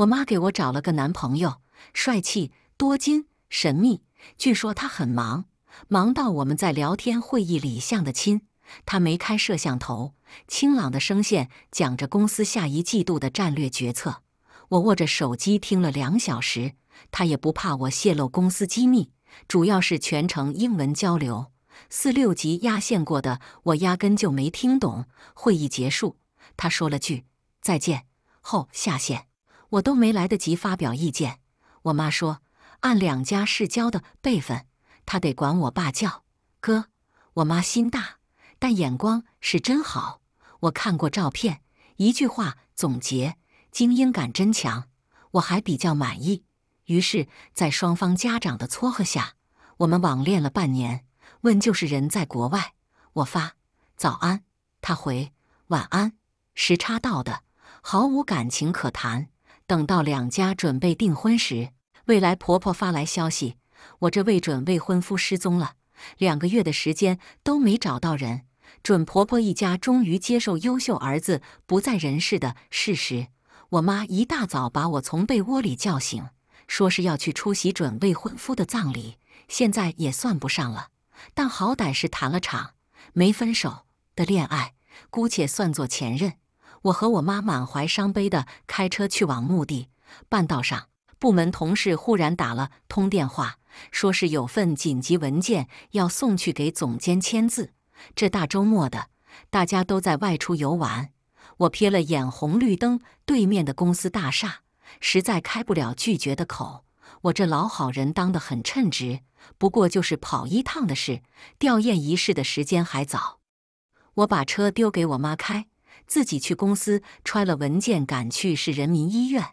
我妈给我找了个男朋友，帅气、多金、神秘。据说他很忙，忙到我们在聊天会议里相的亲。他没开摄像头，清朗的声线讲着公司下一季度的战略决策。我握着手机听了两小时，他也不怕我泄露公司机密，主要是全程英文交流，四六级压线过的，我压根就没听懂。会议结束，他说了句再见后下线。我都没来得及发表意见，我妈说按两家世交的辈分，她得管我爸叫哥。我妈心大，但眼光是真好。我看过照片，一句话总结：精英感真强。我还比较满意。于是，在双方家长的撮合下，我们网恋了半年。问就是人在国外，我发早安，他回晚安，时差到的，毫无感情可谈。等到两家准备订婚时，未来婆婆发来消息：“我这未准未婚夫失踪了，两个月的时间都没找到人。”准婆婆一家终于接受优秀儿子不在人世的事实。我妈一大早把我从被窝里叫醒，说是要去出席准未婚夫的葬礼。现在也算不上了，但好歹是谈了场没分手的恋爱，姑且算作前任。我和我妈满怀伤悲地开车去往墓地。半道上，部门同事忽然打了通电话，说是有份紧急文件要送去给总监签字。这大周末的，大家都在外出游玩。我瞥了眼红绿灯对面的公司大厦，实在开不了拒绝的口。我这老好人当得很称职，不过就是跑一趟的事。吊唁仪式的时间还早，我把车丢给我妈开。自己去公司揣了文件，赶去市人民医院。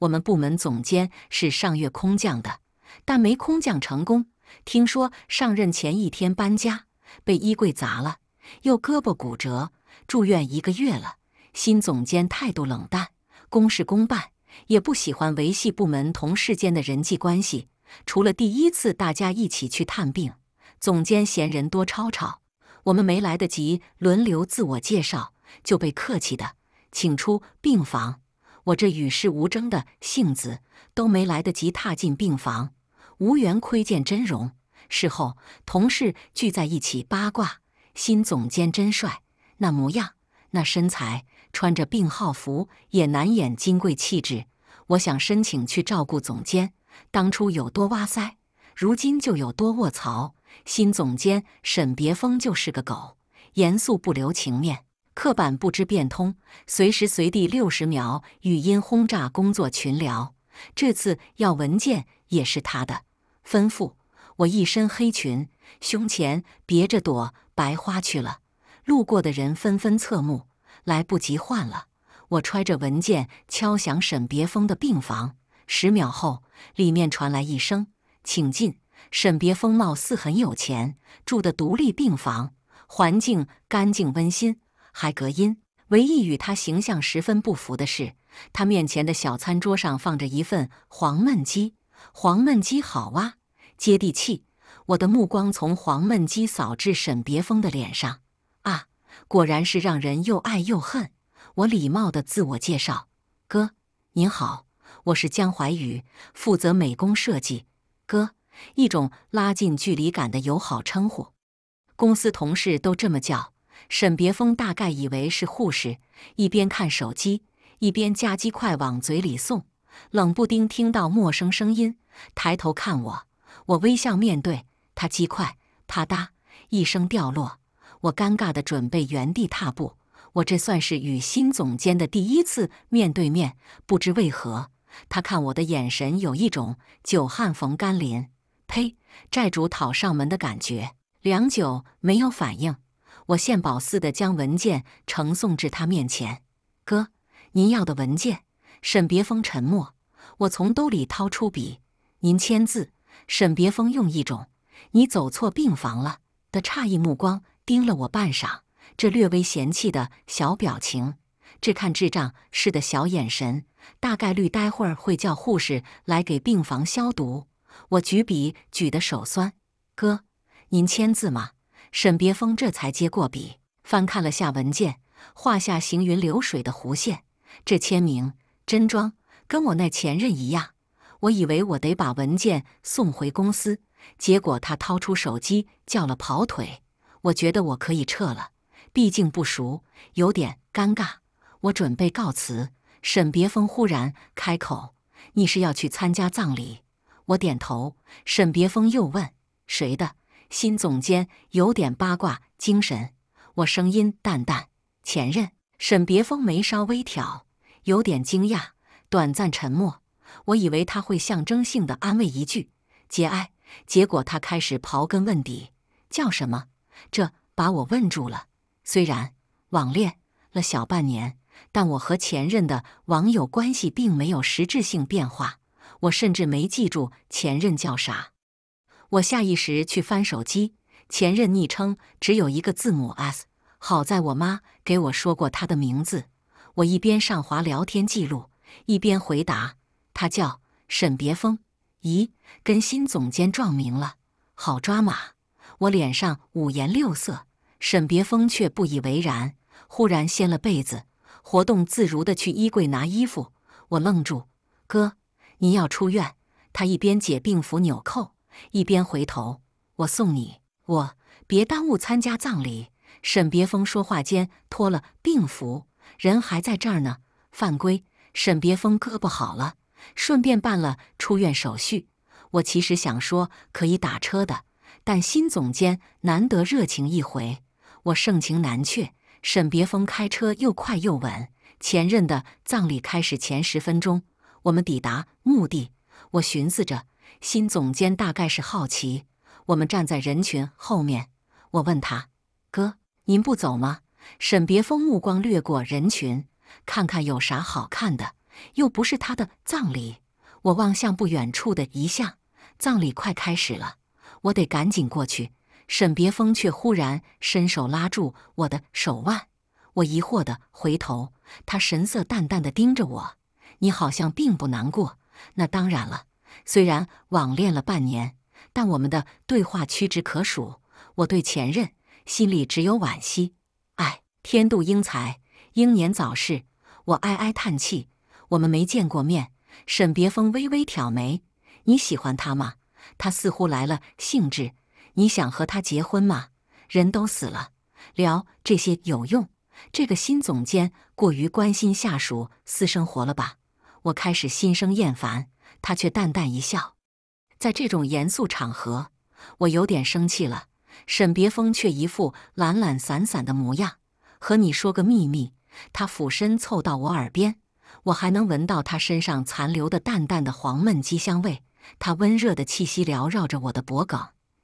我们部门总监是上月空降的，但没空降成功。听说上任前一天搬家，被衣柜砸了，又胳膊骨折，住院一个月了。新总监态度冷淡，公事公办，也不喜欢维系部门同事间的人际关系。除了第一次大家一起去探病，总监嫌人多吵吵，我们没来得及轮流自我介绍。就被客气的请出病房。我这与世无争的性子都没来得及踏进病房，无缘窥见真容。事后，同事聚在一起八卦：新总监真帅，那模样，那身材，穿着病号服也难掩金贵气质。我想申请去照顾总监，当初有多哇塞，如今就有多卧槽。新总监沈别风就是个狗，严肃不留情面。刻板不知变通，随时随地六十秒语音轰炸工作群聊。这次要文件也是他的吩咐。我一身黑裙，胸前别着朵白花去了。路过的人纷纷侧目。来不及换了，我揣着文件敲响沈别峰的病房。十秒后，里面传来一声“请进”。沈别峰貌似很有钱，住的独立病房，环境干净温馨。还隔音。唯一与他形象十分不符的是，他面前的小餐桌上放着一份黄焖鸡。黄焖鸡好啊，接地气。我的目光从黄焖鸡扫至沈别风的脸上，啊，果然是让人又爱又恨。我礼貌的自我介绍：“哥，您好，我是江怀宇，负责美工设计。”哥，一种拉近距离感的友好称呼，公司同事都这么叫。沈别峰大概以为是护士，一边看手机，一边夹鸡块往嘴里送。冷不丁听到陌生声音，抬头看我，我微笑面对他。鸡块啪嗒一声掉落，我尴尬地准备原地踏步。我这算是与新总监的第一次面对面。不知为何，他看我的眼神有一种久旱逢甘霖、呸，债主讨上门的感觉。良久没有反应。我献宝似的将文件呈送至他面前，哥，您要的文件。沈别峰沉默。我从兜里掏出笔，您签字。沈别峰用一种“你走错病房了”的诧异目光盯了我半晌，这略微嫌弃的小表情，这看智障似的小眼神，大概率待会儿会叫护士来给病房消毒。我举笔举得手酸，哥，您签字吗？沈别峰这才接过笔，翻看了下文件，画下行云流水的弧线。这签名真装，跟我那前任一样。我以为我得把文件送回公司，结果他掏出手机叫了跑腿。我觉得我可以撤了，毕竟不熟，有点尴尬。我准备告辞，沈别峰忽然开口：“你是要去参加葬礼？”我点头。沈别峰又问：“谁的？”新总监有点八卦精神，我声音淡淡。前任沈别峰眉梢微挑，有点惊讶，短暂沉默。我以为他会象征性的安慰一句“节哀”，结果他开始刨根问底，叫什么？这把我问住了。虽然网恋了小半年，但我和前任的网友关系并没有实质性变化，我甚至没记住前任叫啥。我下意识去翻手机，前任昵称只有一个字母 S。好在我妈给我说过他的名字。我一边上滑聊天记录，一边回答：“他叫沈别峰。”咦，跟新总监撞名了，好抓马！我脸上五颜六色，沈别峰却不以为然，忽然掀了被子，活动自如地去衣柜拿衣服。我愣住：“哥，你要出院？”他一边解病服纽扣。一边回头，我送你，我别耽误参加葬礼。沈别峰说话间脱了病服，人还在这儿呢。犯规！沈别峰胳膊好了，顺便办了出院手续。我其实想说可以打车的，但新总监难得热情一回，我盛情难却。沈别峰开车又快又稳。前任的葬礼开始前十分钟，我们抵达墓地。我寻思着。新总监大概是好奇，我们站在人群后面。我问他：“哥，您不走吗？”沈别峰目光掠过人群，看看有啥好看的，又不是他的葬礼。我望向不远处的遗像，葬礼快开始了，我得赶紧过去。沈别峰却忽然伸手拉住我的手腕，我疑惑的回头，他神色淡淡的盯着我：“你好像并不难过。”“那当然了。”虽然网恋了半年，但我们的对话屈指可数。我对前任心里只有惋惜。哎，天妒英才，英年早逝，我哀哀叹气。我们没见过面。沈别峰微微挑眉：“你喜欢他吗？”他似乎来了兴致：“你想和他结婚吗？”人都死了，聊这些有用？这个新总监过于关心下属私生活了吧？我开始心生厌烦。他却淡淡一笑，在这种严肃场合，我有点生气了。沈别峰却一副懒懒散散的模样。和你说个秘密，他俯身凑到我耳边，我还能闻到他身上残留的淡淡的黄焖鸡香味。他温热的气息缭绕着我的脖颈。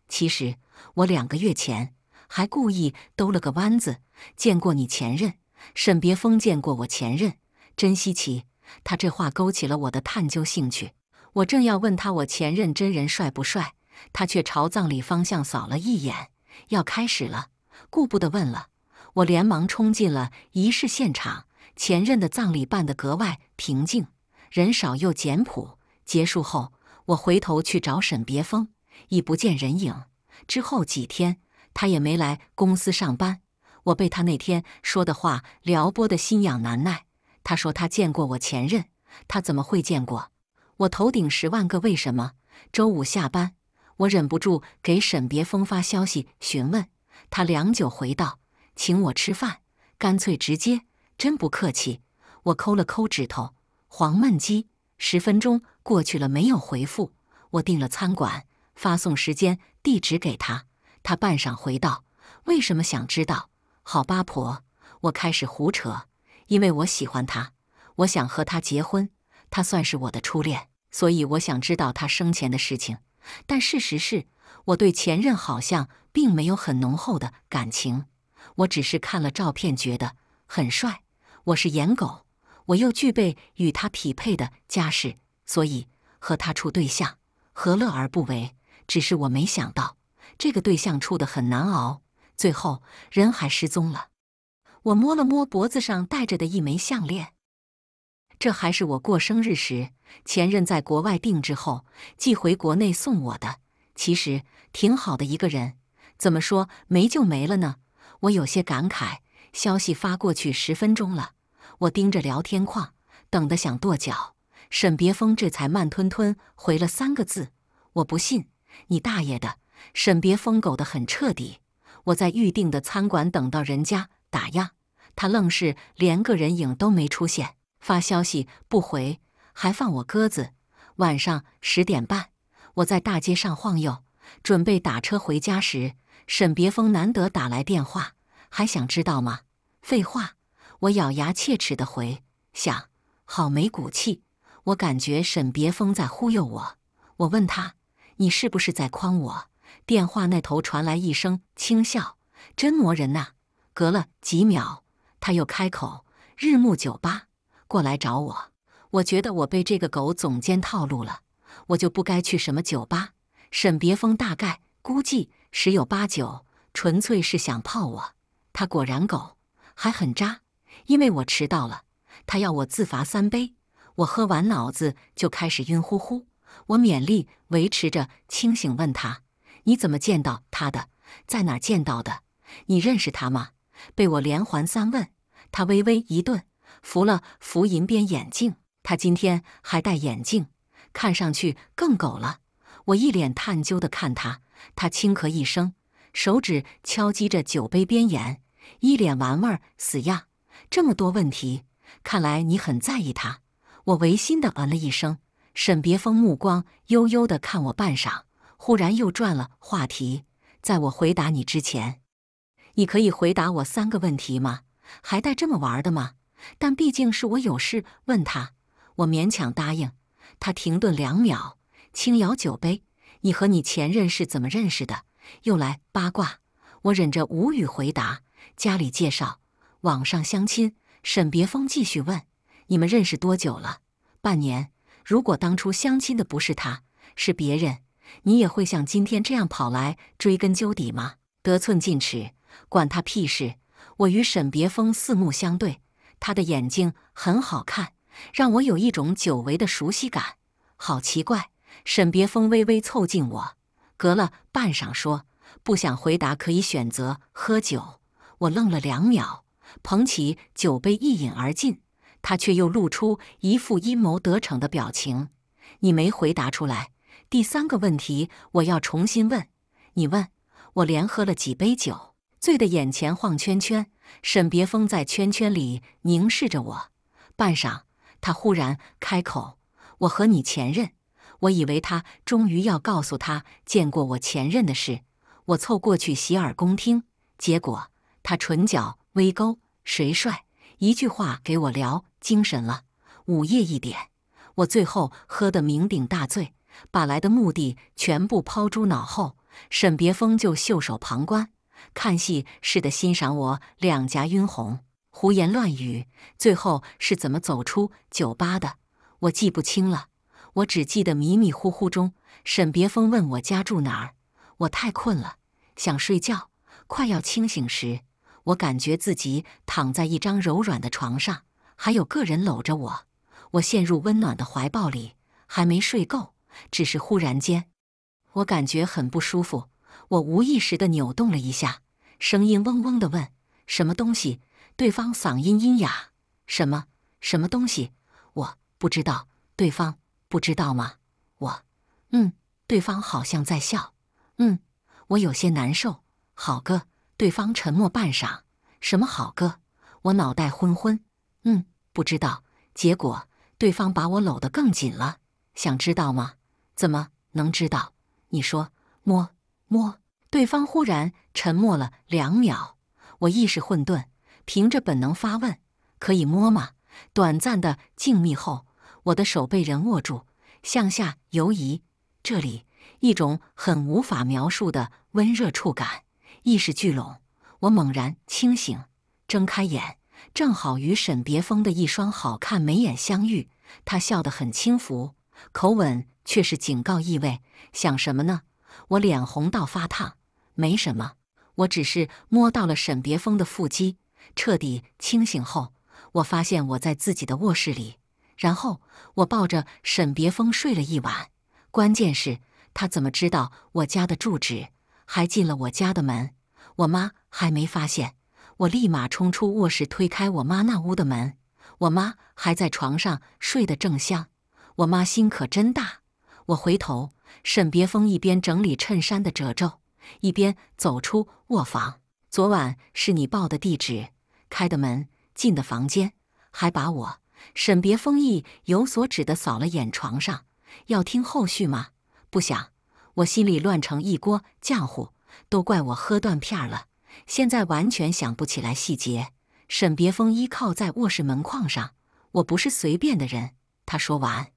其实我两个月前还故意兜了个弯子，见过你前任，沈别峰见过我前任，真稀奇。他这话勾起了我的探究兴趣。我正要问他我前任真人帅不帅，他却朝葬礼方向扫了一眼，要开始了，顾不得问了。我连忙冲进了仪式现场。前任的葬礼办得格外平静，人少又简朴。结束后，我回头去找沈别峰，已不见人影。之后几天，他也没来公司上班。我被他那天说的话撩拨的心痒难耐。他说他见过我前任，他怎么会见过？我头顶十万个为什么。周五下班，我忍不住给沈别峰发消息询问，他良久回道：“请我吃饭。”干脆直接，真不客气。我抠了抠指头，黄焖鸡。十分钟过去了，没有回复。我订了餐馆，发送时间地址给他。他半晌回道：“为什么想知道？”好八婆。我开始胡扯，因为我喜欢他，我想和他结婚。他算是我的初恋，所以我想知道他生前的事情。但事实是，我对前任好像并没有很浓厚的感情。我只是看了照片，觉得很帅。我是颜狗，我又具备与他匹配的家世，所以和他处对象何乐而不为？只是我没想到，这个对象处的很难熬，最后人还失踪了。我摸了摸脖子上戴着的一枚项链。这还是我过生日时，前任在国外定制后寄回国内送我的。其实挺好的一个人，怎么说没就没了呢？我有些感慨。消息发过去十分钟了，我盯着聊天框，等得想跺脚。沈别峰这才慢吞吞回了三个字：“我不信。”你大爷的！沈别峰狗得很彻底。我在预定的餐馆等到人家打烊，他愣是连个人影都没出现。发消息不回，还放我鸽子。晚上十点半，我在大街上晃悠，准备打车回家时，沈别峰难得打来电话，还想知道吗？废话！我咬牙切齿的回想，好没骨气。我感觉沈别峰在忽悠我，我问他：“你是不是在诓我？”电话那头传来一声轻笑，真磨人呐。隔了几秒，他又开口：“日暮酒吧。”过来找我，我觉得我被这个狗总监套路了，我就不该去什么酒吧。沈别峰大概估计十有八九，纯粹是想泡我。他果然狗，还很渣。因为我迟到了，他要我自罚三杯。我喝完脑子就开始晕乎乎，我勉力维持着清醒，问他：“你怎么见到他的？在哪见到的？你认识他吗？”被我连环三问，他微微一顿。扶了扶银边眼镜，他今天还戴眼镜，看上去更狗了。我一脸探究的看他，他轻咳一声，手指敲击着酒杯边沿，一脸玩味儿死样。这么多问题，看来你很在意他。我违心的嗯了一声。沈别峰目光悠悠的看我半晌，忽然又转了话题，在我回答你之前，你可以回答我三个问题吗？还带这么玩的吗？但毕竟是我有事问他，我勉强答应。他停顿两秒，轻摇酒杯。你和你前任是怎么认识的？又来八卦。我忍着无语回答：家里介绍，网上相亲。沈别峰继续问：你们认识多久了？半年。如果当初相亲的不是他，是别人，你也会像今天这样跑来追根究底吗？得寸进尺，管他屁事！我与沈别峰四目相对。他的眼睛很好看，让我有一种久违的熟悉感，好奇怪。沈别峰微微凑近我，隔了半晌说：“不想回答，可以选择喝酒。”我愣了两秒，捧起酒杯一饮而尽。他却又露出一副阴谋得逞的表情：“你没回答出来，第三个问题我要重新问你。问。”我连喝了几杯酒。醉得眼前晃圈圈，沈别峰在圈圈里凝视着我，半晌，他忽然开口：“我和你前任。”我以为他终于要告诉他见过我前任的事，我凑过去洗耳恭听。结果他唇角微勾：“谁帅？”一句话给我聊精神了。午夜一点，我最后喝得酩酊大醉，把来的目的全部抛诸脑后，沈别峰就袖手旁观。看戏似的欣赏我，两颊晕红，胡言乱语。最后是怎么走出酒吧的？我记不清了，我只记得迷迷糊糊中，沈别峰问我家住哪儿。我太困了，想睡觉。快要清醒时，我感觉自己躺在一张柔软的床上，还有个人搂着我。我陷入温暖的怀抱里，还没睡够，只是忽然间，我感觉很不舒服。我无意识地扭动了一下，声音嗡嗡地问：“什么东西？”对方嗓音阴哑。“什么？什么东西？”我不知道。对方不知道吗？我……嗯。对方好像在笑。嗯。我有些难受。好哥，对方沉默半晌。“什么好哥？我脑袋昏昏。嗯，不知道。结果对方把我搂得更紧了。想知道吗？怎么能知道？你说摸。摸对方，忽然沉默了两秒，我意识混沌，凭着本能发问：“可以摸吗？”短暂的静谧后，我的手被人握住，向下游移。这里一种很无法描述的温热触感，意识聚拢，我猛然清醒，睁开眼，正好与沈别峰的一双好看眉眼相遇。他笑得很轻浮，口吻却是警告意味：“想什么呢？”我脸红到发烫，没什么，我只是摸到了沈别峰的腹肌。彻底清醒后，我发现我在自己的卧室里，然后我抱着沈别峰睡了一晚。关键是，他怎么知道我家的住址，还进了我家的门？我妈还没发现，我立马冲出卧室，推开我妈那屋的门。我妈还在床上睡得正香。我妈心可真大。我回头。沈别峰一边整理衬衫的褶皱，一边走出卧房。昨晚是你报的地址，开的门，进的房间，还把我……沈别峰意有所指地扫了眼床上，要听后续吗？不想，我心里乱成一锅浆糊，都怪我喝断片了，现在完全想不起来细节。沈别峰依靠在卧室门框上，我不是随便的人。他说完，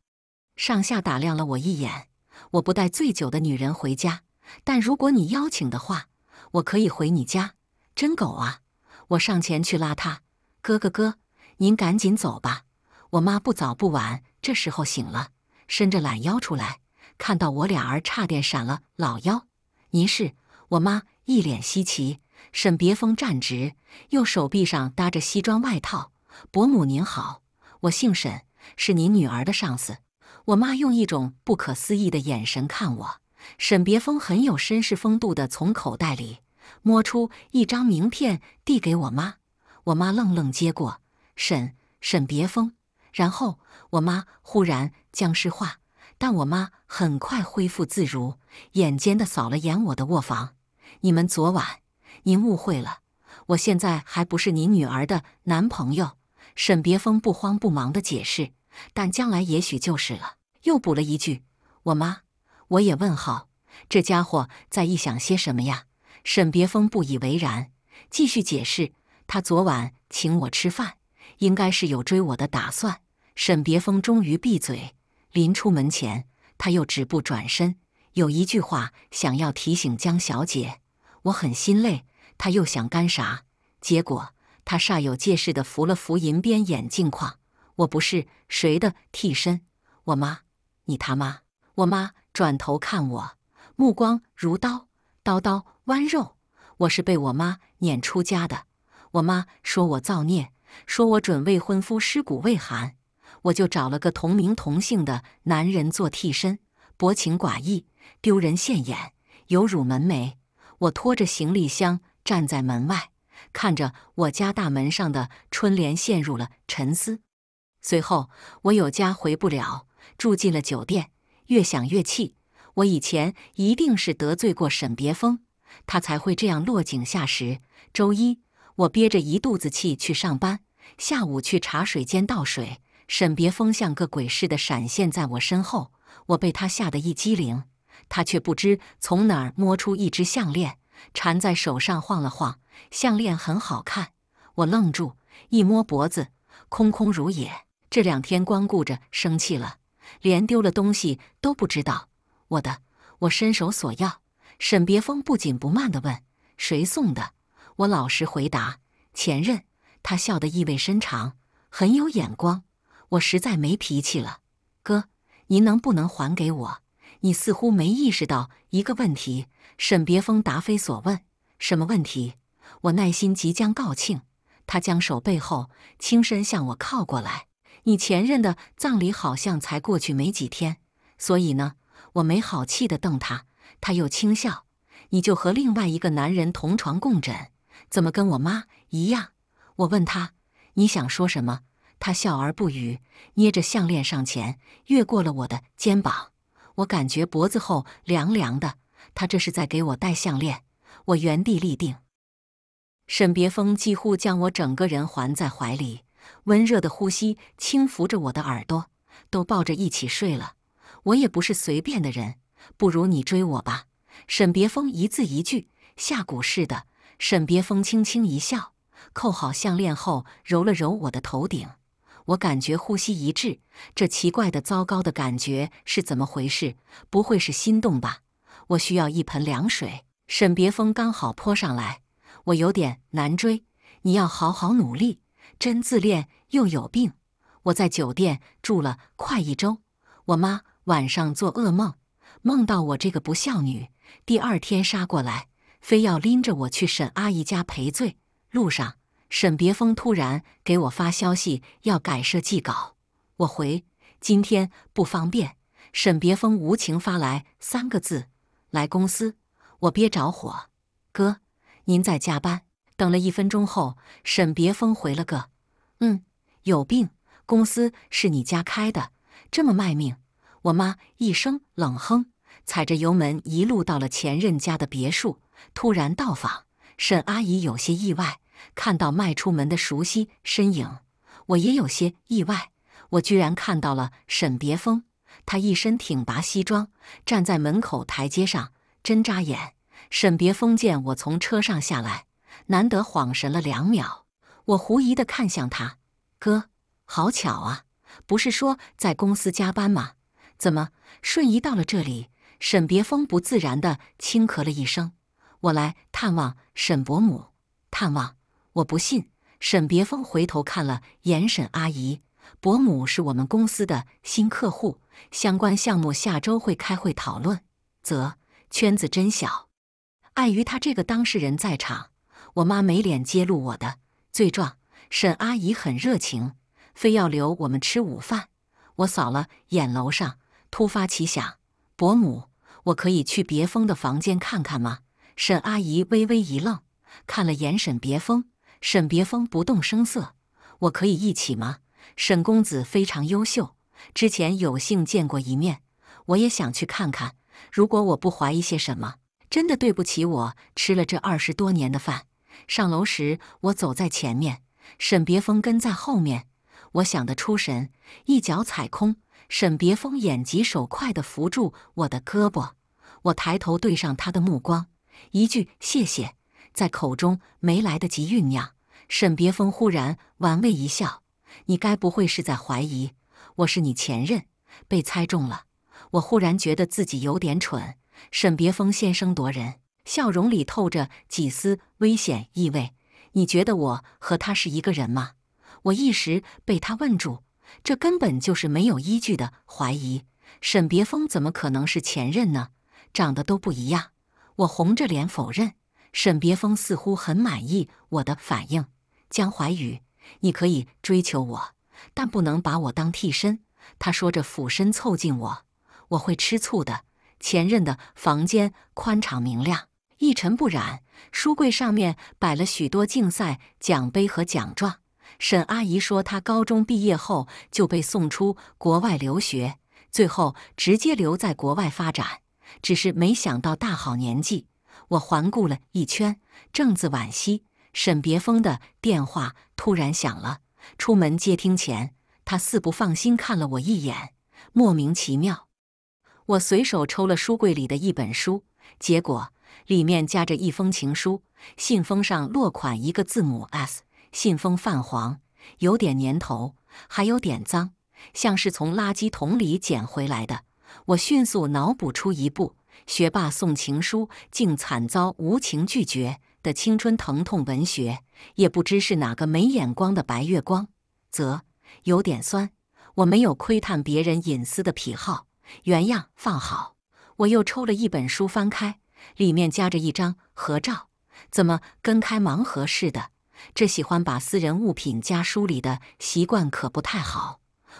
上下打量了我一眼。我不带醉酒的女人回家，但如果你邀请的话，我可以回你家。真狗啊！我上前去拉他，哥哥哥，您赶紧走吧。我妈不早不晚这时候醒了，伸着懒腰出来，看到我俩儿差点闪了。老腰，您是？我妈一脸稀奇。沈别峰站直，右手臂上搭着西装外套。伯母您好，我姓沈，是您女儿的上司。我妈用一种不可思议的眼神看我，沈别峰很有绅士风度地从口袋里摸出一张名片递给我妈，我妈愣愣接过，沈沈别峰。然后我妈忽然僵尸化，但我妈很快恢复自如，眼尖地扫了眼我的卧房，你们昨晚您误会了，我现在还不是您女儿的男朋友，沈别峰不慌不忙地解释，但将来也许就是了。又补了一句：“我妈，我也问好。”这家伙在臆想些什么呀？沈别峰不以为然，继续解释：“他昨晚请我吃饭，应该是有追我的打算。”沈别峰终于闭嘴。临出门前，他又止步转身，有一句话想要提醒江小姐。我很心累。他又想干啥？结果他煞有介事地扶了扶银边眼镜框：“我不是谁的替身，我妈。”你他妈！我妈转头看我，目光如刀，刀刀剜肉。我是被我妈撵出家的。我妈说我造孽，说我准未婚夫尸骨未寒，我就找了个同名同姓的男人做替身，薄情寡义，丢人现眼，有辱门楣。我拖着行李箱站在门外，看着我家大门上的春联，陷入了沉思。随后，我有家回不了。住进了酒店，越想越气。我以前一定是得罪过沈别峰，他才会这样落井下石。周一，我憋着一肚子气去上班，下午去茶水间倒水，沈别峰像个鬼似的闪现在我身后，我被他吓得一激灵。他却不知从哪儿摸出一只项链，缠在手上晃了晃。项链很好看，我愣住，一摸脖子，空空如也。这两天光顾着生气了。连丢了东西都不知道，我的，我伸手索要。沈别峰不紧不慢地问：“谁送的？”我老实回答：“前任。”他笑得意味深长，很有眼光。我实在没脾气了，哥，您能不能还给我？你似乎没意识到一个问题。沈别峰答非所问：“什么问题？”我耐心即将告罄。他将手背后，轻身向我靠过来。你前任的葬礼好像才过去没几天，所以呢，我没好气地瞪他，他又轻笑。你就和另外一个男人同床共枕，怎么跟我妈一样？我问他，你想说什么？他笑而不语，捏着项链上前，越过了我的肩膀。我感觉脖子后凉凉的，他这是在给我戴项链。我原地立定，沈别峰几乎将我整个人环在怀里。温热的呼吸轻拂着我的耳朵，都抱着一起睡了。我也不是随便的人，不如你追我吧。沈别峰一字一句，下蛊似的。沈别峰轻轻一笑，扣好项链后，揉了揉我的头顶。我感觉呼吸一滞，这奇怪的、糟糕的感觉是怎么回事？不会是心动吧？我需要一盆凉水。沈别峰刚好泼上来，我有点难追，你要好好努力。真自恋又有病！我在酒店住了快一周，我妈晚上做噩梦，梦到我这个不孝女，第二天杀过来，非要拎着我去沈阿姨家赔罪。路上，沈别峰突然给我发消息，要改设计稿。我回：今天不方便。沈别峰无情发来三个字：来公司。我憋着火，哥，您在加班。等了一分钟后，沈别峰回了个“嗯，有病。”公司是你家开的，这么卖命！我妈一声冷哼，踩着油门一路到了前任家的别墅。突然到访，沈阿姨有些意外，看到迈出门的熟悉身影，我也有些意外，我居然看到了沈别峰。他一身挺拔西装，站在门口台阶上，真扎眼。沈别峰见我从车上下来。难得恍神了两秒，我狐疑的看向他：“哥，好巧啊，不是说在公司加班吗？怎么瞬移到了这里？”沈别峰不自然的轻咳了一声：“我来探望沈伯母，探望。”我不信。沈别峰回头看了眼沈阿姨：“伯母是我们公司的新客户，相关项目下周会开会讨论。”啧，圈子真小。碍于他这个当事人在场。我妈没脸揭露我的罪状。沈阿姨很热情，非要留我们吃午饭。我扫了眼楼上，突发奇想：“伯母，我可以去别峰的房间看看吗？”沈阿姨微微一愣，看了眼沈别峰，沈别峰不动声色。“我可以一起吗？”沈公子非常优秀，之前有幸见过一面，我也想去看看。如果我不怀疑些什么，真的对不起我吃了这二十多年的饭。上楼时，我走在前面，沈别峰跟在后面。我想得出神，一脚踩空，沈别峰眼疾手快地扶住我的胳膊。我抬头对上他的目光，一句谢谢在口中没来得及酝酿，沈别峰忽然玩味一笑：“你该不会是在怀疑我是你前任？”被猜中了，我忽然觉得自己有点蠢。沈别峰先声夺人。笑容里透着几丝危险意味。你觉得我和他是一个人吗？我一时被他问住。这根本就是没有依据的怀疑。沈别峰怎么可能是前任呢？长得都不一样。我红着脸否认。沈别峰似乎很满意我的反应。江淮宇，你可以追求我，但不能把我当替身。他说着，俯身凑近我。我会吃醋的。前任的房间宽敞明亮。一尘不染，书柜上面摆了许多竞赛奖杯和奖状。沈阿姨说，她高中毕业后就被送出国外留学，最后直接留在国外发展，只是没想到大好年纪。我环顾了一圈，正自惋惜，沈别峰的电话突然响了。出门接听前，他似不放心看了我一眼，莫名其妙。我随手抽了书柜里的一本书，结果。里面夹着一封情书，信封上落款一个字母 S，信封泛黄，有点年头，还有点脏，像是从垃圾桶里捡回来的。我迅速脑补出一部学霸送情书竟惨遭无情拒绝的青春疼痛文学，也不知是哪个没眼光的白月光，则有点酸。我没有窥探别人隐私的癖好，原样放好。我又抽了一本书，翻开。里面夹着一张合照，怎么跟开盲盒似的？这喜欢把私人物品夹书里的习惯可不太好。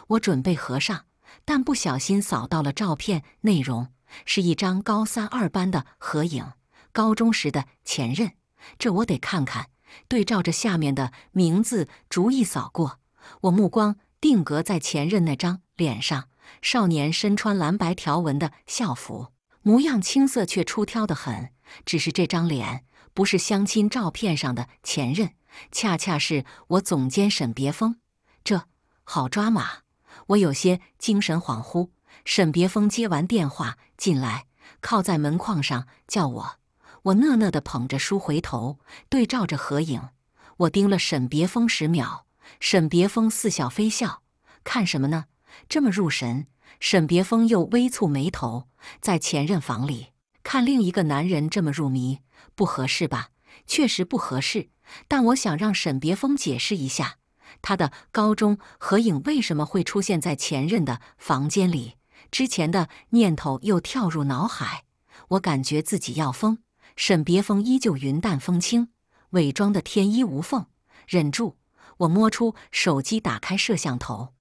我准备合上，但不小心扫到了照片。内容是一张高三二班的合影，高中时的前任。这我得看看。对照着下面的名字逐一扫过，我目光定格在前任那张脸上。少年身穿蓝白条纹的校服。模样青涩却出挑的很，只是这张脸不是相亲照片上的前任，恰恰是我总监沈别峰。这好抓马！我有些精神恍惚。沈别峰接完电话进来，靠在门框上，叫我。我讷讷的捧着书回头对照着合影。我盯了沈别峰十秒，沈别峰似笑非笑，看什么呢？这么入神？沈别峰又微蹙眉头，在前任房里看另一个男人这么入迷，不合适吧？确实不合适。但我想让沈别峰解释一下，他的高中合影为什么会出现在前任的房间里？之前的念头又跳入脑海，我感觉自己要疯。沈别峰依旧云淡风轻，伪装的天衣无缝。忍住，我摸出手机，打开摄像头。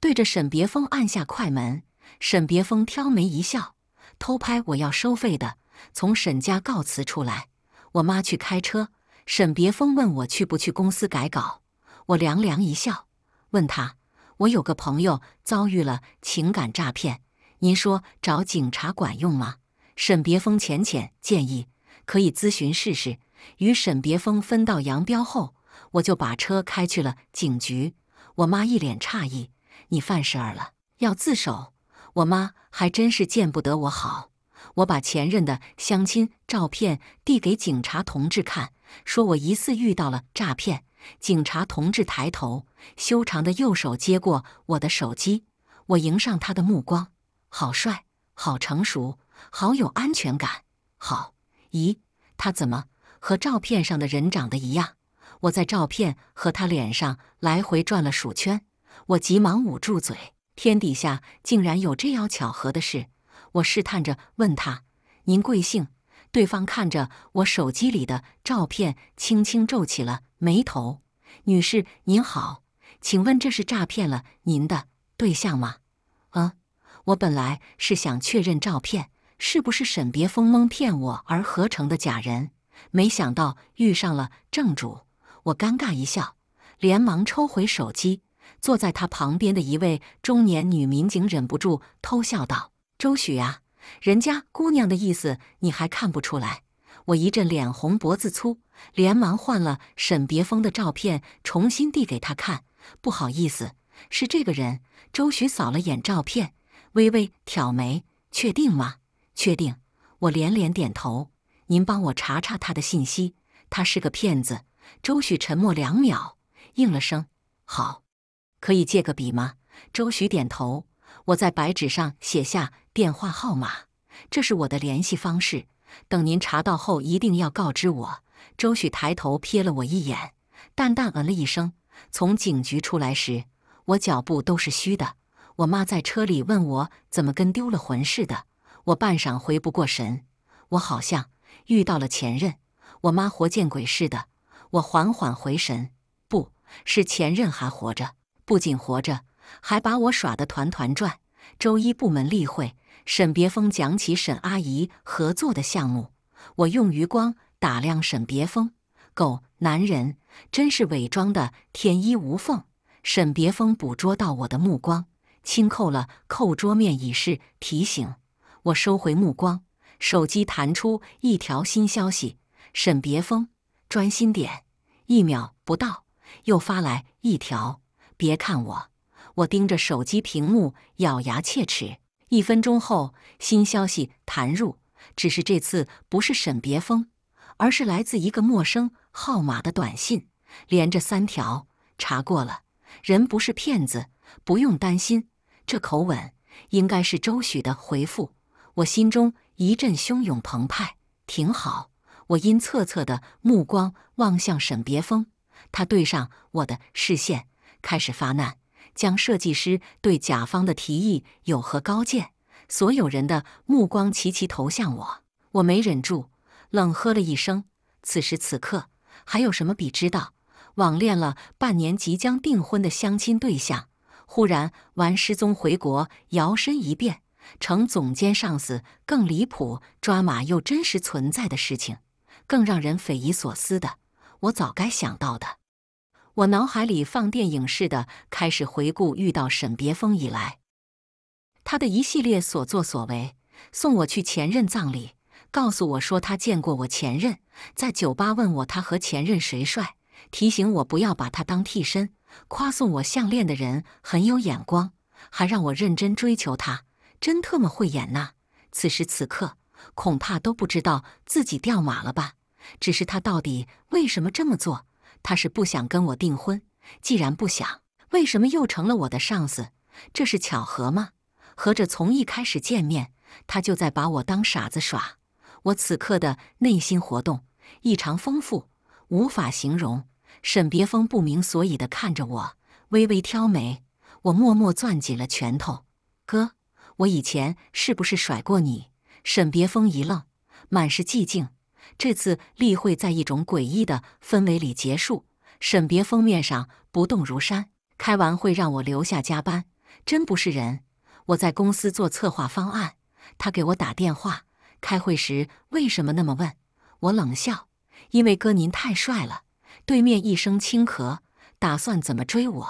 对着沈别峰按下快门，沈别峰挑眉一笑，偷拍我要收费的。从沈家告辞出来，我妈去开车。沈别峰问我去不去公司改稿，我凉凉一笑，问他我有个朋友遭遇了情感诈骗，您说找警察管用吗？沈别峰浅浅建议可以咨询试试。与沈别峰分道扬镳后，我就把车开去了警局。我妈一脸诧异。你犯事儿了，要自首。我妈还真是见不得我好。我把前任的相亲照片递给警察同志看，说我疑似遇到了诈骗。警察同志抬头，修长的右手接过我的手机，我迎上他的目光，好帅，好成熟，好有安全感。好，咦，他怎么和照片上的人长得一样？我在照片和他脸上来回转了数圈。我急忙捂住嘴，天底下竟然有这样巧合的事！我试探着问他：“您贵姓？”对方看着我手机里的照片，轻轻皱起了眉头。“女士您好，请问这是诈骗了您的对象吗？”“啊，我本来是想确认照片是不是沈别风蒙骗我而合成的假人，没想到遇上了正主。”我尴尬一笑，连忙抽回手机。坐在他旁边的一位中年女民警忍不住偷笑道：“周许啊，人家姑娘的意思你还看不出来？”我一阵脸红脖子粗，连忙换了沈别峰的照片，重新递给他看。“不好意思，是这个人。”周许扫了眼照片，微微挑眉：“确定吗？”“确定。”我连连点头。“您帮我查查他的信息，他是个骗子。”周许沉默两秒，应了声：“好。”可以借个笔吗？周许点头。我在白纸上写下电话号码，这是我的联系方式。等您查到后，一定要告知我。周许抬头瞥了我一眼，淡淡嗯了一声。从警局出来时，我脚步都是虚的。我妈在车里问我怎么跟丢了魂似的，我半晌回不过神。我好像遇到了前任。我妈活见鬼似的。我缓缓回神，不是前任还活着。不仅活着，还把我耍得团团转。周一部门例会，沈别峰讲起沈阿姨合作的项目，我用余光打量沈别峰，狗男人真是伪装的天衣无缝。沈别峰捕捉到我的目光，轻扣了扣桌面以示提醒。我收回目光，手机弹出一条新消息：沈别峰，专心点。一秒不到，又发来一条。别看我，我盯着手机屏幕，咬牙切齿。一分钟后，新消息弹入，只是这次不是沈别峰，而是来自一个陌生号码的短信，连着三条。查过了，人不是骗子，不用担心。这口吻应该是周许的回复。我心中一阵汹涌澎湃，挺好。我阴恻恻的目光望向沈别峰，他对上我的视线。开始发难，将设计师对甲方的提议有何高见？所有人的目光齐齐投向我，我没忍住，冷呵了一声。此时此刻，还有什么比知道网恋了半年即将订婚的相亲对象忽然玩失踪回国，摇身一变成总监上司更离谱？抓马又真实存在的事情，更让人匪夷所思的，我早该想到的。我脑海里放电影似的，开始回顾遇到沈别峰以来，他的一系列所作所为：送我去前任葬礼，告诉我说他见过我前任，在酒吧问我他和前任谁帅，提醒我不要把他当替身，夸送我项链的人很有眼光，还让我认真追求他，真特么会演呐！此时此刻，恐怕都不知道自己掉马了吧？只是他到底为什么这么做？他是不想跟我订婚，既然不想，为什么又成了我的上司？这是巧合吗？合着从一开始见面，他就在把我当傻子耍。我此刻的内心活动异常丰富，无法形容。沈别峰不明所以地看着我，微微挑眉。我默默攥紧了拳头。哥，我以前是不是甩过你？沈别峰一愣，满是寂静。这次例会在一种诡异的氛围里结束。沈别封面上不动如山。开完会让我留下加班，真不是人！我在公司做策划方案，他给我打电话。开会时为什么那么问？我冷笑，因为哥您太帅了。对面一声轻咳，打算怎么追我？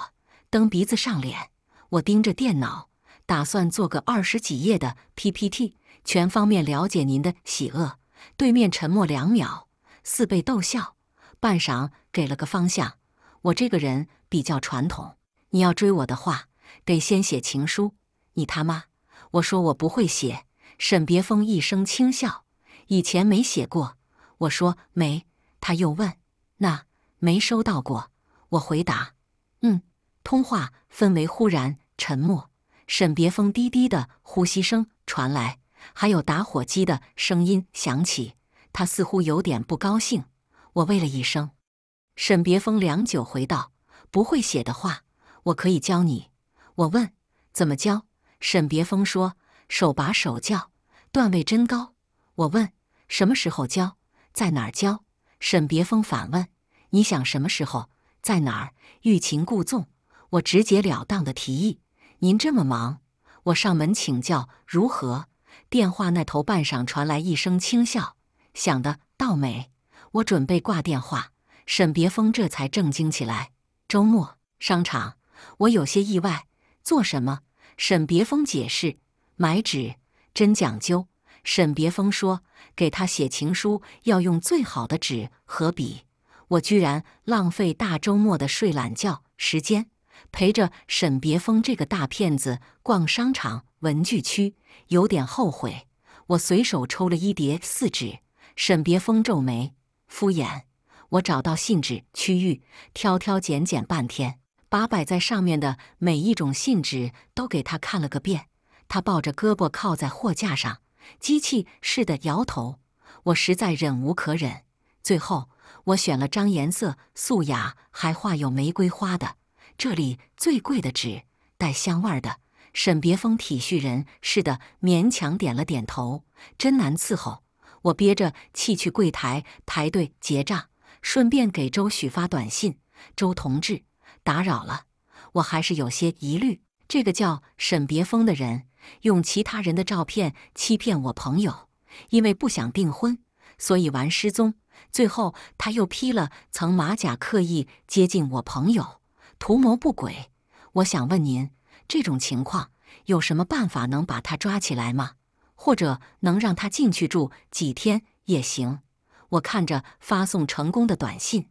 蹬鼻子上脸。我盯着电脑，打算做个二十几页的 PPT，全方面了解您的喜恶。对面沉默两秒，似被逗笑，半晌给了个方向。我这个人比较传统，你要追我的话，得先写情书。你他妈！我说我不会写。沈别峰一声轻笑，以前没写过。我说没。他又问，那没收到过？我回答，嗯。通话氛围忽然沉默，沈别峰低低的呼吸声传来。还有打火机的声音响起，他似乎有点不高兴。我喂了一声，沈别峰良久回道：“不会写的话，我可以教你。”我问：“怎么教？”沈别峰说：“手把手教。”段位真高。我问：“什么时候教？在哪教？”沈别峰反问：“你想什么时候，在哪儿？”欲擒故纵。我直截了当的提议：“您这么忙，我上门请教如何？”电话那头半晌传来一声轻笑，想的倒美。我准备挂电话，沈别峰这才正经起来。周末商场，我有些意外。做什么？沈别峰解释，买纸，真讲究。沈别峰说，给他写情书要用最好的纸和笔。我居然浪费大周末的睡懒觉时间。陪着沈别峰这个大骗子逛商场文具区，有点后悔。我随手抽了一叠四纸，沈别峰皱眉敷衍。我找到信纸区域，挑挑拣拣半天，把摆在上面的每一种信纸都给他看了个遍。他抱着胳膊靠在货架上，机器似的摇头。我实在忍无可忍，最后我选了张颜色素雅，还画有玫瑰花的。这里最贵的纸，带香味的。沈别峰体恤人似的，勉强点了点头。真难伺候，我憋着气去柜台排队结账，顺便给周许发短信：“周同志，打扰了，我还是有些疑虑。这个叫沈别峰的人，用其他人的照片欺骗我朋友，因为不想订婚，所以玩失踪。最后他又披了层马甲，刻意接近我朋友。”图谋不轨，我想问您，这种情况有什么办法能把他抓起来吗？或者能让他进去住几天也行。我看着发送成功的短信，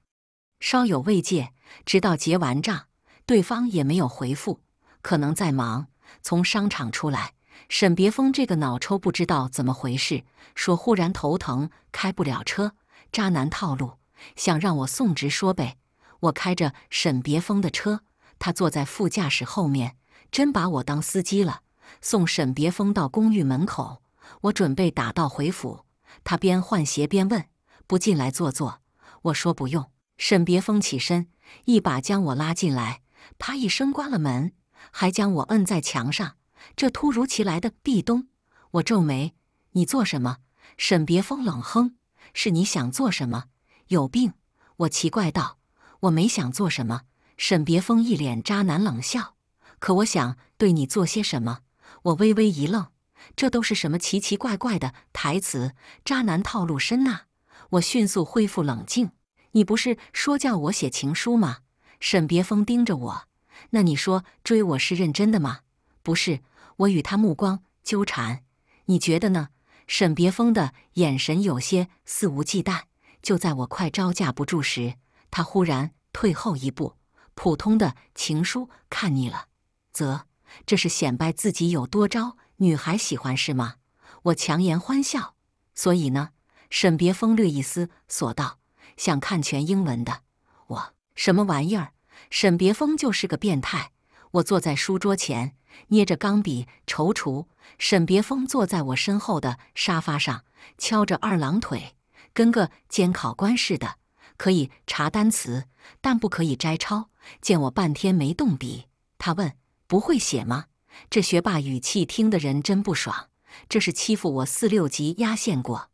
稍有慰藉。直到结完账，对方也没有回复，可能在忙。从商场出来，沈别峰这个脑抽，不知道怎么回事，说忽然头疼，开不了车。渣男套路，想让我送，直说呗。我开着沈别峰的车，他坐在副驾驶后面，真把我当司机了。送沈别峰到公寓门口，我准备打道回府。他边换鞋边问：“不进来坐坐？”我说：“不用。”沈别峰起身，一把将我拉进来，啪一声关了门，还将我摁在墙上。这突如其来的壁咚，我皱眉：“你做什么？”沈别峰冷哼：“是你想做什么？有病！”我奇怪道。我没想做什么，沈别峰一脸渣男冷笑。可我想对你做些什么。我微微一愣，这都是什么奇奇怪怪的台词？渣男套路深呐！我迅速恢复冷静。你不是说叫我写情书吗？沈别峰盯着我。那你说追我是认真的吗？不是。我与他目光纠缠。你觉得呢？沈别峰的眼神有些肆无忌惮。就在我快招架不住时。他忽然退后一步，普通的情书看腻了，则这是显摆自己有多招女孩喜欢是吗？我强颜欢笑。所以呢？沈别风略一思索道：“想看全英文的。”我什么玩意儿？沈别风就是个变态。我坐在书桌前，捏着钢笔踌躇。沈别风坐在我身后的沙发上，翘着二郎腿，跟个监考官似的。可以查单词，但不可以摘抄。见我半天没动笔，他问：“不会写吗？”这学霸语气听得人真不爽。这是欺负我四六级压线过，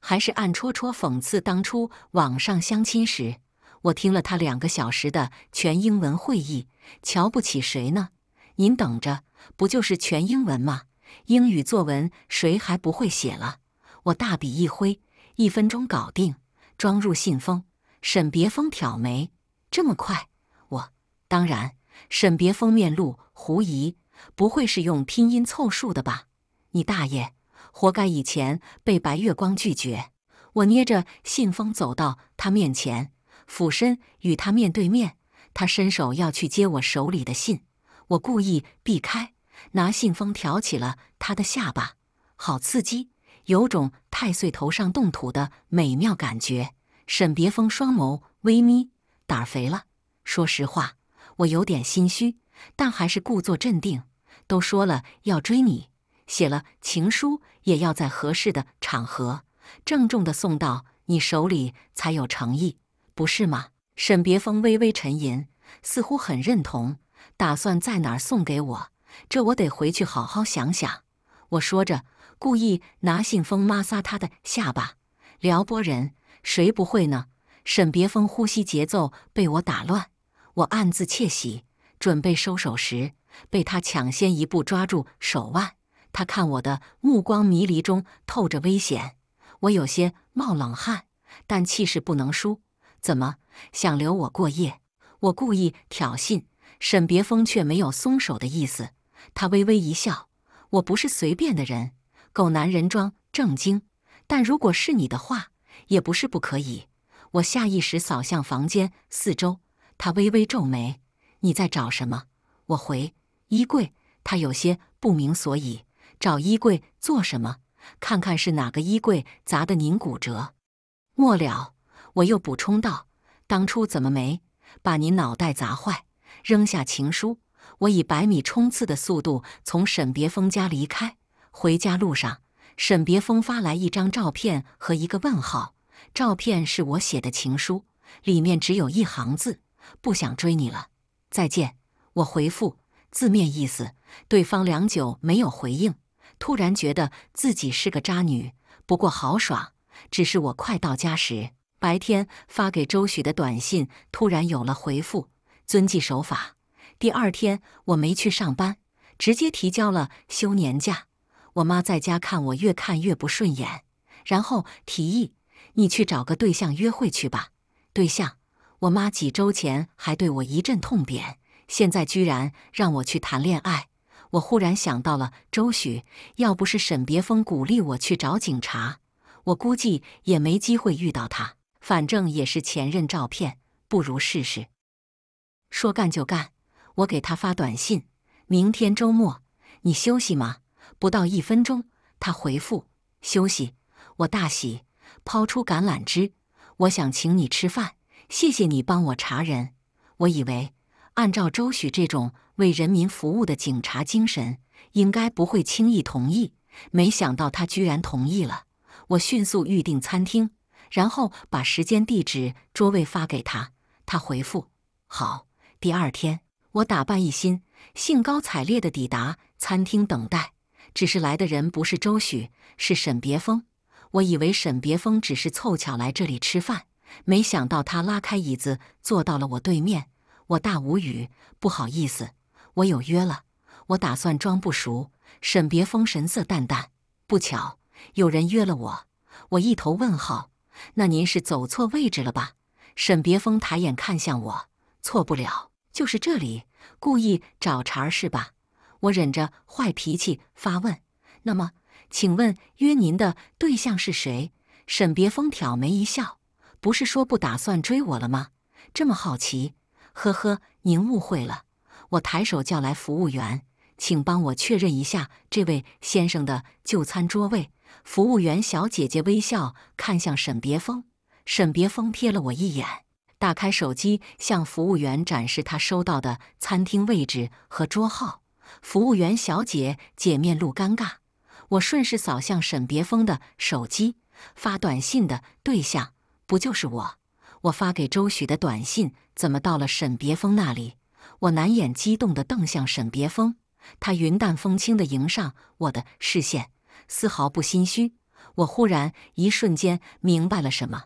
还是暗戳戳讽刺当初网上相亲时，我听了他两个小时的全英文会议？瞧不起谁呢？您等着，不就是全英文吗？英语作文谁还不会写了？我大笔一挥，一分钟搞定，装入信封。沈别峰挑眉：“这么快？”我当然。沈别峰面露狐疑：“不会是用拼音凑数的吧？”你大爷，活该！以前被白月光拒绝。我捏着信封走到他面前，俯身与他面对面。他伸手要去接我手里的信，我故意避开，拿信封挑起了他的下巴。好刺激，有种太岁头上动土的美妙感觉。沈别峰双眸微眯，胆儿肥了。说实话，我有点心虚，但还是故作镇定。都说了要追你，写了情书也要在合适的场合，郑重地送到你手里才有诚意，不是吗？沈别峰微微沉吟，似乎很认同。打算在哪儿送给我？这我得回去好好想想。我说着，故意拿信封摩擦他的下巴，撩拨人。谁不会呢？沈别峰呼吸节奏被我打乱，我暗自窃喜，准备收手时，被他抢先一步抓住手腕。他看我的目光迷离中透着危险，我有些冒冷汗，但气势不能输。怎么想留我过夜？我故意挑衅，沈别峰却没有松手的意思。他微微一笑：“我不是随便的人，狗男人装正经，但如果是你的话。”也不是不可以。我下意识扫向房间四周，他微微皱眉：“你在找什么？”我回：“衣柜。”他有些不明所以：“找衣柜做什么？看看是哪个衣柜砸的您骨折。”末了，我又补充道：“当初怎么没把您脑袋砸坏？扔下情书，我以百米冲刺的速度从沈别峰家离开。回家路上。”沈别峰发来一张照片和一个问号。照片是我写的情书，里面只有一行字：“不想追你了，再见。”我回复：“字面意思。”对方良久没有回应，突然觉得自己是个渣女，不过好爽。只是我快到家时，白天发给周许的短信突然有了回复：“遵纪守法。”第二天我没去上班，直接提交了休年假。我妈在家看我，越看越不顺眼，然后提议你去找个对象约会去吧。对象，我妈几周前还对我一阵痛扁，现在居然让我去谈恋爱。我忽然想到了周许，要不是沈别峰鼓励我去找警察，我估计也没机会遇到他。反正也是前任照片，不如试试。说干就干，我给他发短信：明天周末，你休息吗？不到一分钟，他回复休息，我大喜，抛出橄榄枝，我想请你吃饭。谢谢你帮我查人，我以为按照周许这种为人民服务的警察精神，应该不会轻易同意，没想到他居然同意了。我迅速预定餐厅，然后把时间、地址、桌位发给他。他回复好。第二天，我打扮一新，兴高采烈地抵达餐厅等待。只是来的人不是周许，是沈别峰。我以为沈别峰只是凑巧来这里吃饭，没想到他拉开椅子坐到了我对面，我大无语。不好意思，我有约了。我打算装不熟。沈别峰神色淡淡。不巧，有人约了我。我一头问号。那您是走错位置了吧？沈别峰抬眼看向我，错不了，就是这里。故意找茬是吧？我忍着坏脾气发问：“那么，请问约您的对象是谁？”沈别峰挑眉一笑：“不是说不打算追我了吗？这么好奇？”呵呵，您误会了。我抬手叫来服务员，请帮我确认一下这位先生的就餐桌位。服务员小姐姐微笑看向沈别峰，沈别峰瞥了我一眼，打开手机向服务员展示他收到的餐厅位置和桌号。服务员小姐，姐面露尴尬。我顺势扫向沈别峰的手机，发短信的对象不就是我？我发给周许的短信怎么到了沈别峰那里？我难掩激动地瞪向沈别峰，他云淡风轻地迎上我的视线，丝毫不心虚。我忽然一瞬间明白了什么，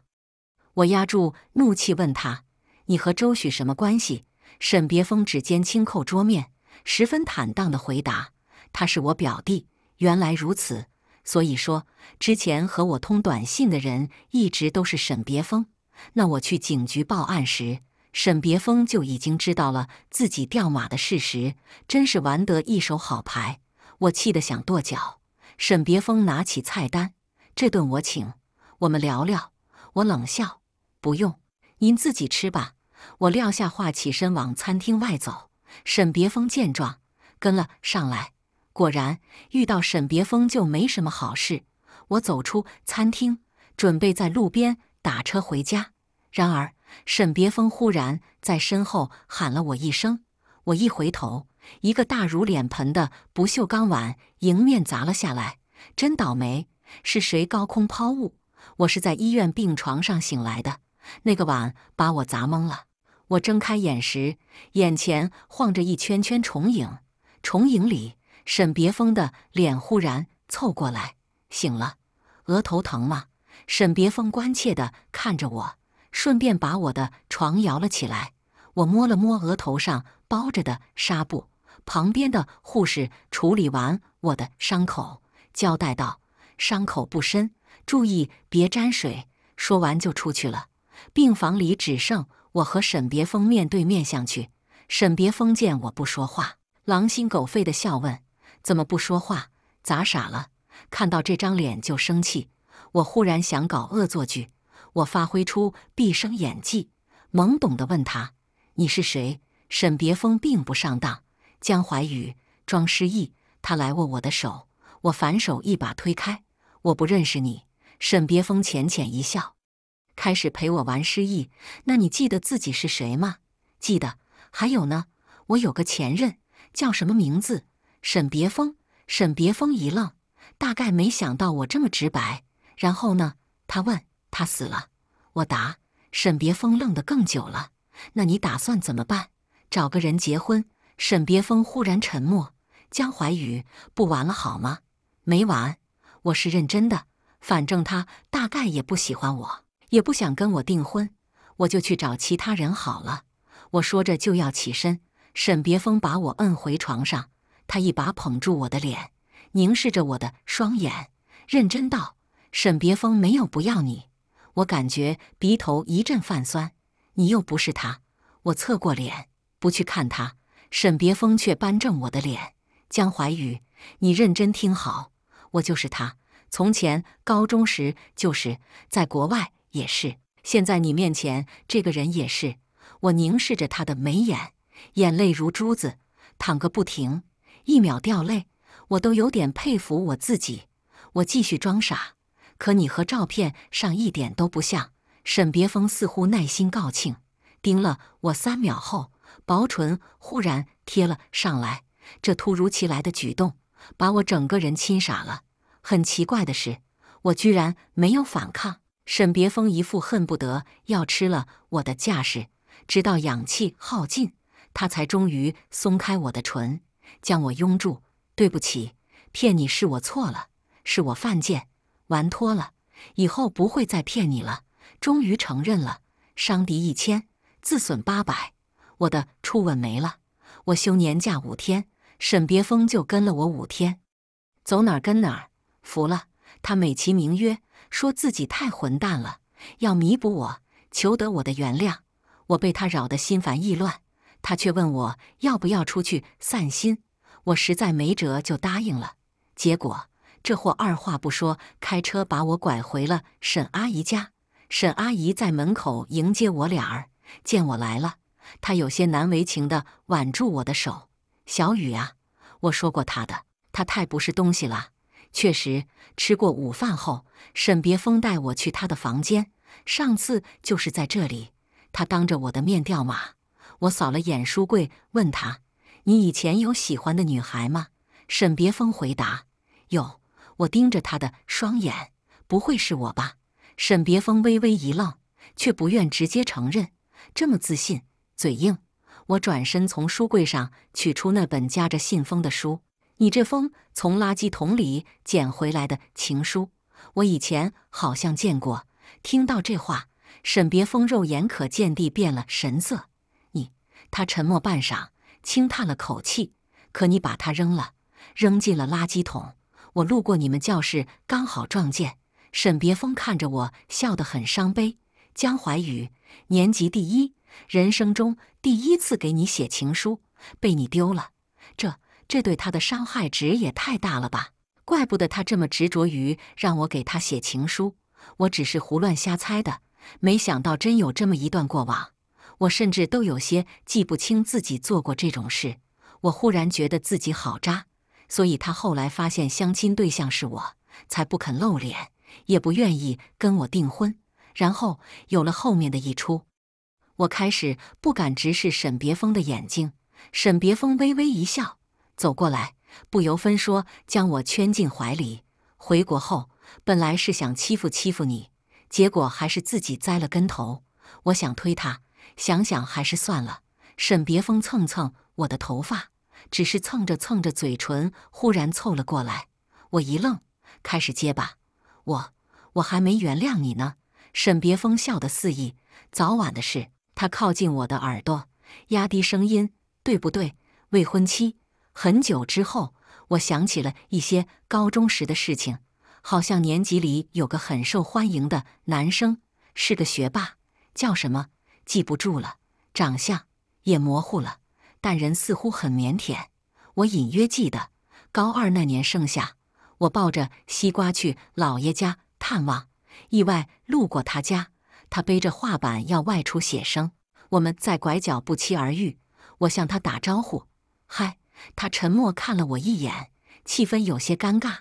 我压住怒气问他：“你和周许什么关系？”沈别峰指尖轻扣桌面。十分坦荡的回答：“他是我表弟。”原来如此，所以说之前和我通短信的人一直都是沈别峰。那我去警局报案时，沈别峰就已经知道了自己掉马的事实，真是玩得一手好牌。我气得想跺脚。沈别峰拿起菜单：“这顿我请，我们聊聊。”我冷笑：“不用，您自己吃吧。”我撂下话，起身往餐厅外走。沈别峰见状，跟了上来。果然遇到沈别峰就没什么好事。我走出餐厅，准备在路边打车回家。然而，沈别峰忽然在身后喊了我一声。我一回头，一个大如脸盆的不锈钢碗迎面砸了下来。真倒霉！是谁高空抛物？我是在医院病床上醒来的，那个碗把我砸懵了。我睁开眼时，眼前晃着一圈圈重影，重影里，沈别峰的脸忽然凑过来：“醒了，额头疼吗？”沈别峰关切地看着我，顺便把我的床摇了起来。我摸了摸额头上包着的纱布，旁边的护士处理完我的伤口，交代道：“伤口不深，注意别沾水。”说完就出去了。病房里只剩。我和沈别峰面对面相觑，沈别峰见我不说话，狼心狗肺的笑问：“怎么不说话？咋傻了？看到这张脸就生气？”我忽然想搞恶作剧，我发挥出毕生演技，懵懂的问他：“你是谁？”沈别峰并不上当，江淮雨装失忆，他来握我的手，我反手一把推开：“我不认识你。”沈别峰浅浅一笑。开始陪我玩失忆。那你记得自己是谁吗？记得。还有呢，我有个前任，叫什么名字？沈别峰。沈别峰一愣，大概没想到我这么直白。然后呢？他问。他死了。我答。沈别峰愣得更久了。那你打算怎么办？找个人结婚？沈别峰忽然沉默。江淮雨，不玩了好吗？没玩。我是认真的。反正他大概也不喜欢我。也不想跟我订婚，我就去找其他人好了。我说着就要起身，沈别峰把我摁回床上，他一把捧住我的脸，凝视着我的双眼，认真道：“沈别峰没有不要你。”我感觉鼻头一阵泛酸，你又不是他。我侧过脸不去看他，沈别峰却扳正我的脸：“江淮宇，你认真听好，我就是他。从前高中时就是在国外。”也是，现在你面前这个人也是。我凝视着他的眉眼，眼泪如珠子淌个不停，一秒掉泪，我都有点佩服我自己。我继续装傻，可你和照片上一点都不像。沈别峰似乎耐心告罄，盯了我三秒后，薄唇忽然贴了上来。这突如其来的举动把我整个人亲傻了。很奇怪的是，我居然没有反抗。沈别峰一副恨不得要吃了我的架势，直到氧气耗尽，他才终于松开我的唇，将我拥住。对不起，骗你是我错了，是我犯贱，玩脱了，以后不会再骗你了。终于承认了，伤敌一千，自损八百，我的初吻没了。我休年假五天，沈别峰就跟了我五天，走哪儿跟哪儿。服了他，美其名曰。说自己太混蛋了，要弥补我，求得我的原谅。我被他扰得心烦意乱，他却问我要不要出去散心。我实在没辙，就答应了。结果这货二话不说，开车把我拐回了沈阿姨家。沈阿姨在门口迎接我俩儿，见我来了，她有些难为情地挽住我的手：“小雨啊，我说过他的，他太不是东西了。”确实，吃过午饭后，沈别峰带我去他的房间。上次就是在这里，他当着我的面掉马。我扫了眼书柜，问他：“你以前有喜欢的女孩吗？”沈别峰回答：“有。”我盯着他的双眼，不会是我吧？沈别峰微微一愣，却不愿直接承认。这么自信，嘴硬。我转身从书柜上取出那本夹着信封的书。你这封从垃圾桶里捡回来的情书，我以前好像见过。听到这话，沈别峰肉眼可见地变了神色。你，他沉默半晌，轻叹了口气。可你把它扔了，扔进了垃圾桶。我路过你们教室，刚好撞见。沈别峰看着我，笑得很伤悲。江淮宇，年级第一，人生中第一次给你写情书，被你丢了。这。这对他的伤害值也太大了吧！怪不得他这么执着于让我给他写情书。我只是胡乱瞎猜的，没想到真有这么一段过往。我甚至都有些记不清自己做过这种事。我忽然觉得自己好渣。所以他后来发现相亲对象是我，才不肯露脸，也不愿意跟我订婚，然后有了后面的一出。我开始不敢直视沈别峰的眼睛。沈别峰微微一笑。走过来，不由分说将我圈进怀里。回国后，本来是想欺负欺负你，结果还是自己栽了跟头。我想推他，想想还是算了。沈别风蹭蹭我的头发，只是蹭着蹭着，嘴唇忽然凑了过来。我一愣，开始结巴：“我……我还没原谅你呢。”沈别风笑得肆意，早晚的事。他靠近我的耳朵，压低声音：“对不对，未婚妻？”很久之后，我想起了一些高中时的事情，好像年级里有个很受欢迎的男生，是个学霸，叫什么记不住了，长相也模糊了，但人似乎很腼腆。我隐约记得，高二那年盛夏，我抱着西瓜去姥爷家探望，意外路过他家，他背着画板要外出写生，我们在拐角不期而遇，我向他打招呼：“嗨。”他沉默看了我一眼，气氛有些尴尬。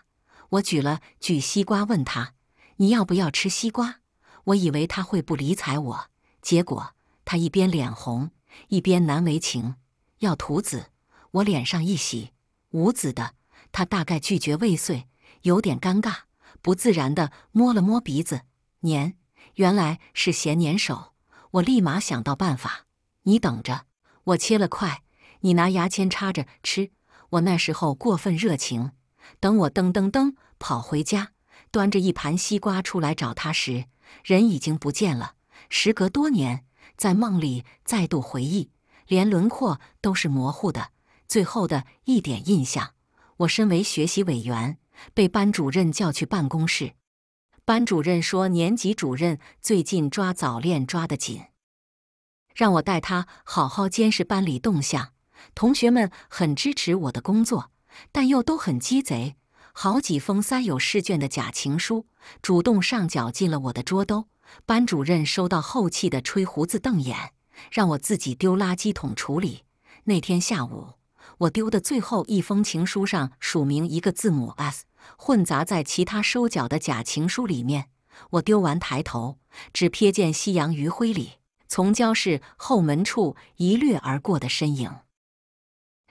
我举了举西瓜，问他：“你要不要吃西瓜？”我以为他会不理睬我，结果他一边脸红，一边难为情，要吐籽。我脸上一喜，无籽的。他大概拒绝未遂，有点尴尬，不自然的摸了摸鼻子，粘，原来是嫌粘手。我立马想到办法，你等着，我切了块。你拿牙签插着吃。我那时候过分热情，等我噔噔噔跑回家，端着一盘西瓜出来找他时，人已经不见了。时隔多年，在梦里再度回忆，连轮廓都是模糊的，最后的一点印象。我身为学习委员，被班主任叫去办公室。班主任说，年级主任最近抓早恋抓得紧，让我带他好好监视班里动向。同学们很支持我的工作，但又都很鸡贼。好几封塞有试卷的假情书主动上缴进了我的桌兜。班主任收到后气得吹胡子瞪眼，让我自己丢垃圾桶处理。那天下午，我丢的最后一封情书上署名一个字母 S，混杂在其他收缴的假情书里面。我丢完抬头，只瞥见夕阳余晖里从教室后门处一掠而过的身影。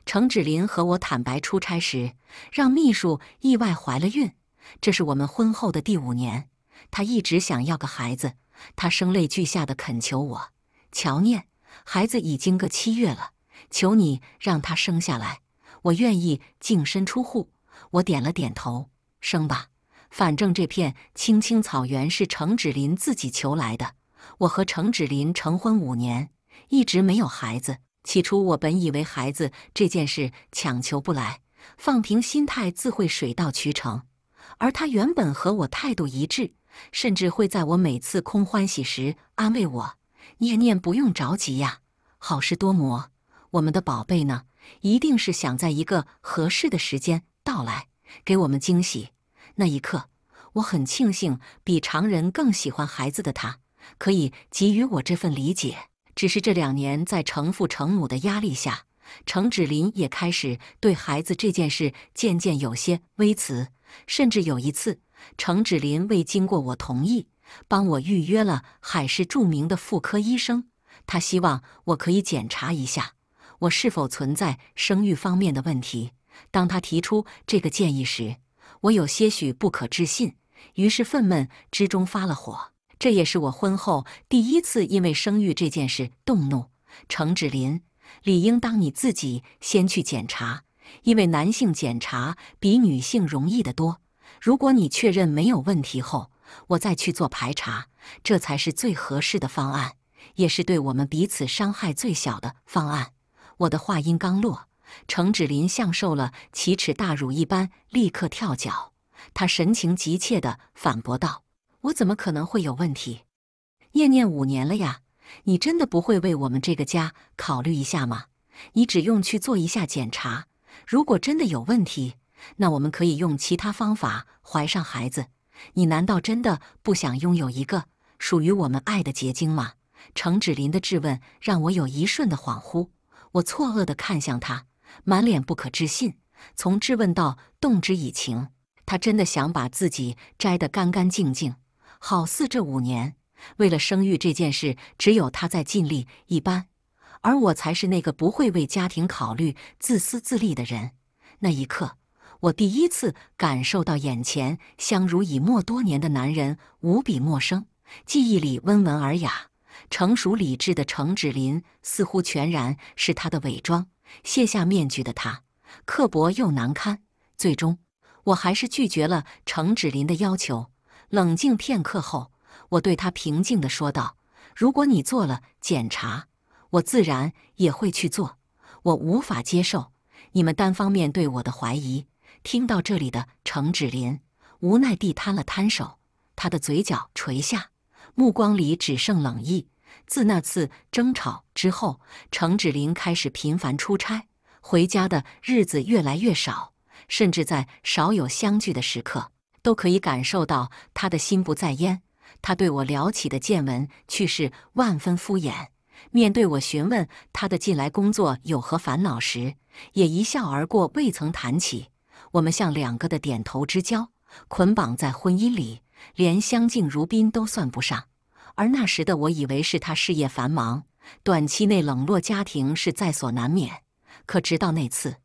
程芷琳和我坦白，出差时让秘书意外怀了孕。这是我们婚后的第五年，她一直想要个孩子。她声泪俱下的恳求我：“乔念，孩子已经个七月了，求你让他生下来，我愿意净身出户。”我点了点头：“生吧，反正这片青青草原是程芷琳自己求来的。我和程芷琳成婚五年，一直没有孩子。”起初我本以为孩子这件事强求不来，放平心态自会水到渠成。而他原本和我态度一致，甚至会在我每次空欢喜时安慰我：“念念不用着急呀，好事多磨。我们的宝贝呢，一定是想在一个合适的时间到来，给我们惊喜。”那一刻，我很庆幸比常人更喜欢孩子的他，可以给予我这份理解。只是这两年，在程父程母的压力下，程芷林也开始对孩子这件事渐渐有些微词。甚至有一次，程芷林未经过我同意，帮我预约了海市著名的妇科医生，他希望我可以检查一下我是否存在生育方面的问题。当他提出这个建议时，我有些许不可置信，于是愤懑之中发了火。这也是我婚后第一次因为生育这件事动怒。程芷林，理应当你自己先去检查，因为男性检查比女性容易得多。如果你确认没有问题后，我再去做排查，这才是最合适的方案，也是对我们彼此伤害最小的方案。我的话音刚落，程芷林像受了奇耻大辱一般，立刻跳脚。他神情急切地反驳道。我怎么可能会有问题？念念五年了呀！你真的不会为我们这个家考虑一下吗？你只用去做一下检查，如果真的有问题，那我们可以用其他方法怀上孩子。你难道真的不想拥有一个属于我们爱的结晶吗？程芷林的质问让我有一瞬的恍惚，我错愕地看向他，满脸不可置信。从质问到动之以情，他真的想把自己摘得干干净净。好似这五年，为了生育这件事，只有他在尽力一般，而我才是那个不会为家庭考虑、自私自利的人。那一刻，我第一次感受到眼前相濡以沫多年的男人无比陌生。记忆里温文尔雅、成熟理智的程芷林，似乎全然是他的伪装。卸下面具的他，刻薄又难堪。最终，我还是拒绝了程芷林的要求。冷静片刻后，我对他平静地说道：“如果你做了检查，我自然也会去做。我无法接受你们单方面对我的怀疑。”听到这里的程芷林无奈地摊了摊手，他的嘴角垂下，目光里只剩冷意。自那次争吵之后，程芷林开始频繁出差，回家的日子越来越少，甚至在少有相聚的时刻。都可以感受到他的心不在焉，他对我聊起的见闻却是万分敷衍。面对我询问他的近来工作有何烦恼时，也一笑而过，未曾谈起。我们像两个的点头之交，捆绑在婚姻里，连相敬如宾都算不上。而那时的我以为是他事业繁忙，短期内冷落家庭是在所难免。可直到那次。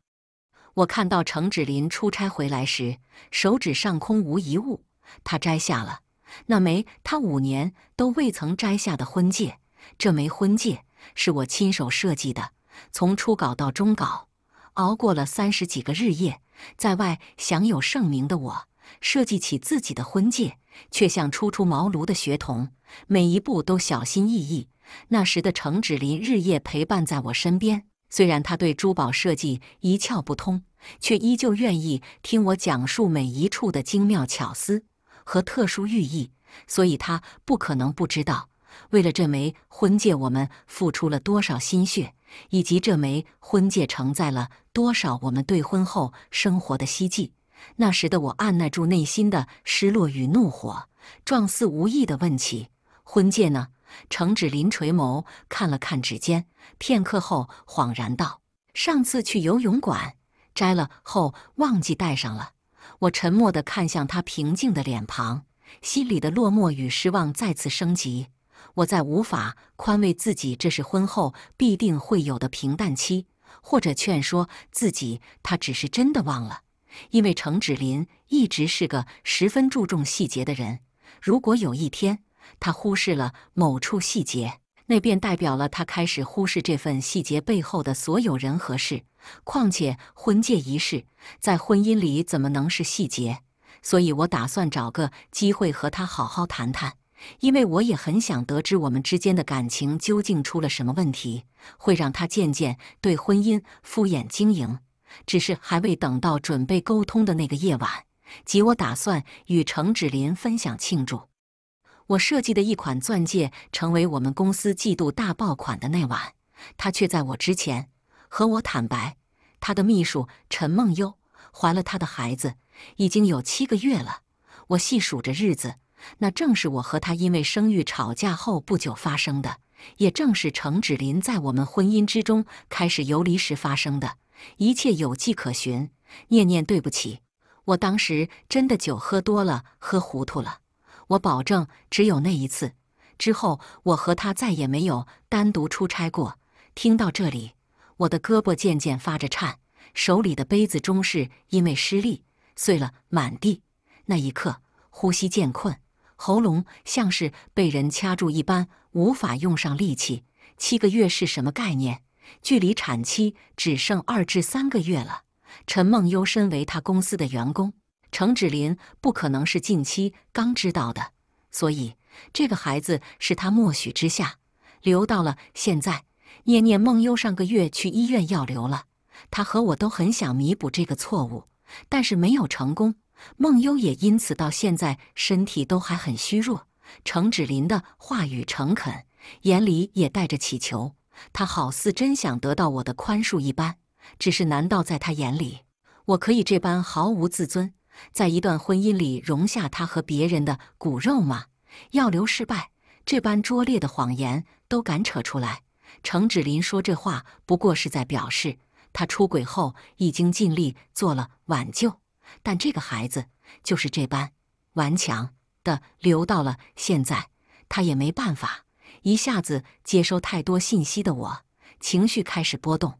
我看到程芷林出差回来时，手指上空无一物。他摘下了那枚他五年都未曾摘下的婚戒。这枚婚戒是我亲手设计的，从初稿到终稿，熬过了三十几个日夜。在外享有盛名的我，设计起自己的婚戒，却像初出茅庐的学童，每一步都小心翼翼。那时的程芷林日夜陪伴在我身边。虽然他对珠宝设计一窍不通，却依旧愿意听我讲述每一处的精妙巧思和特殊寓意，所以他不可能不知道。为了这枚婚戒，我们付出了多少心血，以及这枚婚戒承载了多少我们对婚后生活的希冀。那时的我，按捺住内心的失落与怒火，状似无意地问起：“婚戒呢？”程芷林垂眸看了看指尖，片刻后恍然道：“上次去游泳馆摘了后，忘记带上了。”我沉默地看向他平静的脸庞，心里的落寞与失望再次升级。我再无法宽慰自己，这是婚后必定会有的平淡期，或者劝说自己，他只是真的忘了。因为程芷林一直是个十分注重细节的人，如果有一天……他忽视了某处细节，那便代表了他开始忽视这份细节背后的所有人和事。况且，婚戒仪式在婚姻里怎么能是细节？所以，我打算找个机会和他好好谈谈，因为我也很想得知我们之间的感情究竟出了什么问题，会让他渐渐对婚姻敷衍经营。只是还未等到准备沟通的那个夜晚，即我打算与程芷林分享庆祝。我设计的一款钻戒成为我们公司季度大爆款的那晚，他却在我之前和我坦白，他的秘书陈梦优怀了他的孩子，已经有七个月了。我细数着日子，那正是我和他因为生育吵架后不久发生的，也正是程芷林在我们婚姻之中开始游离时发生的。一切有迹可循。念念，对不起，我当时真的酒喝多了，喝糊涂了。我保证，只有那一次，之后我和他再也没有单独出差过。听到这里，我的胳膊渐渐发着颤，手里的杯子终是因为失利碎了满地。那一刻，呼吸渐困，喉咙像是被人掐住一般，无法用上力气。七个月是什么概念？距离产期只剩二至三个月了。陈梦优身为他公司的员工。程芷林不可能是近期刚知道的，所以这个孩子是他默许之下留到了现在。念念梦忧上个月去医院要留了，他和我都很想弥补这个错误，但是没有成功。梦忧也因此到现在身体都还很虚弱。程芷林的话语诚恳，眼里也带着乞求，他好似真想得到我的宽恕一般。只是，难道在他眼里，我可以这般毫无自尊？在一段婚姻里容下他和别人的骨肉吗？要留失败，这般拙劣的谎言都敢扯出来。程芷琳说这话，不过是在表示他出轨后已经尽力做了挽救，但这个孩子就是这般顽强的留到了现在，他也没办法。一下子接收太多信息的我，情绪开始波动，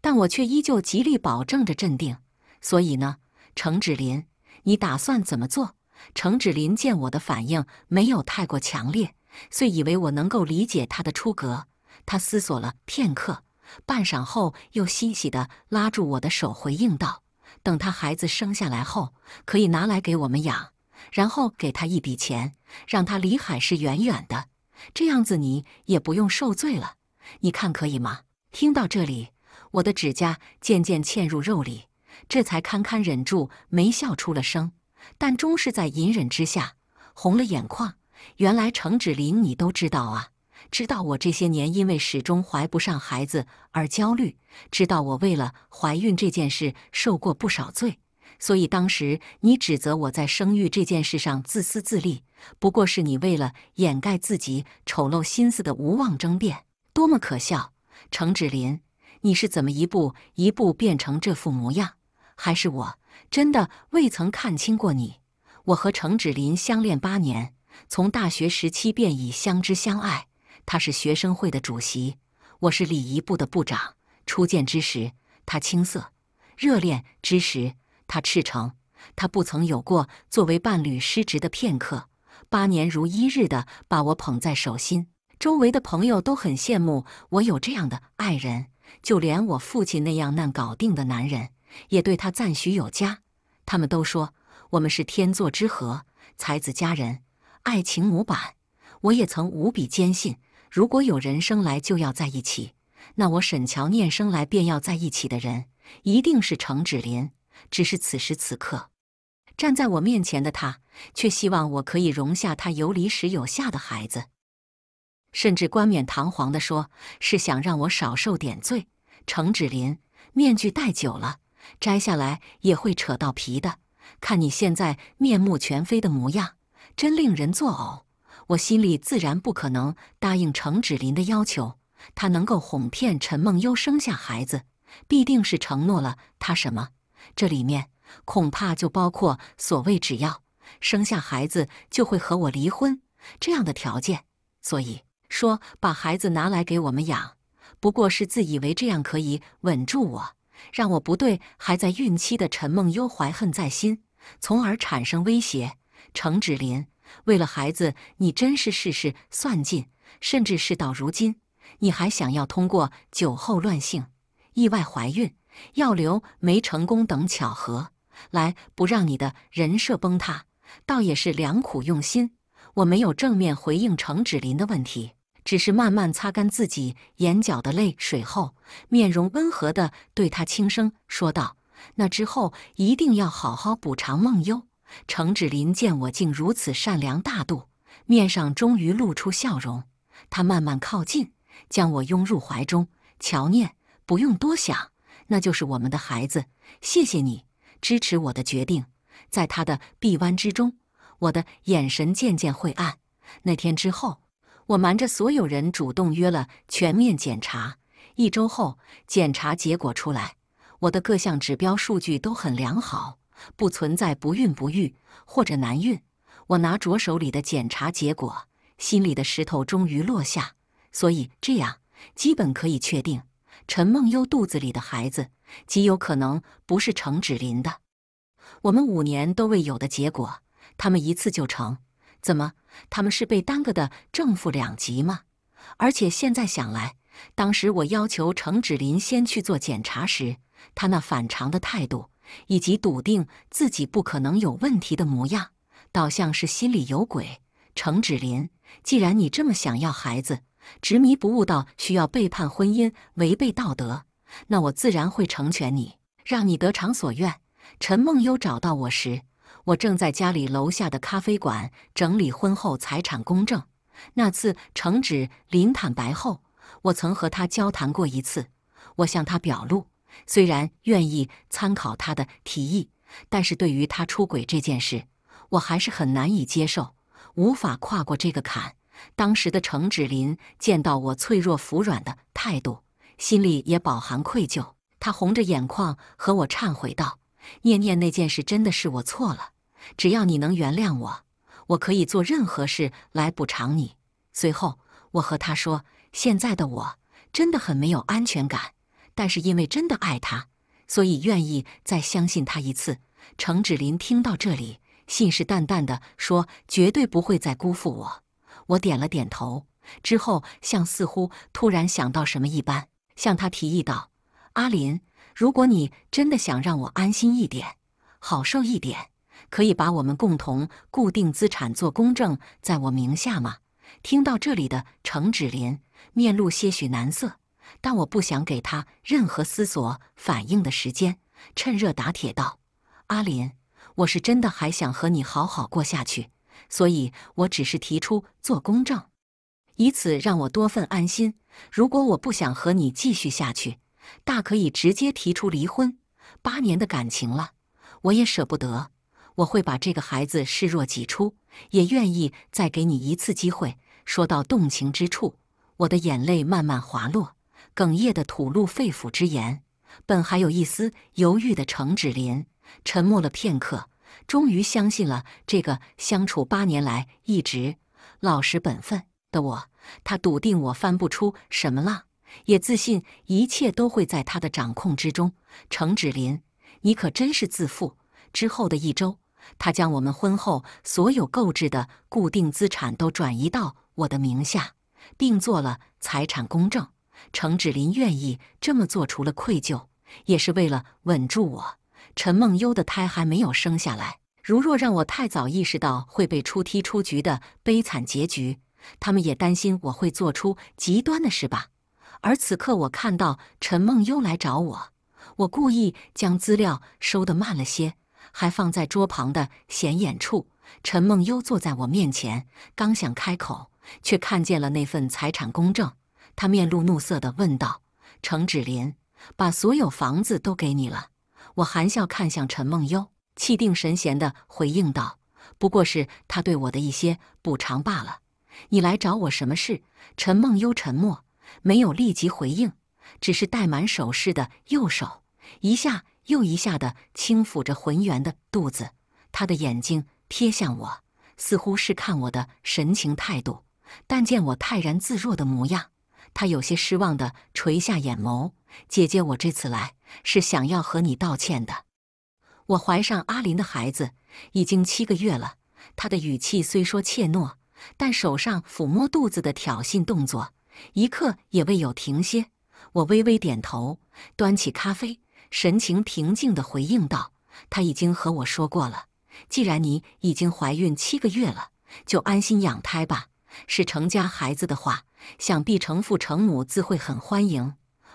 但我却依旧极力保证着镇定。所以呢？程芷林，你打算怎么做？程芷林见我的反应没有太过强烈，遂以为我能够理解他的出格。他思索了片刻，半晌后又欣喜地拉住我的手回应道：“等他孩子生下来后，可以拿来给我们养，然后给他一笔钱，让他离海市远远的。这样子你也不用受罪了。你看可以吗？”听到这里，我的指甲渐渐嵌入肉里。这才堪堪忍住没笑出了声，但终是在隐忍之下红了眼眶。原来程芷琳，你都知道啊！知道我这些年因为始终怀不上孩子而焦虑，知道我为了怀孕这件事受过不少罪。所以当时你指责我在生育这件事上自私自利，不过是你为了掩盖自己丑陋心思的无望争辩，多么可笑！程芷琳，你是怎么一步一步变成这副模样？还是我真的未曾看清过你。我和程芷林相恋八年，从大学时期便已相知相爱。他是学生会的主席，我是礼仪部的部长。初见之时，他青涩；热恋之时，他赤诚。他不曾有过作为伴侣失职的片刻，八年如一日的把我捧在手心。周围的朋友都很羡慕我有这样的爱人，就连我父亲那样难搞定的男人。也对他赞许有加，他们都说我们是天作之合，才子佳人，爱情模板。我也曾无比坚信，如果有人生来就要在一起，那我沈乔念生来便要在一起的人一定是程芷林。只是此时此刻，站在我面前的他，却希望我可以容下他游离时有下的孩子，甚至冠冕堂皇地说是想让我少受点罪。程芷林，面具戴久了。摘下来也会扯到皮的。看你现在面目全非的模样，真令人作呕。我心里自然不可能答应程芷林的要求。他能够哄骗陈梦幽生下孩子，必定是承诺了他什么。这里面恐怕就包括所谓只要生下孩子就会和我离婚这样的条件。所以说，把孩子拿来给我们养，不过是自以为这样可以稳住我。让我不对还在孕期的陈梦优怀恨在心，从而产生威胁。程芷琳，为了孩子，你真是事事算尽，甚至事到如今，你还想要通过酒后乱性、意外怀孕、药流没成功等巧合来不让你的人设崩塌，倒也是良苦用心。我没有正面回应程芷琳的问题。只是慢慢擦干自己眼角的泪水后，面容温和地对他轻声说道：“那之后一定要好好补偿梦幽。”程芷林见我竟如此善良大度，面上终于露出笑容。他慢慢靠近，将我拥入怀中。乔念，不用多想，那就是我们的孩子。谢谢你支持我的决定。在他的臂弯之中，我的眼神渐渐晦暗。那天之后。我瞒着所有人主动约了全面检查，一周后检查结果出来，我的各项指标数据都很良好，不存在不孕不育或者难孕。我拿着手里的检查结果，心里的石头终于落下。所以这样基本可以确定，陈梦优肚子里的孩子极有可能不是程芷林的。我们五年都未有的结果，他们一次就成。怎么？他们是被耽搁的正负两极吗？而且现在想来，当时我要求程芷林先去做检查时，他那反常的态度，以及笃定自己不可能有问题的模样，倒像是心里有鬼。程芷林，既然你这么想要孩子，执迷不悟到需要背叛婚姻、违背道德，那我自然会成全你，让你得偿所愿。陈梦幽找到我时。我正在家里楼下的咖啡馆整理婚后财产公证。那次程芷林坦白后，我曾和他交谈过一次。我向他表露，虽然愿意参考他的提议，但是对于他出轨这件事，我还是很难以接受，无法跨过这个坎。当时的程芷林见到我脆弱服软的态度，心里也饱含愧疚。他红着眼眶和我忏悔道：“念念那件事真的是我错了。”只要你能原谅我，我可以做任何事来补偿你。随后，我和他说：“现在的我真的很没有安全感，但是因为真的爱他，所以愿意再相信他一次。”程芷林听到这里，信誓旦旦地说：“绝对不会再辜负我。”我点了点头，之后像似乎突然想到什么一般，向他提议道：“阿林，如果你真的想让我安心一点，好受一点。”可以把我们共同固定资产做公证，在我名下吗？听到这里的程芷林面露些许难色，但我不想给他任何思索反应的时间，趁热打铁道：“阿林，我是真的还想和你好好过下去，所以我只是提出做公证，以此让我多份安心。如果我不想和你继续下去，大可以直接提出离婚。八年的感情了，我也舍不得。”我会把这个孩子视若己出，也愿意再给你一次机会。说到动情之处，我的眼泪慢慢滑落，哽咽的吐露肺腑之言。本还有一丝犹豫的程芷林，沉默了片刻，终于相信了这个相处八年来一直老实本分的我。他笃定我翻不出什么浪，也自信一切都会在他的掌控之中。程芷林，你可真是自负。之后的一周。他将我们婚后所有购置的固定资产都转移到我的名下，并做了财产公证。程芷林愿意这么做，除了愧疚，也是为了稳住我。陈梦优的胎还没有生下来，如若让我太早意识到会被出踢出局的悲惨结局，他们也担心我会做出极端的事吧。而此刻我看到陈梦优来找我，我故意将资料收得慢了些。还放在桌旁的显眼处。陈梦优坐在我面前，刚想开口，却看见了那份财产公证。他面露怒色的问道：“程芷林，把所有房子都给你了？”我含笑看向陈梦优，气定神闲的回应道：“不过是他对我的一些补偿罢了。”你来找我什么事？陈梦幽沉默，没有立即回应，只是戴满首饰的右手一下。又一下的轻抚着浑圆的肚子，他的眼睛瞥向我，似乎是看我的神情态度。但见我泰然自若的模样，他有些失望的垂下眼眸。姐姐，我这次来是想要和你道歉的。我怀上阿林的孩子已经七个月了。他的语气虽说怯懦，但手上抚摸肚子的挑衅动作一刻也未有停歇。我微微点头，端起咖啡。神情平静地回应道：“他已经和我说过了，既然你已经怀孕七个月了，就安心养胎吧。是程家孩子的话，想必程父程母自会很欢迎。”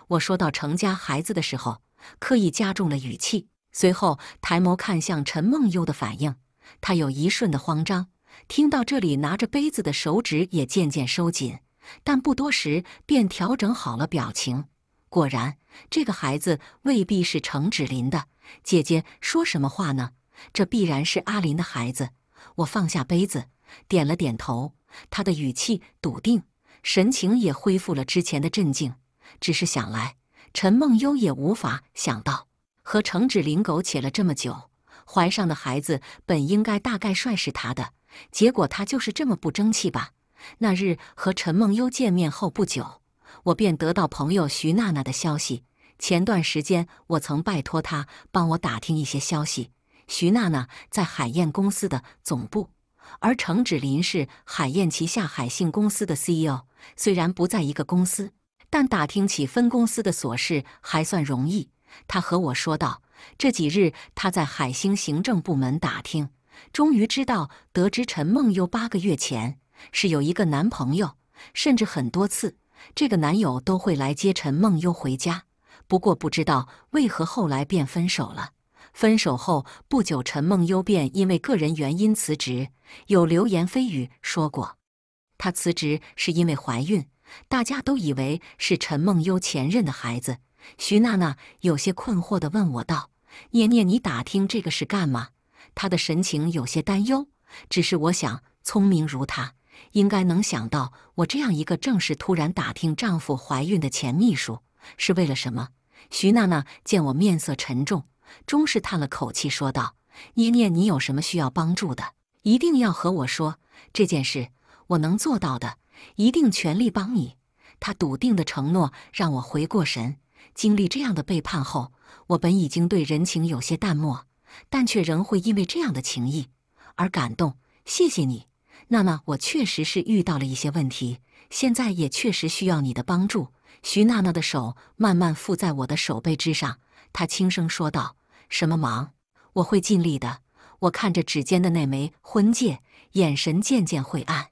我说到“程家孩子”的时候，刻意加重了语气，随后抬眸看向陈梦幽的反应。他有一瞬的慌张，听到这里，拿着杯子的手指也渐渐收紧，但不多时便调整好了表情。果然。这个孩子未必是程芷林的姐姐，说什么话呢？这必然是阿林的孩子。我放下杯子，点了点头。他的语气笃定，神情也恢复了之前的镇静。只是想来，陈梦幽也无法想到，和程芷林苟且了这么久，怀上的孩子本应该大概率是他的，结果他就是这么不争气吧？那日和陈梦幽见面后不久。我便得到朋友徐娜娜的消息。前段时间，我曾拜托她帮我打听一些消息。徐娜娜在海燕公司的总部，而程芷林是海燕旗下海信公司的 CEO。虽然不在一个公司，但打听起分公司的琐事还算容易。她和我说道：“这几日，她在海星行政部门打听，终于知道得知陈梦又八个月前是有一个男朋友，甚至很多次。”这个男友都会来接陈梦优回家，不过不知道为何后来便分手了。分手后不久，陈梦优便因为个人原因辞职。有流言蜚语说过，她辞职是因为怀孕，大家都以为是陈梦优前任的孩子。徐娜娜有些困惑地问我道：“念念，你打听这个事干嘛？”她的神情有些担忧，只是我想，聪明如她。应该能想到，我这样一个正是突然打听丈夫怀孕的前秘书，是为了什么？徐娜娜见我面色沉重，终是叹了口气，说道：“念念，你有什么需要帮助的，一定要和我说。这件事我能做到的，一定全力帮你。”她笃定的承诺让我回过神。经历这样的背叛后，我本已经对人情有些淡漠，但却仍会因为这样的情谊而感动。谢谢你。那么我确实是遇到了一些问题，现在也确实需要你的帮助。徐娜娜的手慢慢覆在我的手背之上，她轻声说道：“什么忙？我会尽力的。”我看着指尖的那枚婚戒，眼神渐渐晦暗。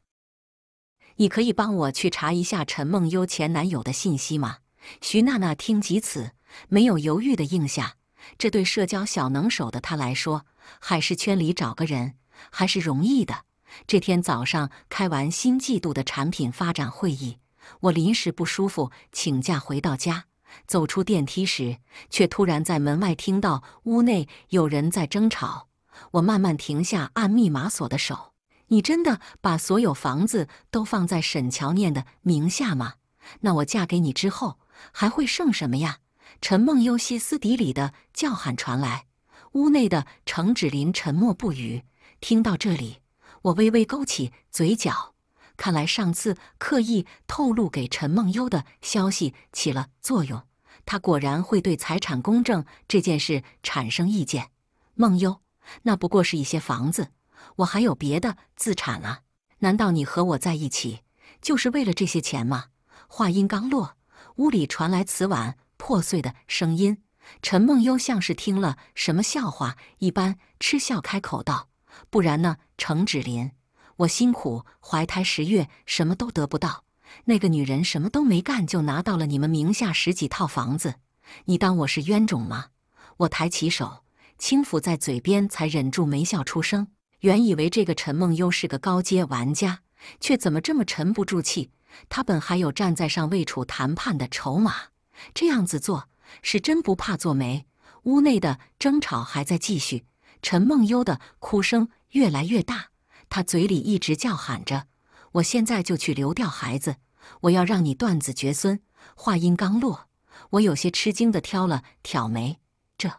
你可以帮我去查一下陈梦幽前男友的信息吗？徐娜娜听及此，没有犹豫的应下。这对社交小能手的她来说，海事圈里找个人还是容易的。这天早上开完新季度的产品发展会议，我临时不舒服请假回到家。走出电梯时，却突然在门外听到屋内有人在争吵。我慢慢停下按密码锁的手：“你真的把所有房子都放在沈乔念的名下吗？那我嫁给你之后还会剩什么呀？”陈梦幽歇斯底里的叫喊传来，屋内的程芷琳沉默不语。听到这里。我微微勾起嘴角，看来上次刻意透露给陈梦优的消息起了作用，他果然会对财产公证这件事产生意见。梦幽，那不过是一些房子，我还有别的资产啊！难道你和我在一起就是为了这些钱吗？话音刚落，屋里传来瓷碗破碎的声音。陈梦优像是听了什么笑话一般嗤笑，开口道：“不然呢？”程芷琳，我辛苦怀胎十月，什么都得不到，那个女人什么都没干，就拿到了你们名下十几套房子，你当我是冤种吗？我抬起手，轻抚在嘴边，才忍住没笑出声。原以为这个陈梦优是个高阶玩家，却怎么这么沉不住气？他本还有站在上位处谈判的筹码，这样子做是真不怕做媒。屋内的争吵还在继续，陈梦优的哭声。越来越大，他嘴里一直叫喊着：“我现在就去流掉孩子，我要让你断子绝孙。”话音刚落，我有些吃惊地挑了挑眉。这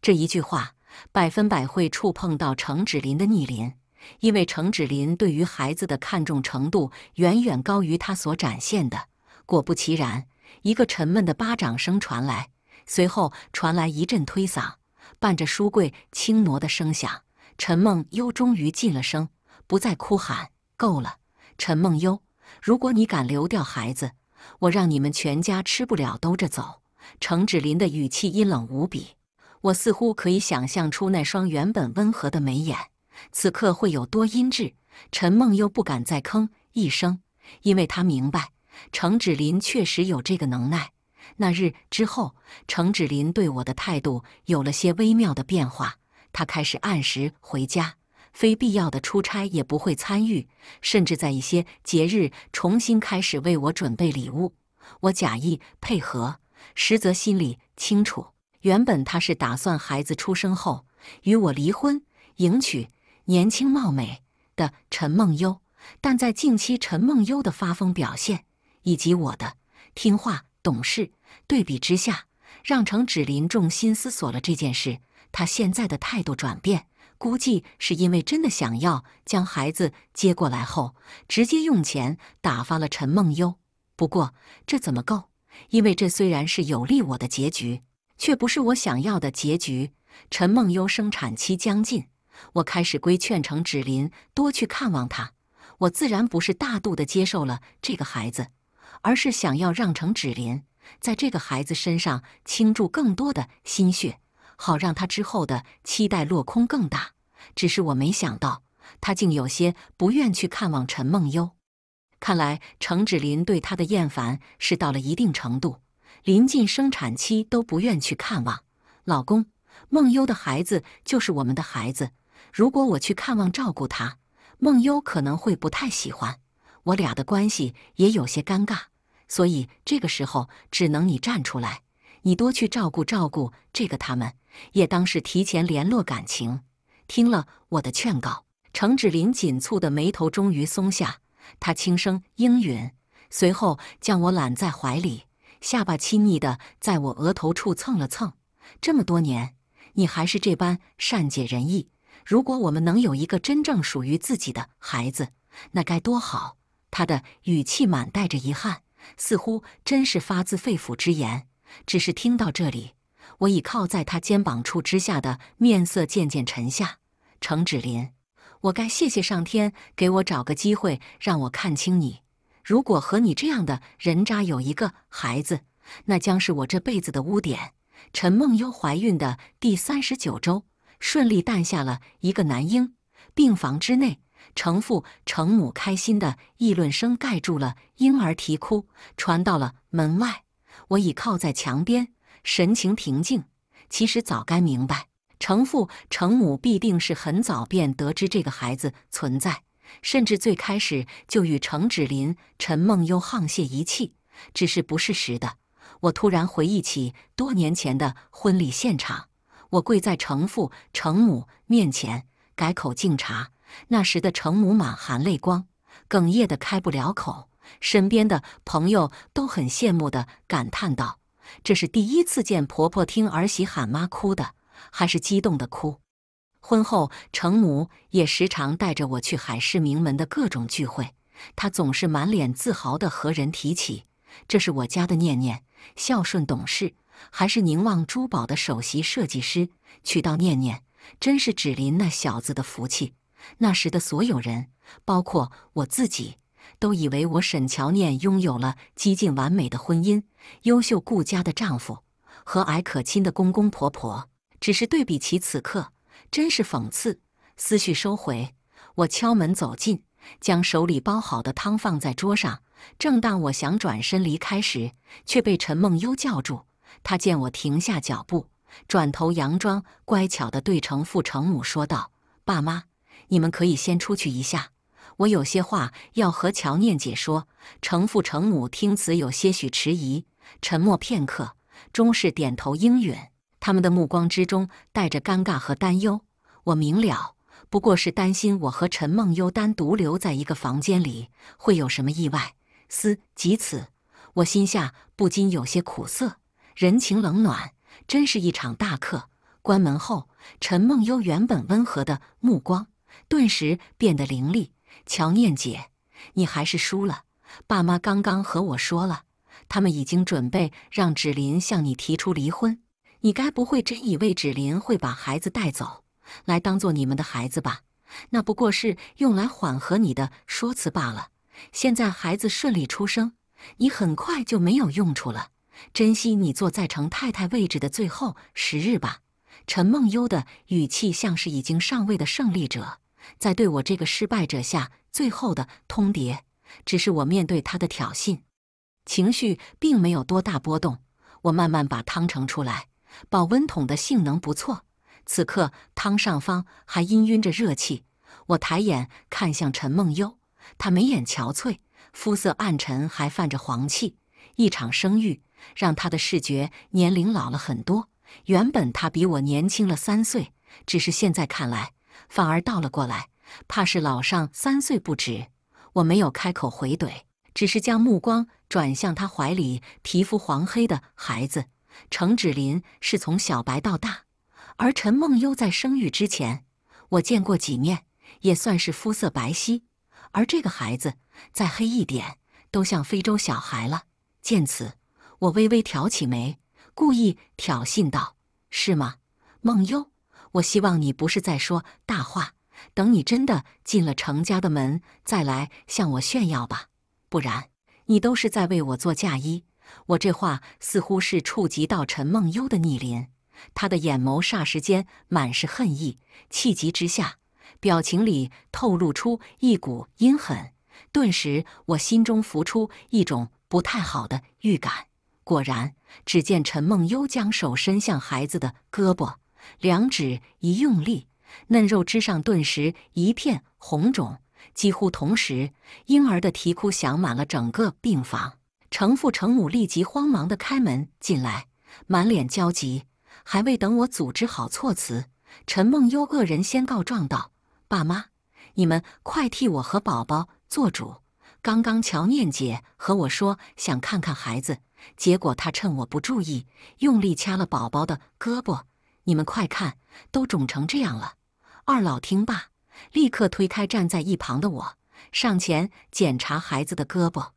这一句话百分百会触碰到程芷林的逆鳞，因为程芷林对于孩子的看重程度远远高于他所展现的。果不其然，一个沉闷的巴掌声传来，随后传来一阵推搡，伴着书柜轻挪的声响。陈梦幽终于禁了声，不再哭喊。够了，陈梦幽，如果你敢流掉孩子，我让你们全家吃不了兜着走。程芷林的语气阴冷无比，我似乎可以想象出那双原本温和的眉眼，此刻会有多阴鸷。陈梦幽不敢再吭一声，因为他明白程芷林确实有这个能耐。那日之后，程芷林对我的态度有了些微妙的变化。他开始按时回家，非必要的出差也不会参与，甚至在一些节日重新开始为我准备礼物。我假意配合，实则心里清楚，原本他是打算孩子出生后与我离婚，迎娶年轻貌美的陈梦优。但在近期陈梦优的发疯表现以及我的听话懂事对比之下，让程芷林重心思索了这件事。他现在的态度转变，估计是因为真的想要将孩子接过来后，直接用钱打发了陈梦优。不过这怎么够？因为这虽然是有利我的结局，却不是我想要的结局。陈梦优生产期将近，我开始规劝程芷林多去看望她。我自然不是大度的接受了这个孩子，而是想要让程芷林在这个孩子身上倾注更多的心血。好让他之后的期待落空更大。只是我没想到，他竟有些不愿去看望陈梦幽。看来程芷林对他的厌烦是到了一定程度，临近生产期都不愿去看望。老公，梦幽的孩子就是我们的孩子。如果我去看望照顾他，梦幽可能会不太喜欢，我俩的关系也有些尴尬。所以这个时候只能你站出来，你多去照顾照顾这个他们。也当是提前联络感情。听了我的劝告，程芷林紧蹙的眉头终于松下，他轻声应允，随后将我揽在怀里，下巴亲昵地在我额头处蹭了蹭。这么多年，你还是这般善解人意。如果我们能有一个真正属于自己的孩子，那该多好。他的语气满带着遗憾，似乎真是发自肺腑之言。只是听到这里。我倚靠在他肩膀处之下的面色渐渐沉下。程芷林，我该谢谢上天给我找个机会让我看清你。如果和你这样的人渣有一个孩子，那将是我这辈子的污点。陈梦优怀孕的第三十九周，顺利诞下了一个男婴。病房之内，程父程母开心的议论声盖住了婴儿啼哭，传到了门外。我倚靠在墙边。神情平静，其实早该明白，程父程母必定是很早便得知这个孩子存在，甚至最开始就与程芷林、陈梦幽沆瀣一气，只是不是实的。我突然回忆起多年前的婚礼现场，我跪在程父程母面前，改口敬茶。那时的程母满含泪光，哽咽的开不了口，身边的朋友都很羡慕的感叹道。这是第一次见婆婆听儿媳喊妈哭的，还是激动的哭。婚后，程母也时常带着我去海市名门的各种聚会，她总是满脸自豪地和人提起：“这是我家的念念，孝顺懂事，还是宁望珠宝的首席设计师。娶到念念，真是芷林那小子的福气。”那时的所有人，包括我自己。都以为我沈乔念拥有了几近完美的婚姻，优秀顾家的丈夫，和蔼可亲的公公婆婆。只是对比起此刻，真是讽刺。思绪收回，我敲门走进，将手里包好的汤放在桌上。正当我想转身离开时，却被陈梦幽叫住。她见我停下脚步，转头佯装乖巧的对程父程母说道：“爸妈，你们可以先出去一下。”我有些话要和乔念姐说，程父程母听此有些许迟疑，沉默片刻，终是点头应允。他们的目光之中带着尴尬和担忧，我明了，不过是担心我和陈梦幽单独留在一个房间里会有什么意外。思及此，我心下不禁有些苦涩。人情冷暖，真是一场大客。关门后，陈梦幽原本温和的目光顿时变得凌厉。乔念姐，你还是输了。爸妈刚刚和我说了，他们已经准备让芷林向你提出离婚。你该不会真以为芷林会把孩子带走，来当做你们的孩子吧？那不过是用来缓和你的说辞罢了。现在孩子顺利出生，你很快就没有用处了。珍惜你坐在程太太位置的最后时日吧。陈梦幽的语气像是已经上位的胜利者。在对我这个失败者下最后的通牒，只是我面对他的挑衅，情绪并没有多大波动。我慢慢把汤盛出来，保温桶的性能不错。此刻汤上方还氤氲着热气。我抬眼看向陈梦幽，她眉眼憔悴，肤色暗沉，还泛着黄气。一场生育让她的视觉年龄老了很多。原本她比我年轻了三岁，只是现在看来。反而倒了过来，怕是老上三岁不止。我没有开口回怼，只是将目光转向他怀里皮肤黄黑的孩子。程芷林是从小白到大，而陈梦优在生育之前，我见过几面，也算是肤色白皙。而这个孩子再黑一点，都像非洲小孩了。见此，我微微挑起眉，故意挑衅道：“是吗，梦幽？”我希望你不是在说大话，等你真的进了程家的门，再来向我炫耀吧。不然，你都是在为我做嫁衣。我这话似乎是触及到陈梦幽的逆鳞，他的眼眸霎时间满是恨意，气急之下，表情里透露出一股阴狠。顿时，我心中浮出一种不太好的预感。果然，只见陈梦幽将手伸向孩子的胳膊。两指一用力，嫩肉之上顿时一片红肿。几乎同时，婴儿的啼哭响满了整个病房。程父程母立即慌忙的开门进来，满脸焦急。还未等我组织好措辞，陈梦幽恶人先告状道：“爸妈，你们快替我和宝宝做主！刚刚乔念姐和我说想看看孩子，结果她趁我不注意，用力掐了宝宝的胳膊。”你们快看，都肿成这样了！二老听罢，立刻推开站在一旁的我，上前检查孩子的胳膊。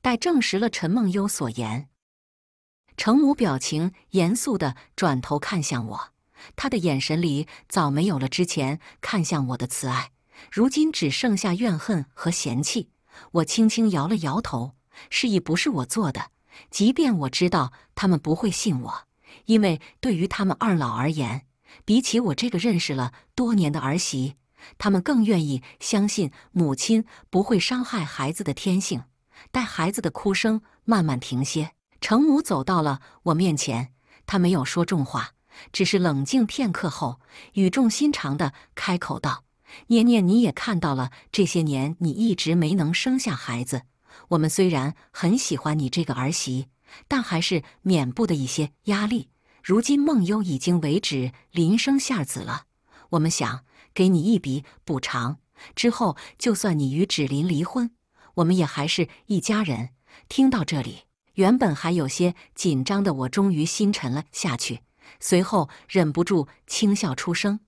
待证实了陈梦幽所言，程母表情严肃的转头看向我，他的眼神里早没有了之前看向我的慈爱，如今只剩下怨恨和嫌弃。我轻轻摇了摇头，示意不是我做的，即便我知道他们不会信我。因为对于他们二老而言，比起我这个认识了多年的儿媳，他们更愿意相信母亲不会伤害孩子的天性。待孩子的哭声慢慢停歇，程母走到了我面前，他没有说重话，只是冷静片刻后，语重心长地开口道：“念念，你也看到了，这些年你一直没能生下孩子。我们虽然很喜欢你这个儿媳，但还是免不得一些压力。”如今梦幽已经为芷林生下子了，我们想给你一笔补偿，之后就算你与芷林离婚，我们也还是一家人。听到这里，原本还有些紧张的我，终于心沉了下去，随后忍不住轻笑出声。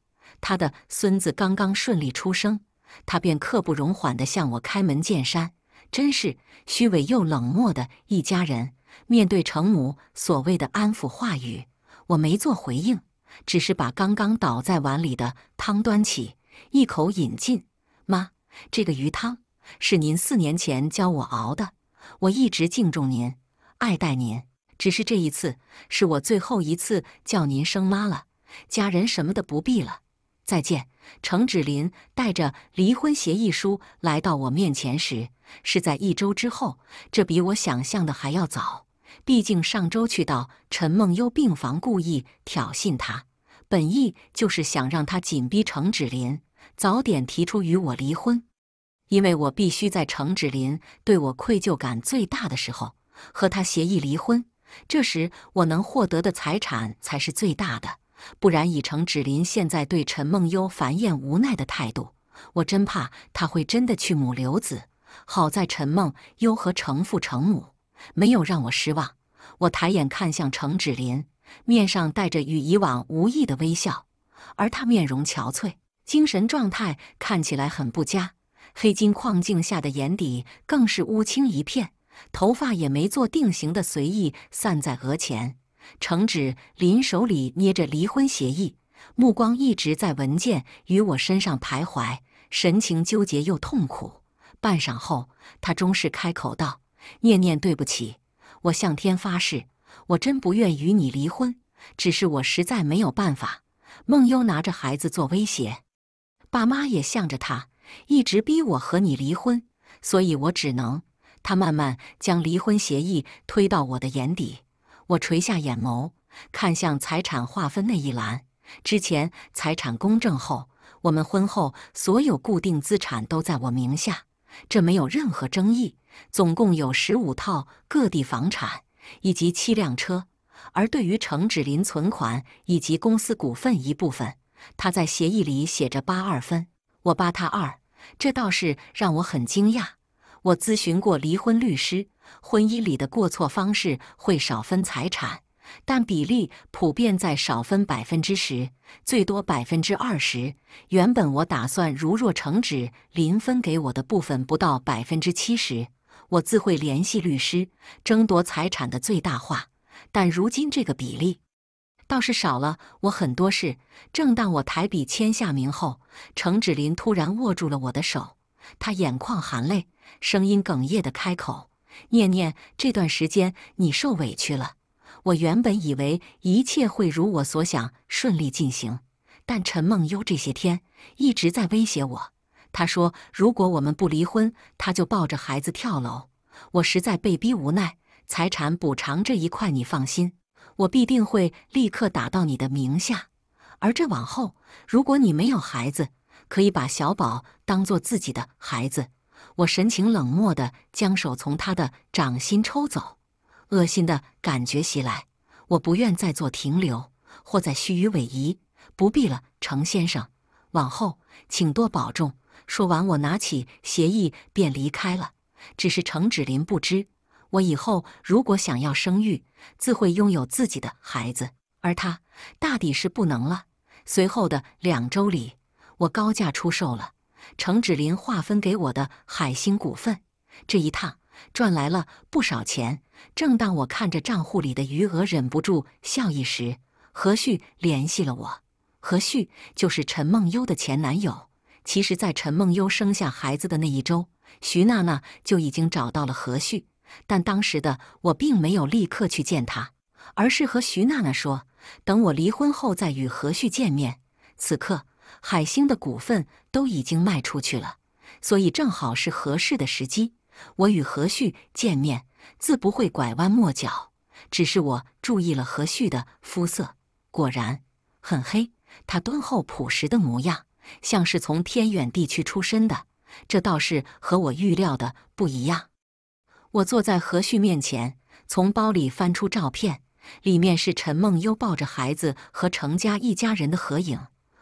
他的孙子刚刚顺利出生，他便刻不容缓地向我开门见山。真是虚伪又冷漠的一家人，面对程母所谓的安抚话语。我没做回应，只是把刚刚倒在碗里的汤端起，一口饮尽。妈，这个鱼汤是您四年前教我熬的，我一直敬重您，爱戴您。只是这一次，是我最后一次叫您生妈了。家人什么的不必了。再见。程芷林带着离婚协议书来到我面前时，是在一周之后，这比我想象的还要早。毕竟上周去到陈梦幽病房，故意挑衅她，本意就是想让她紧逼程芷林早点提出与我离婚，因为我必须在程芷林对我愧疚感最大的时候和他协议离婚，这时我能获得的财产才是最大的。不然以程芷林现在对陈梦幽烦厌无奈的态度，我真怕他会真的去母留子。好在陈梦幽和程父程母。没有让我失望。我抬眼看向程芷林，面上带着与以往无异的微笑，而她面容憔悴，精神状态看起来很不佳，黑金框镜下的眼底更是乌青一片，头发也没做定型的随意散在额前。程芷林手里捏着离婚协议，目光一直在文件与我身上徘徊，神情纠结又痛苦。半晌后，他终是开口道。念念，对不起，我向天发誓，我真不愿与你离婚，只是我实在没有办法。梦优拿着孩子做威胁，爸妈也向着他，一直逼我和你离婚，所以我只能……他慢慢将离婚协议推到我的眼底，我垂下眼眸，看向财产划分那一栏。之前财产公证后，我们婚后所有固定资产都在我名下。这没有任何争议，总共有十五套各地房产以及七辆车。而对于程芷林存款以及公司股份一部分，他在协议里写着八二分，我八他二，这倒是让我很惊讶。我咨询过离婚律师，婚姻里的过错方式会少分财产。但比例普遍在少分百分之十，最多百分之二十。原本我打算，如若程指林分给我的部分不到百分之七十，我自会联系律师争夺财产的最大化。但如今这个比例，倒是少了我很多事。正当我抬笔签下名后，程芷林突然握住了我的手，他眼眶含泪，声音哽咽地开口：“念念，这段时间你受委屈了。”我原本以为一切会如我所想顺利进行，但陈梦优这些天一直在威胁我。他说，如果我们不离婚，他就抱着孩子跳楼。我实在被逼无奈，财产补偿这一块你放心，我必定会立刻打到你的名下。而这往后，如果你没有孩子，可以把小宝当做自己的孩子。我神情冷漠的将手从他的掌心抽走。恶心的感觉袭来，我不愿再做停留，或再虚与委蛇。不必了，程先生，往后请多保重。说完，我拿起协议便离开了。只是程芷林不知，我以后如果想要生育，自会拥有自己的孩子，而他大抵是不能了。随后的两周里，我高价出售了程芷林划分给我的海星股份。这一趟。赚来了不少钱。正当我看着账户里的余额，忍不住笑意时，何旭联系了我。何旭就是陈梦优的前男友。其实，在陈梦优生下孩子的那一周，徐娜娜就已经找到了何旭，但当时的我并没有立刻去见他，而是和徐娜娜说，等我离婚后再与何旭见面。此刻，海星的股份都已经卖出去了，所以正好是合适的时机。我与何旭见面，自不会拐弯抹角。只是我注意了何旭的肤色，果然很黑。他敦厚朴实的模样，像是从偏远地区出身的，这倒是和我预料的不一样。我坐在何旭面前，从包里翻出照片，里面是陈梦优抱着孩子和程家一家人的合影。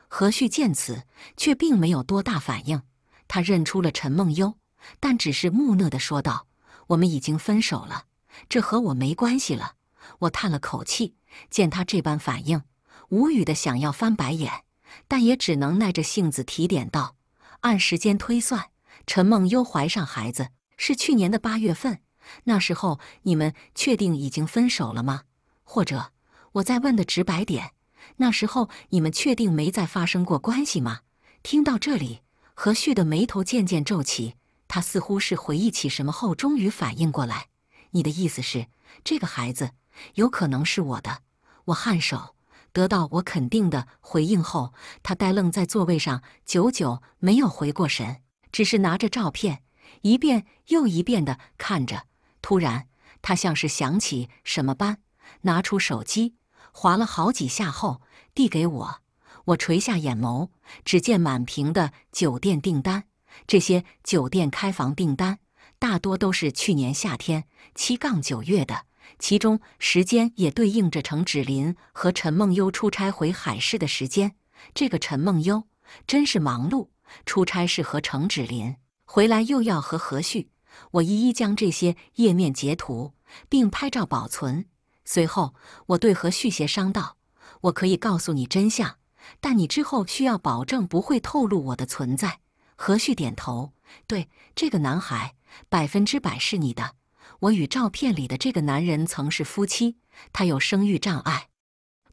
何旭见此，却并没有多大反应。他认出了陈梦优，但只是木讷的说道：“我们已经分手了，这和我没关系了。”我叹了口气，见他这般反应，无语的想要翻白眼，但也只能耐着性子提点道：“按时间推算，陈梦幽怀上孩子是去年的八月份，那时候你们确定已经分手了吗？或者，我再问的直白点，那时候你们确定没再发生过关系吗？”听到这里，何旭的眉头渐渐皱起。他似乎是回忆起什么后，终于反应过来。你的意思是，这个孩子有可能是我的？我颔首，得到我肯定的回应后，他呆愣在座位上，久久没有回过神，只是拿着照片一遍又一遍的看着。突然，他像是想起什么般，拿出手机，划了好几下后递给我。我垂下眼眸，只见满屏的酒店订单。这些酒店开房订单大多都是去年夏天七杠九月的，其中时间也对应着程芷林和陈梦优出差回海市的时间。这个陈梦优真是忙碌，出差是和程芷林，回来又要和何旭。我一一将这些页面截图并拍照保存。随后，我对何旭协商道：“我可以告诉你真相，但你之后需要保证不会透露我的存在。”何旭点头，对这个男孩百分之百是你的。我与照片里的这个男人曾是夫妻，他有生育障碍，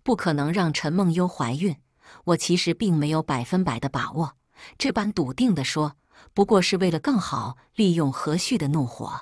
不可能让陈梦优怀孕。我其实并没有百分百的把握，这般笃定地说，不过是为了更好利用何旭的怒火。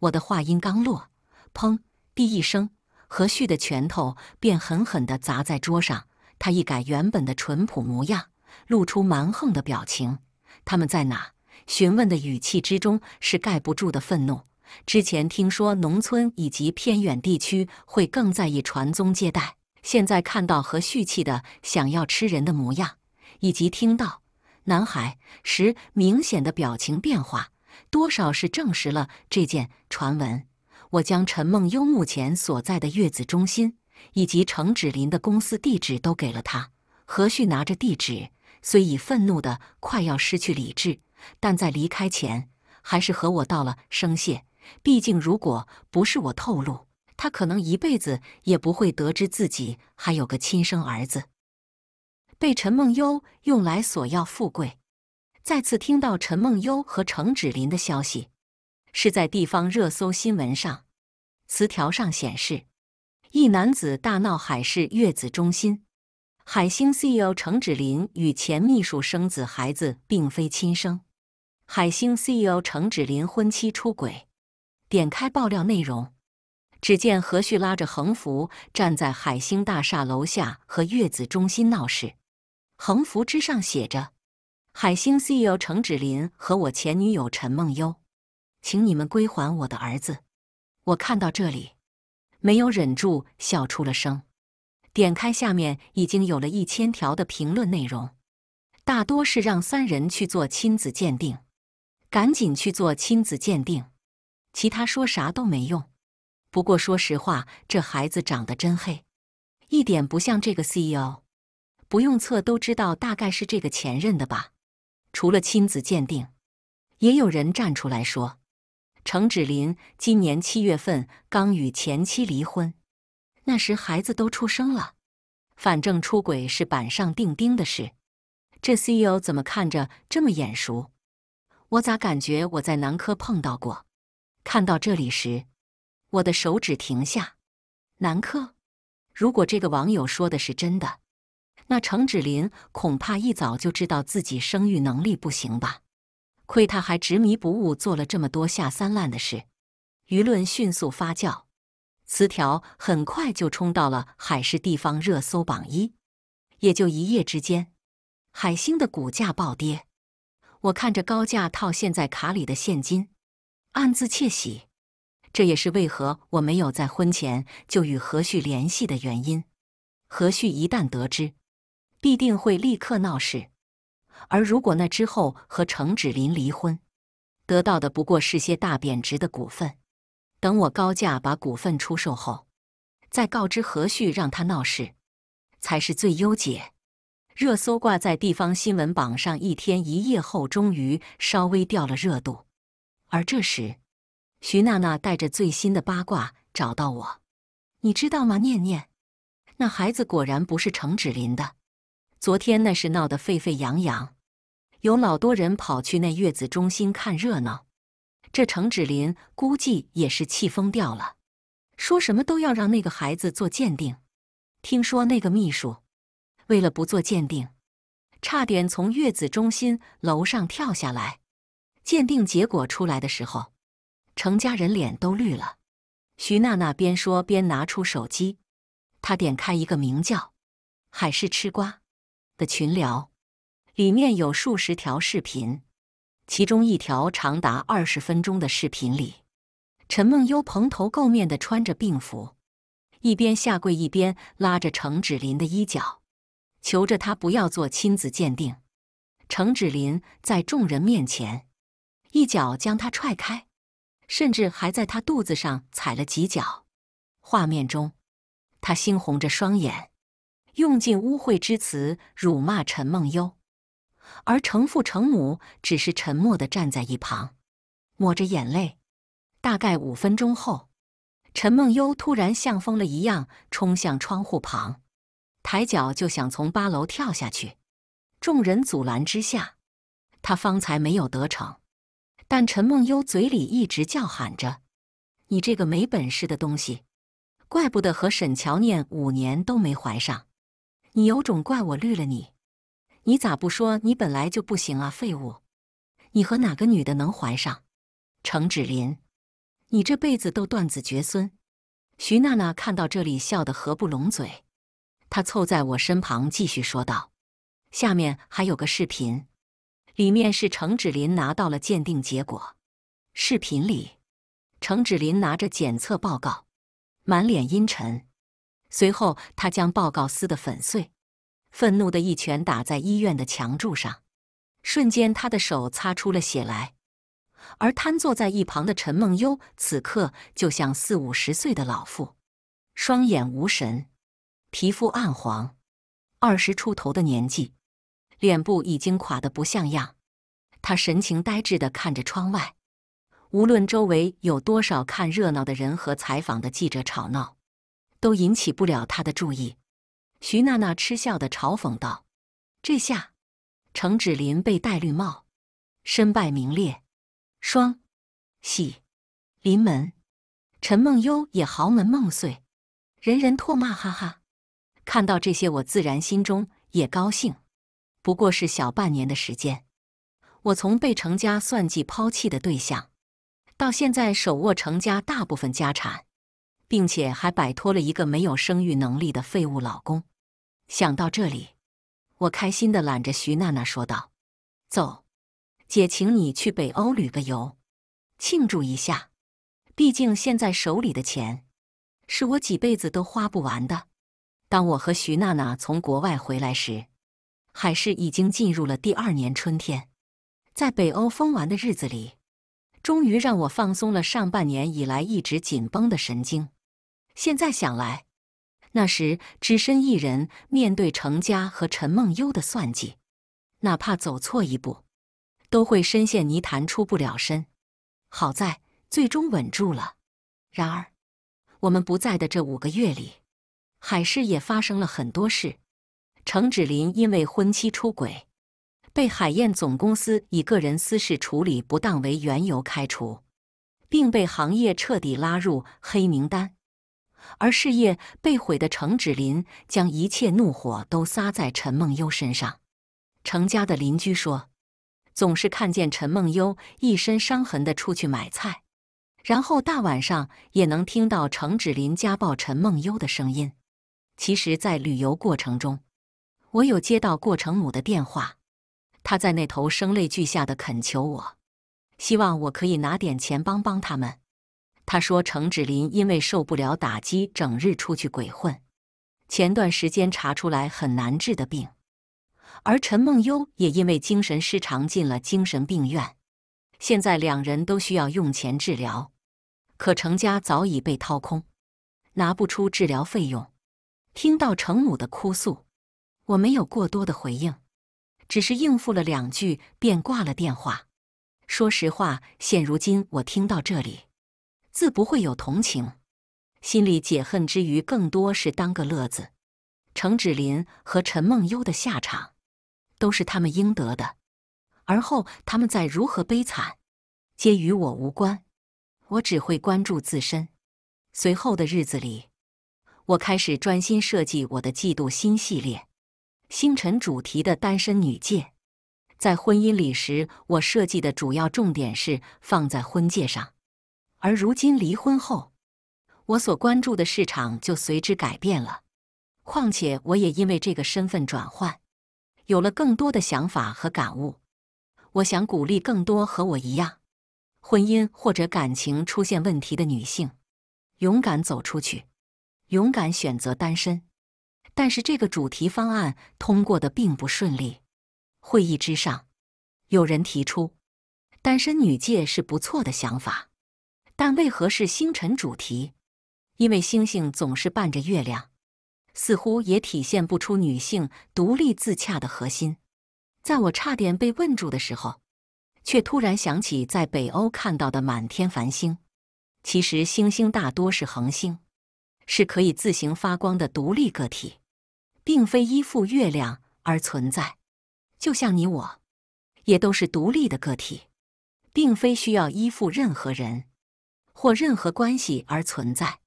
我的话音刚落，砰地一声，何旭的拳头便狠狠地砸在桌上。他一改原本的淳朴模样，露出蛮横的表情。他们在哪？询问的语气之中是盖不住的愤怒。之前听说农村以及偏远地区会更在意传宗接代，现在看到何旭气的想要吃人的模样，以及听到男孩时明显的表情变化，多少是证实了这件传闻。我将陈梦幽目前所在的月子中心以及程芷林的公司地址都给了他。何旭拿着地址。虽已愤怒的快要失去理智，但在离开前，还是和我道了声谢。毕竟，如果不是我透露，他可能一辈子也不会得知自己还有个亲生儿子，被陈梦幽用来索要富贵。再次听到陈梦幽和程芷林的消息，是在地方热搜新闻上，词条上显示：一男子大闹海市月子中心。海星 CEO 程芷林与前秘书生子，孩子并非亲生。海星 CEO 程芷林婚期出轨。点开爆料内容，只见何旭拉着横幅站在海星大厦楼下和月子中心闹事，横幅之上写着：“海星 CEO 程芷林和我前女友陈梦优，请你们归还我的儿子。”我看到这里，没有忍住笑出了声。点开下面已经有了一千条的评论内容，大多是让三人去做亲子鉴定，赶紧去做亲子鉴定，其他说啥都没用。不过说实话，这孩子长得真黑，一点不像这个 CEO，不用测都知道大概是这个前任的吧。除了亲子鉴定，也有人站出来说，程芷林今年七月份刚与前妻离婚。那时孩子都出生了，反正出轨是板上钉钉的事。这 CEO 怎么看着这么眼熟？我咋感觉我在南科碰到过？看到这里时，我的手指停下。南科，如果这个网友说的是真的，那程芷林恐怕一早就知道自己生育能力不行吧？亏他还执迷不悟，做了这么多下三滥的事。舆论迅速发酵。词条很快就冲到了海市地方热搜榜一，也就一夜之间，海星的股价暴跌。我看着高价套现在卡里的现金，暗自窃喜。这也是为何我没有在婚前就与何旭联系的原因。何旭一旦得知，必定会立刻闹事。而如果那之后和程芷林离婚，得到的不过是些大贬值的股份。等我高价把股份出售后，再告知何旭让他闹事，才是最优解。热搜挂在地方新闻榜上一天一夜后，终于稍微掉了热度。而这时，徐娜娜带着最新的八卦找到我，你知道吗？念念，那孩子果然不是程芷林的。昨天那事闹得沸沸扬扬，有老多人跑去那月子中心看热闹。这程芷林估计也是气疯掉了，说什么都要让那个孩子做鉴定。听说那个秘书为了不做鉴定，差点从月子中心楼上跳下来。鉴定结果出来的时候，程家人脸都绿了。徐娜娜边说边拿出手机，她点开一个名叫“海市吃瓜”的群聊，里面有数十条视频。其中一条长达二十分钟的视频里，陈梦优蓬头垢面的穿着病服，一边下跪一边拉着程芷林的衣角，求着他不要做亲子鉴定。程芷林在众人面前一脚将他踹开，甚至还在他肚子上踩了几脚。画面中，他猩红着双眼，用尽污秽之词辱骂陈梦优。而程父程母只是沉默地站在一旁，抹着眼泪。大概五分钟后，陈梦悠突然像疯了一样冲向窗户旁，抬脚就想从八楼跳下去。众人阻拦之下，他方才没有得逞。但陈梦悠嘴里一直叫喊着：“你这个没本事的东西，怪不得和沈乔念五年都没怀上。你有种，怪我绿了你！”你咋不说你本来就不行啊，废物！你和哪个女的能怀上？程芷林，你这辈子都断子绝孙！徐娜娜看到这里笑得合不拢嘴，她凑在我身旁继续说道：“下面还有个视频，里面是程芷林拿到了鉴定结果。视频里，程芷林拿着检测报告，满脸阴沉，随后他将报告撕得粉碎。”愤怒的一拳打在医院的墙柱上，瞬间他的手擦出了血来。而瘫坐在一旁的陈梦幽，此刻就像四五十岁的老妇，双眼无神，皮肤暗黄，二十出头的年纪，脸部已经垮得不像样。他神情呆滞地看着窗外，无论周围有多少看热闹的人和采访的记者吵闹，都引起不了他的注意。徐娜娜嗤笑的嘲讽道：“这下，程芷林被戴绿帽，身败名裂，双喜临门。陈梦幽也豪门梦碎，人人唾骂。哈哈，看到这些，我自然心中也高兴。不过是小半年的时间，我从被程家算计抛弃的对象，到现在手握程家大部分家产，并且还摆脱了一个没有生育能力的废物老公。”想到这里，我开心的揽着徐娜娜说道：“走，姐，请你去北欧旅个游，庆祝一下。毕竟现在手里的钱，是我几辈子都花不完的。”当我和徐娜娜从国外回来时，海市已经进入了第二年春天。在北欧疯玩的日子里，终于让我放松了上半年以来一直紧绷的神经。现在想来。那时只身一人面对程家和陈梦幽的算计，哪怕走错一步，都会深陷泥潭出不了身。好在最终稳住了。然而，我们不在的这五个月里，海市也发生了很多事。程芷林因为婚期出轨，被海燕总公司以个人私事处理不当为缘由开除，并被行业彻底拉入黑名单。而事业被毁的程芷林将一切怒火都撒在陈梦优身上。程家的邻居说，总是看见陈梦优一身伤痕的出去买菜，然后大晚上也能听到程芷林家暴陈梦优的声音。其实，在旅游过程中，我有接到过程母的电话，他在那头声泪俱下的恳求我，希望我可以拿点钱帮帮他们。他说：“程芷林因为受不了打击，整日出去鬼混，前段时间查出来很难治的病，而陈梦优也因为精神失常进了精神病院，现在两人都需要用钱治疗，可程家早已被掏空，拿不出治疗费用。”听到程母的哭诉，我没有过多的回应，只是应付了两句便挂了电话。说实话，现如今我听到这里。自不会有同情，心里解恨之余，更多是当个乐子。程芷林和陈梦幽的下场，都是他们应得的。而后他们再如何悲惨，皆与我无关。我只会关注自身。随后的日子里，我开始专心设计我的季度新系列——星辰主题的单身女戒。在婚姻里时，我设计的主要重点是放在婚戒上。而如今离婚后，我所关注的市场就随之改变了。况且我也因为这个身份转换，有了更多的想法和感悟。我想鼓励更多和我一样，婚姻或者感情出现问题的女性，勇敢走出去，勇敢选择单身。但是这个主题方案通过的并不顺利。会议之上，有人提出，单身女界是不错的想法。但为何是星辰主题？因为星星总是伴着月亮，似乎也体现不出女性独立自洽的核心。在我差点被问住的时候，却突然想起在北欧看到的满天繁星。其实，星星大多是恒星，是可以自行发光的独立个体，并非依附月亮而存在。就像你我，也都是独立的个体，并非需要依附任何人。或任何关系而存在。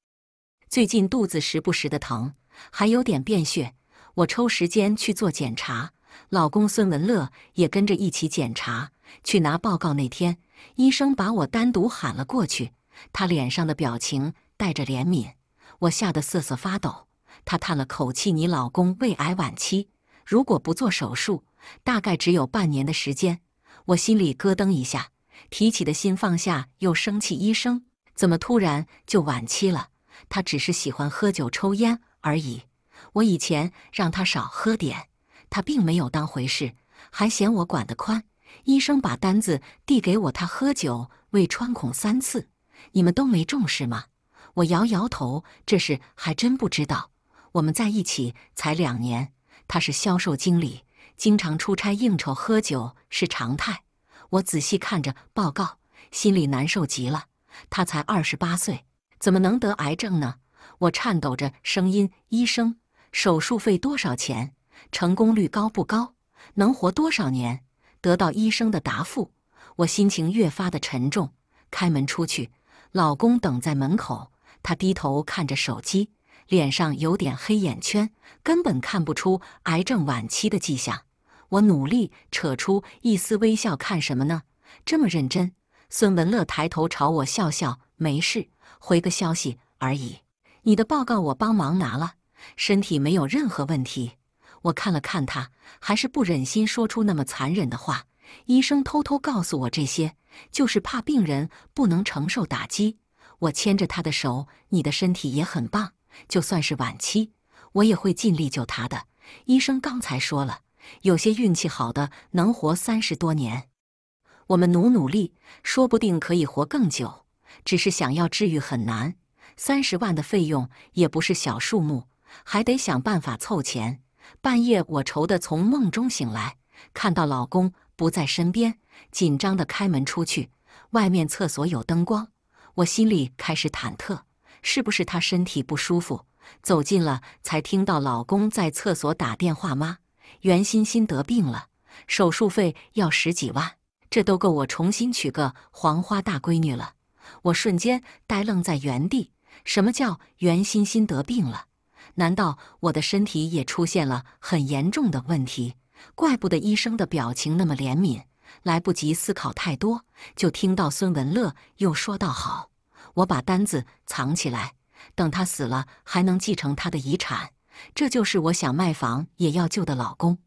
最近肚子时不时的疼，还有点便血。我抽时间去做检查，老公孙文乐也跟着一起检查。去拿报告那天，医生把我单独喊了过去，他脸上的表情带着怜悯，我吓得瑟瑟发抖。他叹了口气：“你老公胃癌晚期，如果不做手术，大概只有半年的时间。”我心里咯噔一下，提起的心放下，又生气医生。怎么突然就晚期了？他只是喜欢喝酒抽烟而已。我以前让他少喝点，他并没有当回事，还嫌我管得宽。医生把单子递给我，他喝酒胃穿孔三次，你们都没重视吗？我摇摇头，这事还真不知道。我们在一起才两年，他是销售经理，经常出差应酬喝酒是常态。我仔细看着报告，心里难受极了。他才二十八岁，怎么能得癌症呢？我颤抖着声音：“医生，手术费多少钱？成功率高不高？能活多少年？”得到医生的答复，我心情越发的沉重。开门出去，老公等在门口，他低头看着手机，脸上有点黑眼圈，根本看不出癌症晚期的迹象。我努力扯出一丝微笑：“看什么呢？这么认真？”孙文乐抬头朝我笑笑，没事，回个消息而已。你的报告我帮忙拿了，身体没有任何问题。我看了看他，还是不忍心说出那么残忍的话。医生偷偷告诉我这些，就是怕病人不能承受打击。我牵着他的手，你的身体也很棒，就算是晚期，我也会尽力救他的。医生刚才说了，有些运气好的能活三十多年。我们努努力，说不定可以活更久。只是想要治愈很难，三十万的费用也不是小数目，还得想办法凑钱。半夜我愁得从梦中醒来，看到老公不在身边，紧张的开门出去，外面厕所有灯光，我心里开始忐忑，是不是他身体不舒服？走近了才听到老公在厕所打电话：“妈，袁欣欣得病了，手术费要十几万。”这都够我重新娶个黄花大闺女了，我瞬间呆愣在原地。什么叫袁欣欣得病了？难道我的身体也出现了很严重的问题？怪不得医生的表情那么怜悯。来不及思考太多，就听到孙文乐又说道：“好，我把单子藏起来，等他死了还能继承他的遗产。”这就是我想卖房也要救的老公。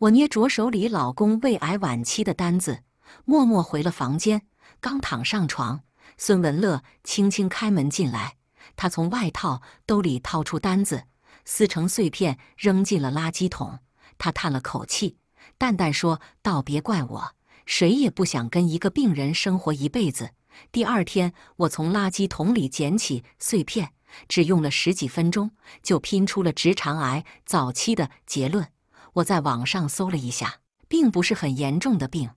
我捏着手里老公胃癌晚期的单子。默默回了房间，刚躺上床，孙文乐轻轻开门进来。他从外套兜里掏出单子，撕成碎片扔进了垃圾桶。他叹了口气，淡淡说：“道别怪我，谁也不想跟一个病人生活一辈子。”第二天，我从垃圾桶里捡起碎片，只用了十几分钟就拼出了直肠癌早期的结论。我在网上搜了一下，并不是很严重的病。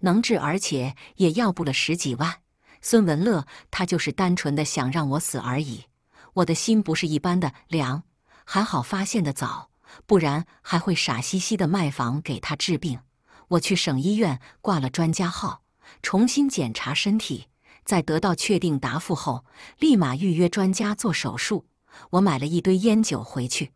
能治，而且也要不了十几万。孙文乐，他就是单纯的想让我死而已。我的心不是一般的凉，还好发现得早，不然还会傻兮兮的卖房给他治病。我去省医院挂了专家号，重新检查身体，在得到确定答复后，立马预约专家做手术。我买了一堆烟酒回去，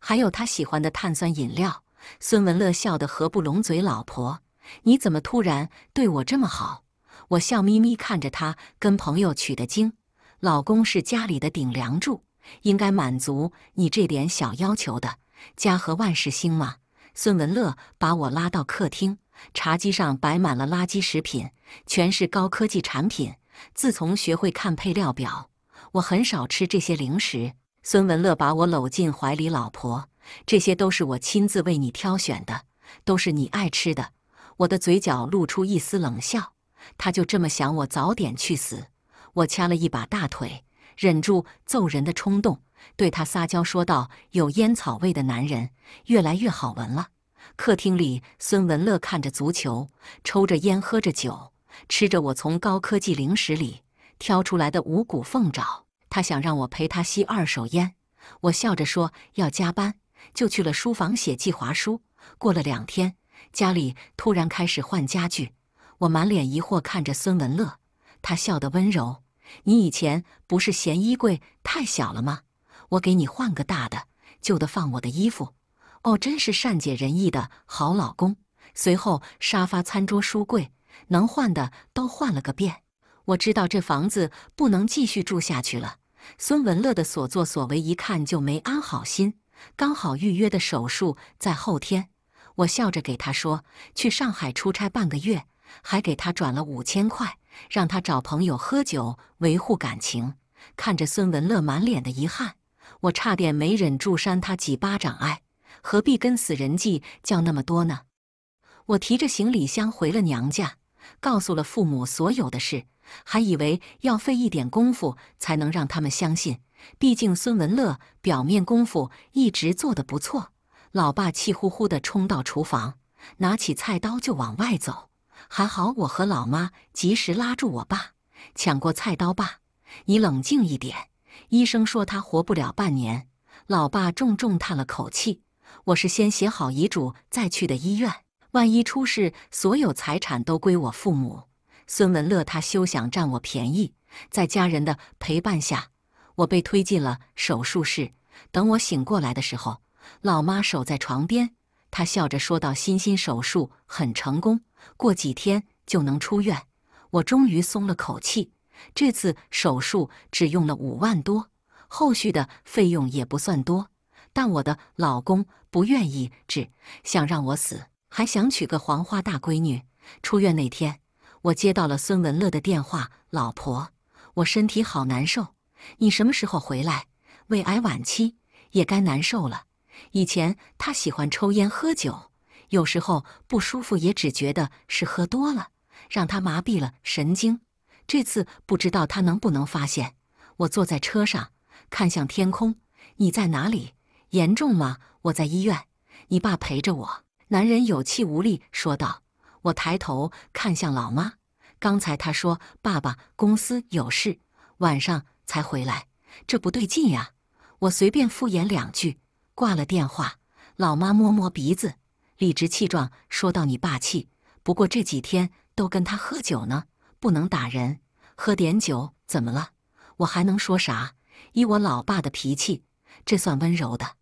还有他喜欢的碳酸饮料。孙文乐笑得合不拢嘴，老婆。你怎么突然对我这么好？我笑眯眯看着他跟朋友取的经，老公是家里的顶梁柱，应该满足你这点小要求的。家和万事兴嘛。孙文乐把我拉到客厅，茶几上摆满了垃圾食品，全是高科技产品。自从学会看配料表，我很少吃这些零食。孙文乐把我搂进怀里，老婆，这些都是我亲自为你挑选的，都是你爱吃的。我的嘴角露出一丝冷笑，他就这么想我早点去死。我掐了一把大腿，忍住揍人的冲动，对他撒娇说道：“有烟草味的男人越来越好闻了。”客厅里，孙文乐看着足球，抽着烟，喝着酒，吃着我从高科技零食里挑出来的五谷凤爪。他想让我陪他吸二手烟，我笑着说要加班，就去了书房写计划书。过了两天。家里突然开始换家具，我满脸疑惑看着孙文乐，他笑得温柔。你以前不是嫌衣柜太小了吗？我给你换个大的，旧的放我的衣服。哦，真是善解人意的好老公。随后，沙发、餐桌、书柜能换的都换了个遍。我知道这房子不能继续住下去了。孙文乐的所作所为一看就没安好心。刚好预约的手术在后天。我笑着给他说：“去上海出差半个月，还给他转了五千块，让他找朋友喝酒维护感情。”看着孙文乐满脸的遗憾，我差点没忍住扇他几巴掌。哎，何必跟死人计较那么多呢？我提着行李箱回了娘家，告诉了父母所有的事，还以为要费一点功夫才能让他们相信。毕竟孙文乐表面功夫一直做得不错。老爸气呼呼地冲到厨房，拿起菜刀就往外走。还好我和老妈及时拉住我爸，抢过菜刀。爸，你冷静一点。医生说他活不了半年。老爸重重叹了口气。我是先写好遗嘱再去的医院，万一出事，所有财产都归我父母。孙文乐他休想占我便宜。在家人的陪伴下，我被推进了手术室。等我醒过来的时候。老妈守在床边，她笑着说道：“欣欣手术很成功，过几天就能出院。”我终于松了口气。这次手术只用了五万多，后续的费用也不算多。但我的老公不愿意治，想让我死，还想娶个黄花大闺女。出院那天，我接到了孙文乐的电话：“老婆，我身体好难受，你什么时候回来？胃癌晚期，也该难受了。”以前他喜欢抽烟喝酒，有时候不舒服也只觉得是喝多了，让他麻痹了神经。这次不知道他能不能发现。我坐在车上，看向天空：“你在哪里？严重吗？”我在医院，你爸陪着我。”男人有气无力说道。我抬头看向老妈，刚才他说：“爸爸公司有事，晚上才回来。”这不对劲呀！我随便敷衍两句。挂了电话，老妈摸摸鼻子，理直气壮说道：“你霸气，不过这几天都跟他喝酒呢，不能打人。喝点酒怎么了？我还能说啥？依我老爸的脾气，这算温柔的。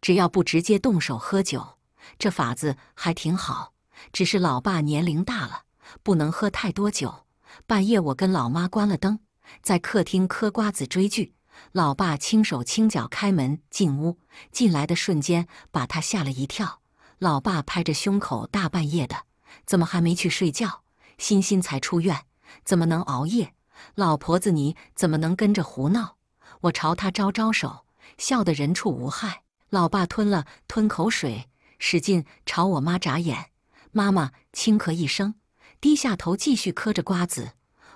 只要不直接动手喝酒，这法子还挺好。只是老爸年龄大了，不能喝太多酒。半夜我跟老妈关了灯，在客厅嗑瓜子追剧。”老爸轻手轻脚开门进屋，进来的瞬间把他吓了一跳。老爸拍着胸口：“大半夜的，怎么还没去睡觉？欣欣才出院，怎么能熬夜？老婆子，你怎么能跟着胡闹？”我朝他招招手，笑得人畜无害。老爸吞了吞口水，使劲朝我妈眨眼。妈妈轻咳一声，低下头继续嗑着瓜子。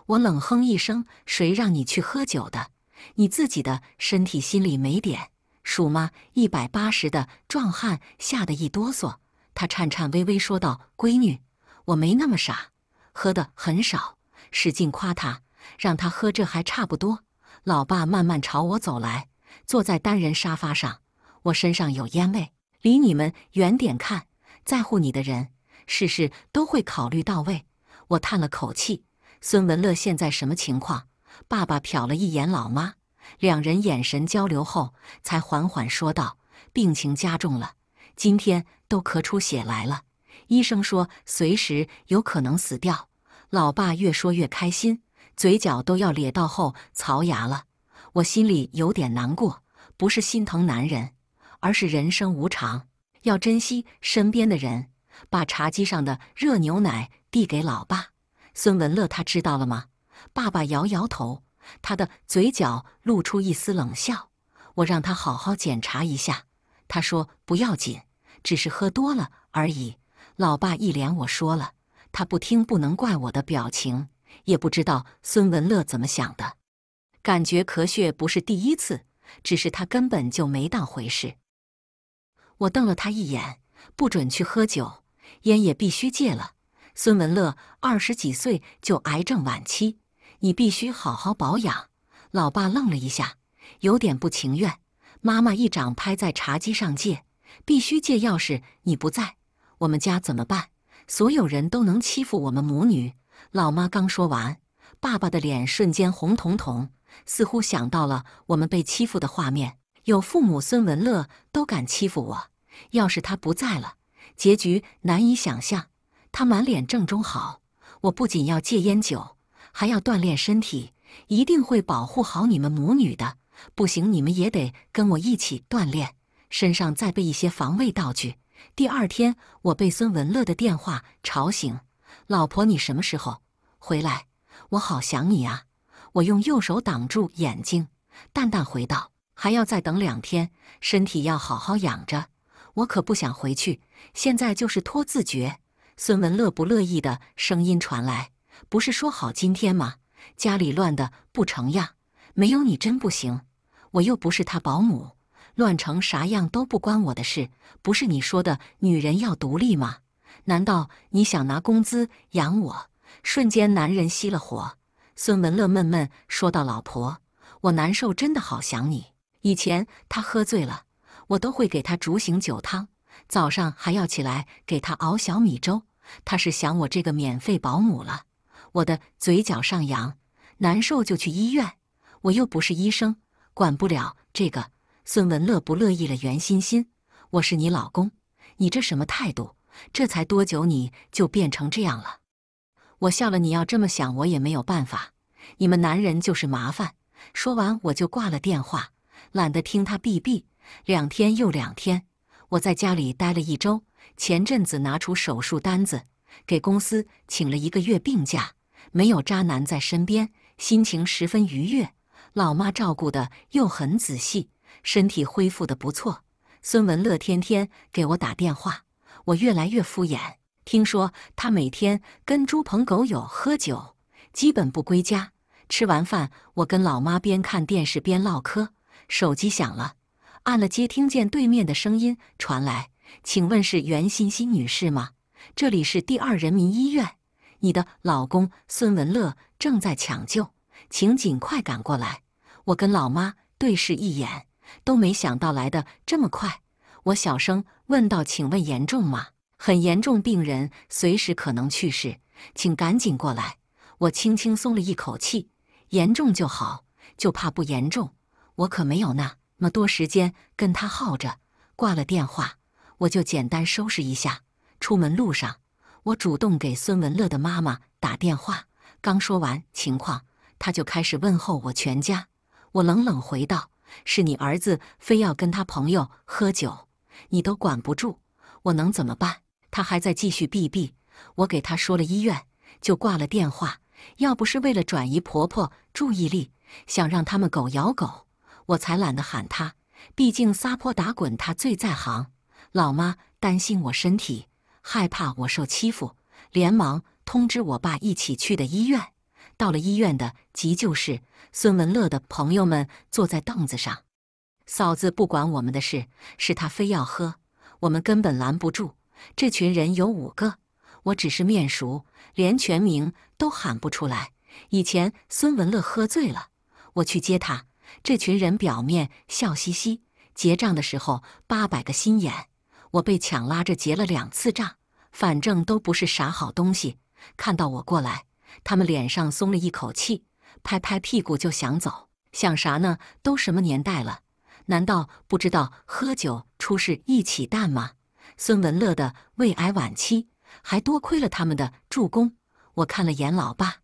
我冷哼一声：“谁让你去喝酒的？”你自己的身体心里没点数吗？一百八十的壮汉吓得一哆嗦，他颤颤巍巍说道：“闺女，我没那么傻，喝的很少。”使劲夸他，让他喝这还差不多。老爸慢慢朝我走来，坐在单人沙发上。我身上有烟味，离你们远点。看，在乎你的人，事事都会考虑到位。我叹了口气：“孙文乐现在什么情况？”爸爸瞟了一眼老妈，两人眼神交流后，才缓缓说道：“病情加重了，今天都咳出血来了。医生说随时有可能死掉。”老爸越说越开心，嘴角都要咧到后槽牙了。我心里有点难过，不是心疼男人，而是人生无常，要珍惜身边的人。把茶几上的热牛奶递给老爸。孙文乐，他知道了吗？爸爸摇摇头，他的嘴角露出一丝冷笑。我让他好好检查一下，他说不要紧，只是喝多了而已。老爸一脸，我说了，他不听，不能怪我的表情。也不知道孙文乐怎么想的，感觉咳血不是第一次，只是他根本就没当回事。我瞪了他一眼，不准去喝酒，烟也必须戒了。孙文乐二十几岁就癌症晚期。你必须好好保养。老爸愣了一下，有点不情愿。妈妈一掌拍在茶几上，借：“必须借钥匙你不在，我们家怎么办？所有人都能欺负我们母女。老妈刚说完，爸爸的脸瞬间红彤彤，似乎想到了我们被欺负的画面。有父母，孙文乐都敢欺负我。要是他不在了，结局难以想象。他满脸正中，好，我不仅要戒烟酒。还要锻炼身体，一定会保护好你们母女的。不行，你们也得跟我一起锻炼，身上再备一些防卫道具。第二天，我被孙文乐的电话吵醒：“老婆，你什么时候回来？我好想你啊！”我用右手挡住眼睛，淡淡回道：“还要再等两天，身体要好好养着。我可不想回去，现在就是拖自觉。”孙文乐不乐意的声音传来。不是说好今天吗？家里乱的不成样，没有你真不行。我又不是他保姆，乱成啥样都不关我的事。不是你说的女人要独立吗？难道你想拿工资养我？瞬间，男人熄了火。孙文乐闷闷说道：“老婆，我难受，真的好想你。以前他喝醉了，我都会给他煮醒酒汤，早上还要起来给他熬小米粥。他是想我这个免费保姆了。”我的嘴角上扬，难受就去医院，我又不是医生，管不了这个。孙文乐不乐意了，袁欣欣，我是你老公，你这什么态度？这才多久你就变成这样了？我笑了，你要这么想我也没有办法，你们男人就是麻烦。说完我就挂了电话，懒得听他哔哔。两天又两天，我在家里待了一周，前阵子拿出手术单子，给公司请了一个月病假。没有渣男在身边，心情十分愉悦。老妈照顾的又很仔细，身体恢复的不错。孙文乐天天给我打电话，我越来越敷衍。听说他每天跟猪朋狗友喝酒，基本不归家。吃完饭，我跟老妈边看电视边唠嗑。手机响了，按了接听键，对面的声音传来：“请问是袁欣欣女士吗？这里是第二人民医院。”你的老公孙文乐正在抢救，请尽快赶过来。我跟老妈对视一眼，都没想到来的这么快。我小声问道：“请问严重吗？”“很严重，病人随时可能去世，请赶紧过来。”我轻轻松了一口气：“严重就好，就怕不严重。我可没有那么多时间跟他耗着。”挂了电话，我就简单收拾一下，出门路上。我主动给孙文乐的妈妈打电话，刚说完情况，他就开始问候我全家。我冷冷回道：“是你儿子非要跟他朋友喝酒，你都管不住，我能怎么办？”他还在继续避避，我给他说了医院，就挂了电话。要不是为了转移婆婆注意力，想让他们狗咬狗，我才懒得喊他。毕竟撒泼打滚他最在行。老妈担心我身体。害怕我受欺负，连忙通知我爸一起去的医院。到了医院的急救室，孙文乐的朋友们坐在凳子上。嫂子不管我们的事，是他非要喝，我们根本拦不住。这群人有五个，我只是面熟，连全名都喊不出来。以前孙文乐喝醉了，我去接他。这群人表面笑嘻嘻，结账的时候八百个心眼。我被抢拉着结了两次账，反正都不是啥好东西。看到我过来，他们脸上松了一口气，拍拍屁股就想走。想啥呢？都什么年代了？难道不知道喝酒出事一起蛋吗？孙文乐的胃癌晚期，还多亏了他们的助攻。我看了眼老爸，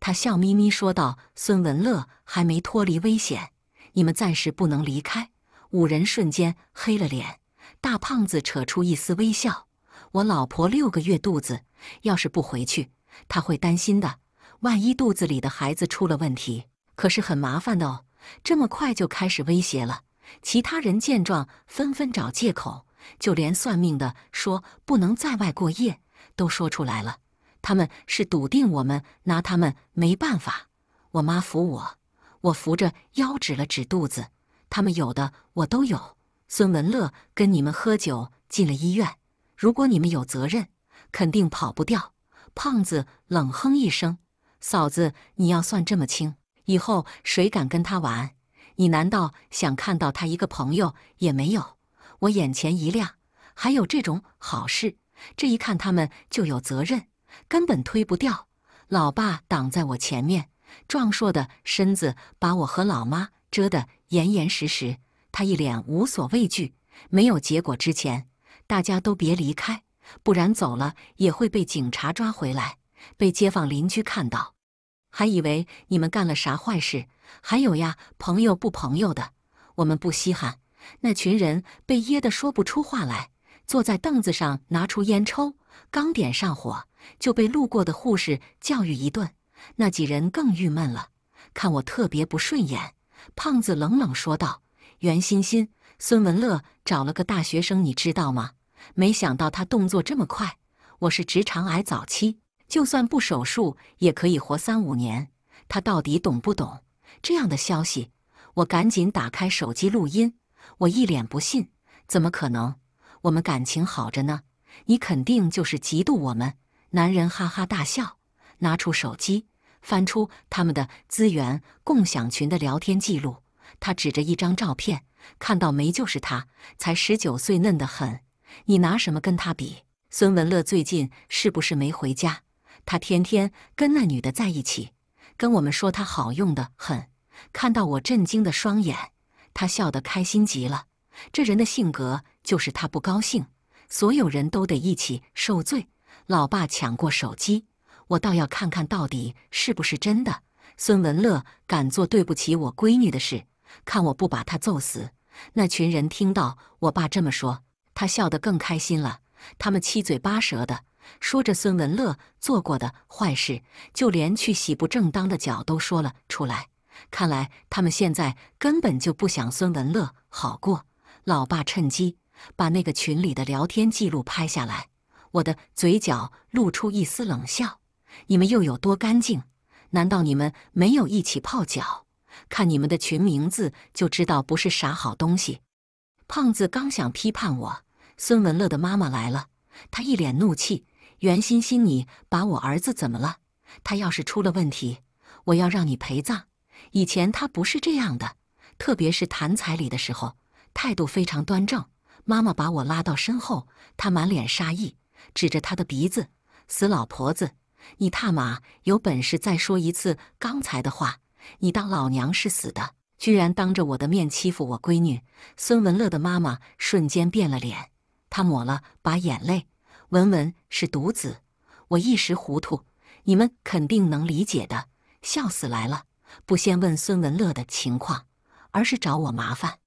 他笑眯眯说道：“孙文乐还没脱离危险，你们暂时不能离开。”五人瞬间黑了脸。大胖子扯出一丝微笑：“我老婆六个月肚子，要是不回去，她会担心的。万一肚子里的孩子出了问题，可是很麻烦的哦。”这么快就开始威胁了。其他人见状，纷纷找借口，就连算命的说不能在外过夜，都说出来了。他们是笃定我们拿他们没办法。我妈扶我，我扶着腰指了指肚子，他们有的我都有。孙文乐跟你们喝酒进了医院，如果你们有责任，肯定跑不掉。胖子冷哼一声：“嫂子，你要算这么清，以后谁敢跟他玩？你难道想看到他一个朋友也没有？”我眼前一亮，还有这种好事！这一看他们就有责任，根本推不掉。老爸挡在我前面，壮硕的身子把我和老妈遮得严严实实。他一脸无所畏惧，没有结果之前，大家都别离开，不然走了也会被警察抓回来，被街坊邻居看到，还以为你们干了啥坏事。还有呀，朋友不朋友的，我们不稀罕。那群人被噎得说不出话来，坐在凳子上拿出烟抽，刚点上火就被路过的护士教育一顿。那几人更郁闷了，看我特别不顺眼。胖子冷冷说道。袁欣欣、孙文乐找了个大学生，你知道吗？没想到他动作这么快。我是直肠癌早期，就算不手术也可以活三五年。他到底懂不懂？这样的消息，我赶紧打开手机录音。我一脸不信，怎么可能？我们感情好着呢，你肯定就是嫉妒我们。男人哈哈大笑，拿出手机，翻出他们的资源共享群的聊天记录。他指着一张照片，看到没？就是他，才十九岁，嫩得很。你拿什么跟他比？孙文乐最近是不是没回家？他天天跟那女的在一起，跟我们说他好用的很。看到我震惊的双眼，他笑得开心极了。这人的性格就是他不高兴，所有人都得一起受罪。老爸抢过手机，我倒要看看到底是不是真的。孙文乐敢做对不起我闺女的事？看我不把他揍死！那群人听到我爸这么说，他笑得更开心了。他们七嘴八舌的说着孙文乐做过的坏事，就连去洗不正当的脚都说了出来。看来他们现在根本就不想孙文乐好过。老爸趁机把那个群里的聊天记录拍下来。我的嘴角露出一丝冷笑：你们又有多干净？难道你们没有一起泡脚？看你们的群名字就知道不是啥好东西。胖子刚想批判我，孙文乐的妈妈来了，她一脸怒气：“袁欣欣，你把我儿子怎么了？他要是出了问题，我要让你陪葬！以前他不是这样的，特别是谈彩礼的时候，态度非常端正。”妈妈把我拉到身后，她满脸杀意，指着他的鼻子：“死老婆子，你踏马有本事再说一次刚才的话！”你当老娘是死的，居然当着我的面欺负我闺女！孙文乐的妈妈瞬间变了脸，她抹了把眼泪。文文是独子，我一时糊涂，你们肯定能理解的。笑死来了，不先问孙文乐的情况，而是找我麻烦，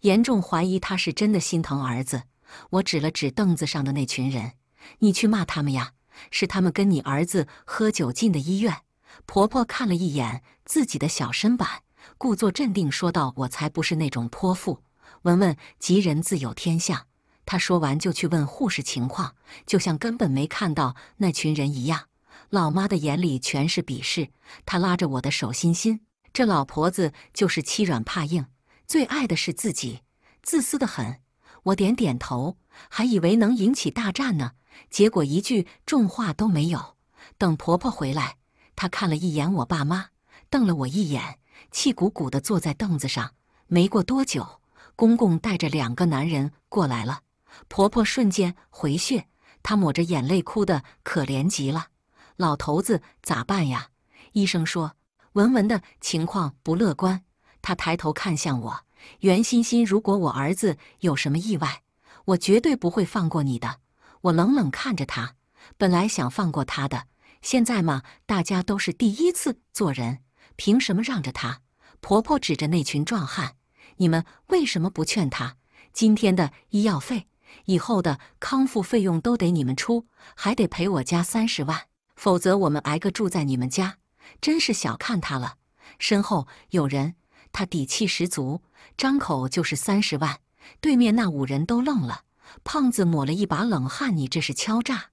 严重怀疑他是真的心疼儿子。我指了指凳子上的那群人：“你去骂他们呀，是他们跟你儿子喝酒进的医院。”婆婆看了一眼自己的小身板，故作镇定说道：“我才不是那种泼妇。”文文吉人自有天相。她说完就去问护士情况，就像根本没看到那群人一样。老妈的眼里全是鄙视。她拉着我的手，心心这老婆子就是欺软怕硬，最爱的是自己，自私的很。我点点头，还以为能引起大战呢，结果一句重话都没有。等婆婆回来。他看了一眼我爸妈，瞪了我一眼，气鼓鼓的坐在凳子上。没过多久，公公带着两个男人过来了，婆婆瞬间回血，她抹着眼泪哭的可怜极了。老头子咋办呀？医生说文文的情况不乐观。他抬头看向我，袁欣欣，如果我儿子有什么意外，我绝对不会放过你的。我冷冷看着他，本来想放过他的。现在嘛，大家都是第一次做人，凭什么让着他？婆婆指着那群壮汉：“你们为什么不劝他？今天的医药费，以后的康复费用都得你们出，还得赔我家三十万，否则我们挨个住在你们家。真是小看他了。”身后有人，他底气十足，张口就是三十万。对面那五人都愣了，胖子抹了一把冷汗：“你这是敲诈，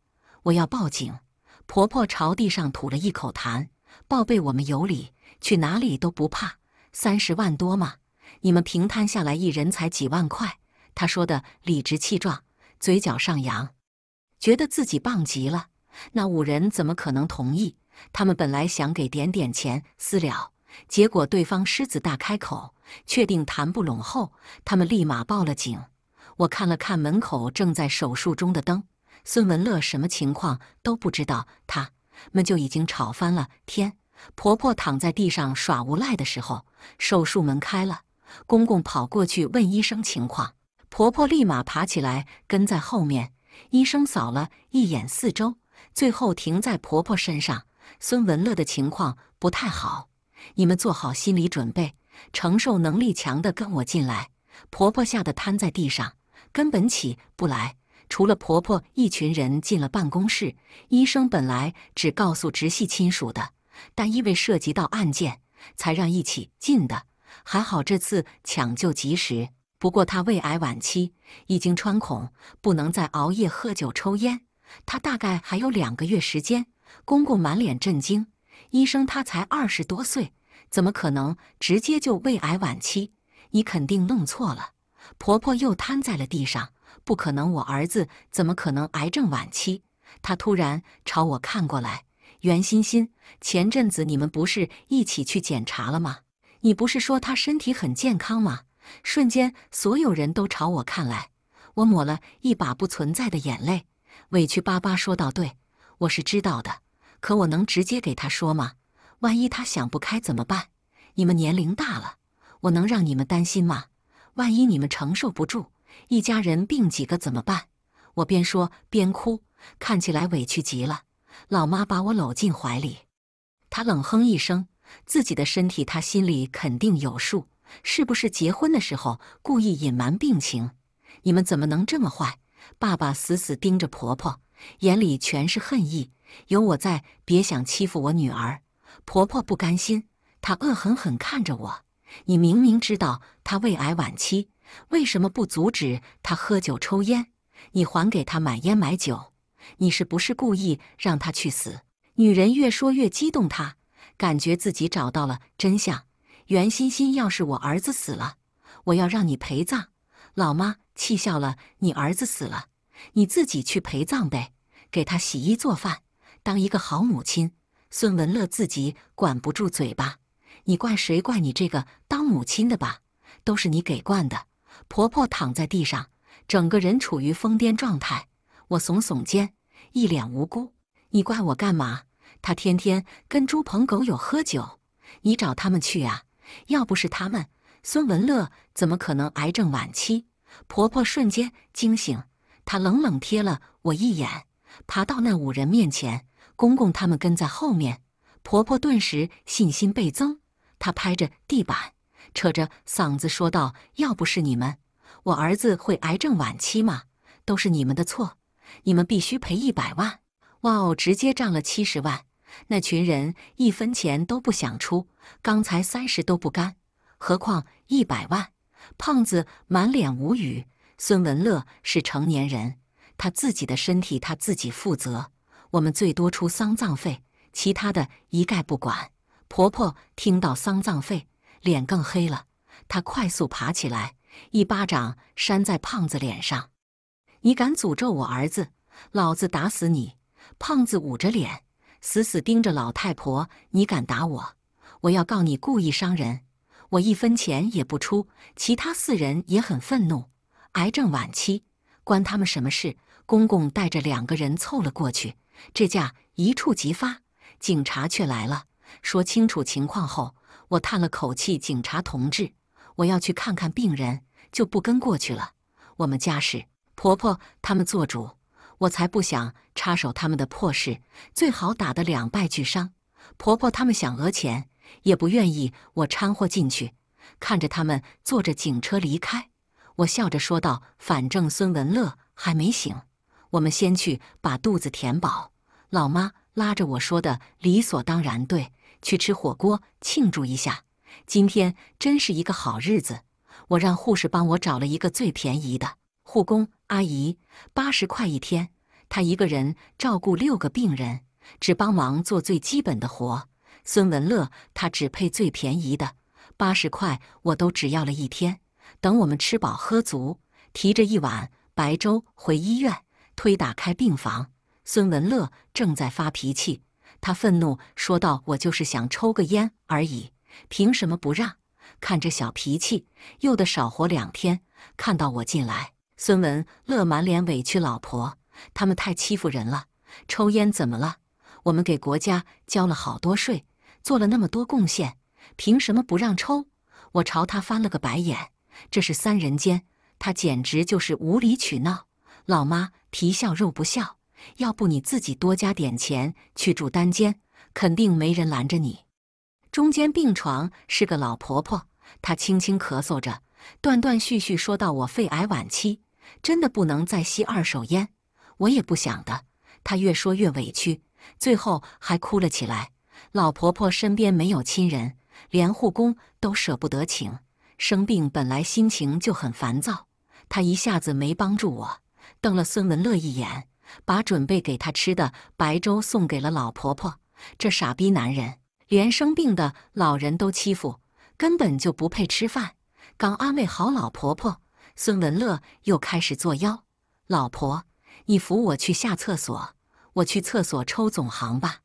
我要报警。”婆婆朝地上吐了一口痰，报备我们有理，去哪里都不怕。三十万多吗？你们平摊下来，一人才几万块。她说的理直气壮，嘴角上扬，觉得自己棒极了。那五人怎么可能同意？他们本来想给点点钱私了，结果对方狮子大开口，确定谈不拢后，他们立马报了警。我看了看门口正在手术中的灯。孙文乐什么情况都不知道，他们就已经吵翻了天。婆婆躺在地上耍无赖的时候，手术门开了，公公跑过去问医生情况，婆婆立马爬起来跟在后面。医生扫了一眼四周，最后停在婆婆身上。孙文乐的情况不太好，你们做好心理准备，承受能力强的跟我进来。婆婆吓得瘫在地上，根本起不来。除了婆婆，一群人进了办公室。医生本来只告诉直系亲属的，但因为涉及到案件，才让一起进的。还好这次抢救及时，不过他胃癌晚期，已经穿孔，不能再熬夜、喝酒、抽烟。他大概还有两个月时间。公公满脸震惊：“医生，他才二十多岁，怎么可能直接就胃癌晚期？你肯定弄错了。”婆婆又瘫在了地上。不可能，我儿子怎么可能癌症晚期？他突然朝我看过来。袁欣欣，前阵子你们不是一起去检查了吗？你不是说他身体很健康吗？瞬间，所有人都朝我看来。我抹了一把不存在的眼泪，委屈巴巴说道：“对，我是知道的。可我能直接给他说吗？万一他想不开怎么办？你们年龄大了，我能让你们担心吗？万一你们承受不住？”一家人病几个怎么办？我边说边哭，看起来委屈极了。老妈把我搂进怀里，她冷哼一声：“自己的身体，她心里肯定有数。是不是结婚的时候故意隐瞒病情？你们怎么能这么坏？”爸爸死死盯着婆婆，眼里全是恨意。有我在，别想欺负我女儿。婆婆不甘心，她恶狠狠看着我：“你明明知道她胃癌晚期。”为什么不阻止他喝酒抽烟？你还给他买烟买酒，你是不是故意让他去死？女人越说越激动，她感觉自己找到了真相。袁欣欣，要是我儿子死了，我要让你陪葬。老妈气笑了，你儿子死了，你自己去陪葬呗，给他洗衣做饭，当一个好母亲。孙文乐自己管不住嘴巴，你怪谁？怪你这个当母亲的吧，都是你给惯的。婆婆躺在地上，整个人处于疯癫状态。我耸耸肩，一脸无辜：“你怪我干嘛？她天天跟猪朋狗友喝酒，你找他们去啊！要不是他们，孙文乐怎么可能癌症晚期？”婆婆瞬间惊醒，她冷冷瞥了我一眼，爬到那五人面前，公公他们跟在后面。婆婆顿时信心倍增，她拍着地板。扯着嗓子说道：“要不是你们，我儿子会癌症晚期吗？都是你们的错！你们必须赔一百万！”哇哦，直接涨了七十万。那群人一分钱都不想出，刚才三十都不干，何况一百万？胖子满脸无语。孙文乐是成年人，他自己的身体他自己负责。我们最多出丧葬费，其他的一概不管。婆婆听到丧葬费。脸更黑了，他快速爬起来，一巴掌扇在胖子脸上。“你敢诅咒我儿子，老子打死你！”胖子捂着脸，死死盯着老太婆。“你敢打我，我要告你故意伤人，我一分钱也不出。”其他四人也很愤怒。癌症晚期，关他们什么事？公公带着两个人凑了过去，这架一触即发。警察却来了，说清楚情况后。我叹了口气，警察同志，我要去看看病人，就不跟过去了。我们家事，婆婆他们做主，我才不想插手他们的破事。最好打得两败俱伤。婆婆他们想讹钱，也不愿意我掺和进去。看着他们坐着警车离开，我笑着说道：“反正孙文乐还没醒，我们先去把肚子填饱。”老妈拉着我说的理所当然对。去吃火锅庆祝一下，今天真是一个好日子。我让护士帮我找了一个最便宜的护工阿姨，八十块一天。她一个人照顾六个病人，只帮忙做最基本的活。孙文乐，他只配最便宜的八十块，我都只要了一天。等我们吃饱喝足，提着一碗白粥回医院，推打开病房，孙文乐正在发脾气。他愤怒说道：“我就是想抽个烟而已，凭什么不让？看这小脾气，又得少活两天。”看到我进来，孙文乐满脸委屈：“老婆，他们太欺负人了！抽烟怎么了？我们给国家交了好多税，做了那么多贡献，凭什么不让抽？”我朝他翻了个白眼：“这是三人间，他简直就是无理取闹。”老妈皮笑肉不笑。要不你自己多加点钱去住单间，肯定没人拦着你。中间病床是个老婆婆，她轻轻咳嗽着，断断续续说到：“我肺癌晚期，真的不能再吸二手烟，我也不想的。”她越说越委屈，最后还哭了起来。老婆婆身边没有亲人，连护工都舍不得请。生病本来心情就很烦躁，她一下子没帮助我，瞪了孙文乐一眼。把准备给他吃的白粥送给了老婆婆。这傻逼男人连生病的老人都欺负，根本就不配吃饭。刚安慰好老婆婆，孙文乐又开始作妖。老婆，你扶我去下厕所，我去厕所抽总行吧。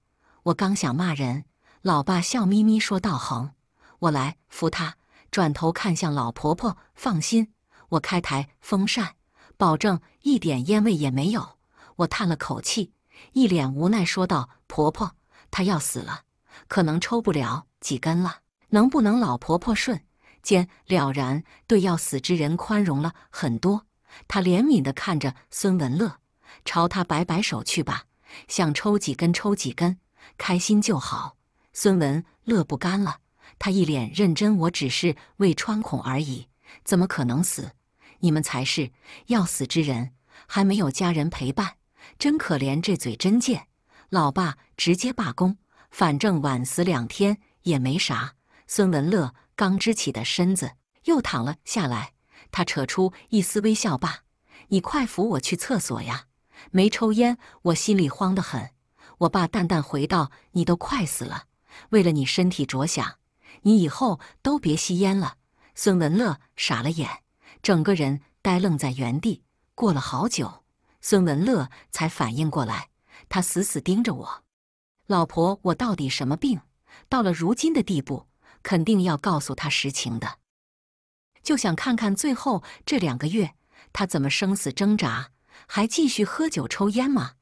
我刚想骂人，老爸笑眯眯说道：“行，我来扶他。”转头看向老婆婆，放心，我开台风扇，保证一点烟味也没有。我叹了口气，一脸无奈说道：“婆婆，她要死了，可能抽不了几根了，能不能？”老婆婆瞬间了然，对要死之人宽容了很多。她怜悯地看着孙文乐，朝他摆摆手：“去吧，想抽几根抽几根，开心就好。”孙文乐不甘了，他一脸认真：“我只是胃穿孔而已，怎么可能死？你们才是要死之人，还没有家人陪伴。”真可怜，这嘴真贱！老爸直接罢工，反正晚死两天也没啥。孙文乐刚支起的身子又躺了下来，他扯出一丝微笑：“爸，你快扶我去厕所呀！”没抽烟，我心里慌得很。我爸淡淡回道：“你都快死了，为了你身体着想，你以后都别吸烟了。”孙文乐傻了眼，整个人呆愣在原地，过了好久。孙文乐才反应过来，他死死盯着我：“老婆，我到底什么病？到了如今的地步，肯定要告诉他实情的。”就想看看最后这两个月他怎么生死挣扎，还继续喝酒抽烟吗？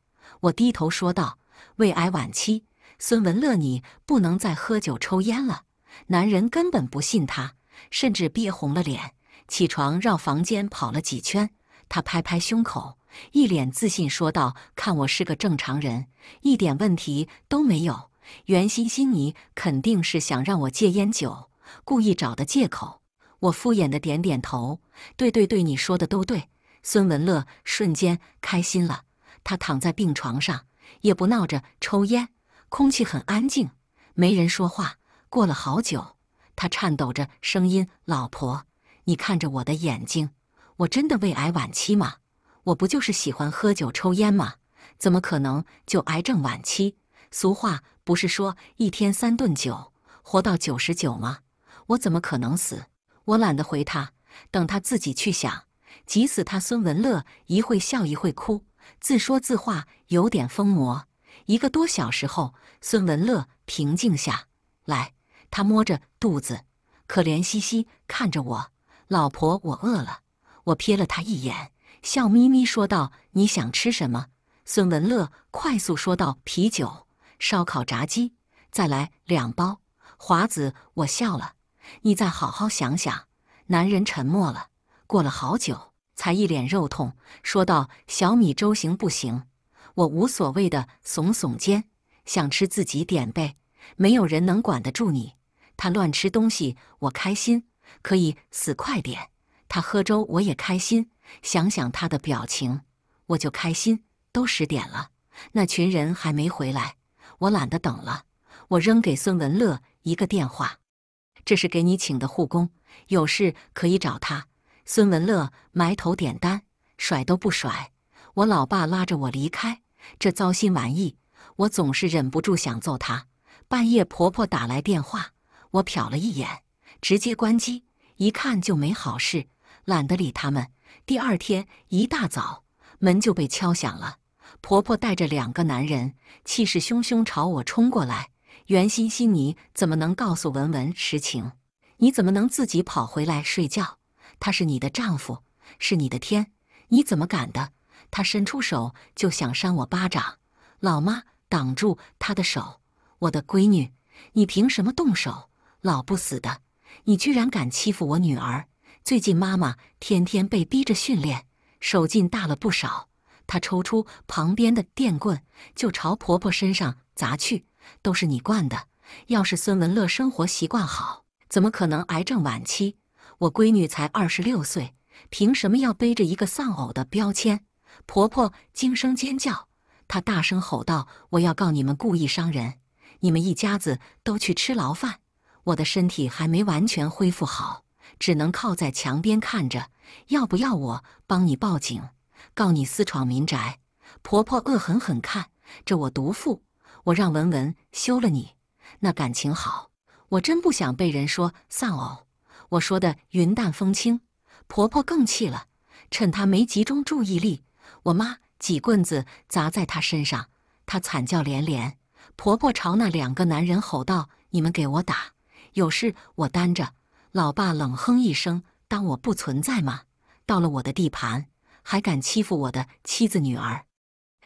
我低头说道：“胃癌晚期。”孙文乐，你不能再喝酒抽烟了。男人根本不信他，甚至憋红了脸，起床绕房间跑了几圈。他拍拍胸口。一脸自信说道：“看我是个正常人，一点问题都没有。袁欣欣，你肯定是想让我戒烟酒，故意找的借口。”我敷衍的点点头：“对对对，你说的都对。”孙文乐瞬间开心了，他躺在病床上，也不闹着抽烟，空气很安静，没人说话。过了好久，他颤抖着声音：“老婆，你看着我的眼睛，我真的胃癌晚期吗？”我不就是喜欢喝酒抽烟吗？怎么可能就癌症晚期？俗话不是说一天三顿酒，活到九十九吗？我怎么可能死？我懒得回他，等他自己去想。急死他！孙文乐一会笑一会哭，自说自话，有点疯魔。一个多小时后，孙文乐平静下来，他摸着肚子，可怜兮兮看着我：“老婆，我饿了。”我瞥了他一眼。笑眯眯说道：“你想吃什么？”孙文乐快速说道：“啤酒、烧烤、炸鸡，再来两包。”华子，我笑了。你再好好想想。男人沉默了，过了好久，才一脸肉痛说道：“小米粥行不行？”我无所谓的耸耸肩：“想吃自己点呗，没有人能管得住你。他乱吃东西，我开心。可以死快点。他喝粥，我也开心。”想想他的表情，我就开心。都十点了，那群人还没回来，我懒得等了。我扔给孙文乐一个电话：“这是给你请的护工，有事可以找他。”孙文乐埋头点单，甩都不甩。我老爸拉着我离开，这糟心玩意，我总是忍不住想揍他。半夜婆婆打来电话，我瞟了一眼，直接关机。一看就没好事，懒得理他们。第二天一大早，门就被敲响了。婆婆带着两个男人，气势汹汹朝我冲过来。袁欣欣，你怎么能告诉文文实情？你怎么能自己跑回来睡觉？他是你的丈夫，是你的天，你怎么敢的？他伸出手就想扇我巴掌。老妈，挡住他的手！我的闺女，你凭什么动手？老不死的，你居然敢欺负我女儿！最近妈妈天天被逼着训练，手劲大了不少。她抽出旁边的电棍就朝婆婆身上砸去。都是你惯的！要是孙文乐生活习惯好，怎么可能癌症晚期？我闺女才二十六岁，凭什么要背着一个丧偶的标签？婆婆惊声尖叫，她大声吼道：“我要告你们故意伤人！你们一家子都去吃牢饭！我的身体还没完全恢复好。”只能靠在墙边看着。要不要我帮你报警，告你私闯民宅？婆婆恶狠狠看，着我毒妇，我让文文休了你。那感情好，我真不想被人说丧偶。我说的云淡风轻，婆婆更气了。趁她没集中注意力，我妈几棍子砸在她身上，她惨叫连连。婆婆朝那两个男人吼道：“你们给我打，有事我担着。”老爸冷哼一声：“当我不存在吗？到了我的地盘，还敢欺负我的妻子女儿？”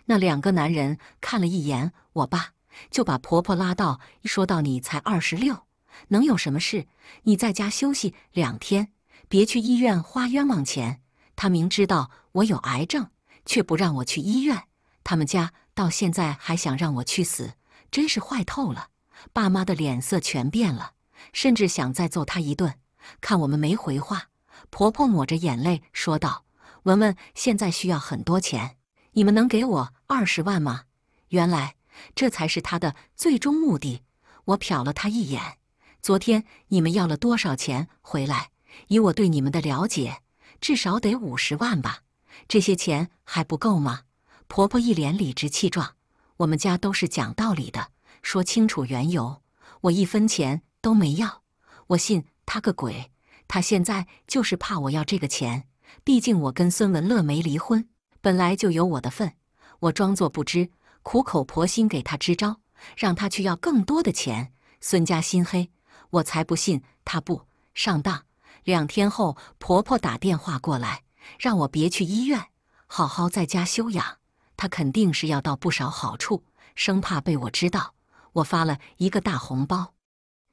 那两个男人看了一眼我爸，就把婆婆拉到：“说到你才二十六，能有什么事？你在家休息两天，别去医院花冤枉钱。”他明知道我有癌症，却不让我去医院。他们家到现在还想让我去死，真是坏透了！爸妈的脸色全变了。甚至想再揍他一顿，看我们没回话，婆婆抹着眼泪说道：“文文现在需要很多钱，你们能给我二十万吗？”原来这才是她的最终目的。我瞟了她一眼：“昨天你们要了多少钱回来？以我对你们的了解，至少得五十万吧？这些钱还不够吗？”婆婆一脸理直气壮：“我们家都是讲道理的，说清楚缘由。我一分钱。”都没要，我信他个鬼！他现在就是怕我要这个钱，毕竟我跟孙文乐没离婚，本来就有我的份。我装作不知，苦口婆心给他支招，让他去要更多的钱。孙家心黑，我才不信他不上当。两天后，婆婆打电话过来，让我别去医院，好好在家休养。他肯定是要到不少好处，生怕被我知道。我发了一个大红包。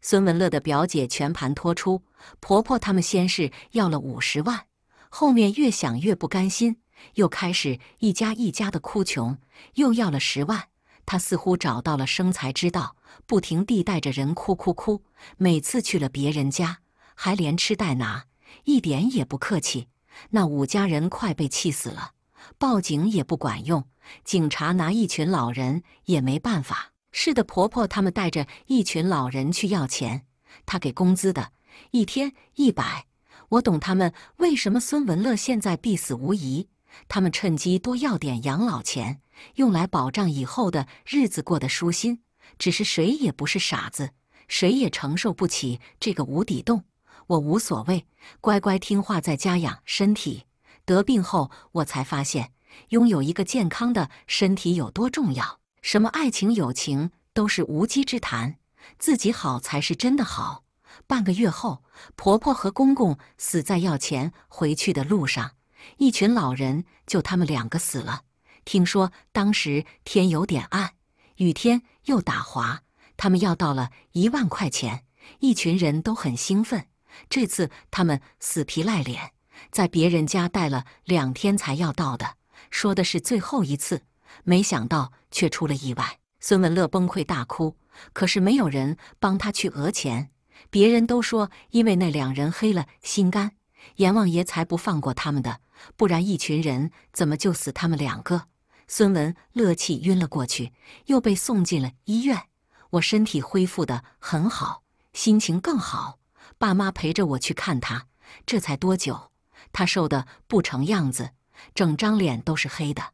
孙文乐的表姐全盘托出，婆婆他们先是要了五十万，后面越想越不甘心，又开始一家一家的哭穷，又要了十万。她似乎找到了生财之道，不停地带着人哭哭哭。每次去了别人家，还连吃带拿，一点也不客气。那五家人快被气死了，报警也不管用，警察拿一群老人也没办法。是的，婆婆他们带着一群老人去要钱，他给工资的一天一百。我懂他们为什么孙文乐现在必死无疑。他们趁机多要点养老钱，用来保障以后的日子过得舒心。只是谁也不是傻子，谁也承受不起这个无底洞。我无所谓，乖乖听话，在家养身体。得病后，我才发现拥有一个健康的身体有多重要。什么爱情友情都是无稽之谈，自己好才是真的好。半个月后，婆婆和公公死在要钱回去的路上，一群老人就他们两个死了。听说当时天有点暗，雨天又打滑，他们要到了一万块钱，一群人都很兴奋。这次他们死皮赖脸，在别人家待了两天才要到的，说的是最后一次。没想到却出了意外，孙文乐崩溃大哭，可是没有人帮他去讹钱，别人都说因为那两人黑了心肝，阎王爷才不放过他们的，不然一群人怎么就死他们两个？孙文乐气晕了过去，又被送进了医院。我身体恢复的很好，心情更好，爸妈陪着我去看他，这才多久，他瘦的不成样子，整张脸都是黑的。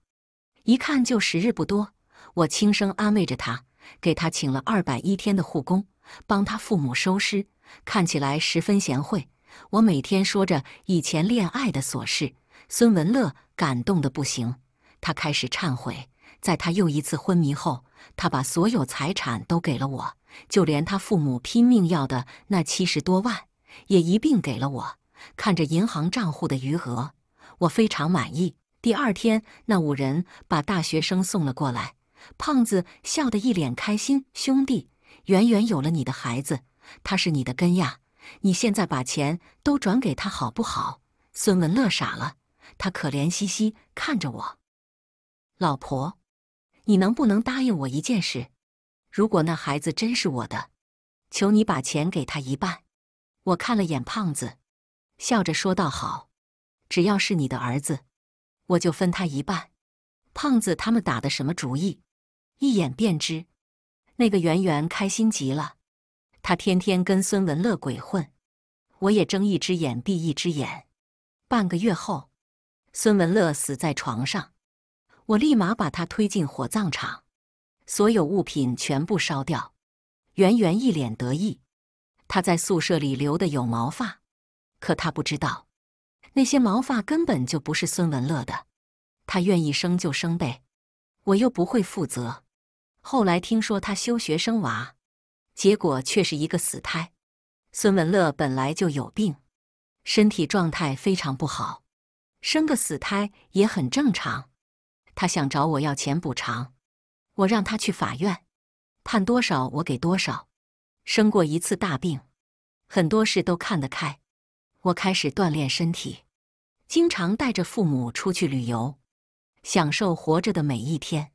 一看就时日不多，我轻声安慰着他，给他请了二百一天的护工，帮他父母收尸，看起来十分贤惠。我每天说着以前恋爱的琐事，孙文乐感动的不行，他开始忏悔。在他又一次昏迷后，他把所有财产都给了我，就连他父母拼命要的那七十多万也一并给了我。看着银行账户的余额，我非常满意。第二天，那五人把大学生送了过来。胖子笑得一脸开心：“兄弟，圆圆有了你的孩子，他是你的根呀！你现在把钱都转给他，好不好？”孙文乐傻了，他可怜兮兮看着我：“老婆，你能不能答应我一件事？如果那孩子真是我的，求你把钱给他一半。”我看了眼胖子，笑着说道：“好，只要是你的儿子。”我就分他一半，胖子他们打的什么主意？一眼便知。那个圆圆开心极了，他天天跟孙文乐鬼混，我也睁一只眼闭一只眼。半个月后，孙文乐死在床上，我立马把他推进火葬场，所有物品全部烧掉。圆圆一脸得意，他在宿舍里留的有毛发，可他不知道。那些毛发根本就不是孙文乐的，他愿意生就生呗，我又不会负责。后来听说他休学生娃，结果却是一个死胎。孙文乐本来就有病，身体状态非常不好，生个死胎也很正常。他想找我要钱补偿，我让他去法院判多少我给多少。生过一次大病，很多事都看得开。我开始锻炼身体，经常带着父母出去旅游，享受活着的每一天。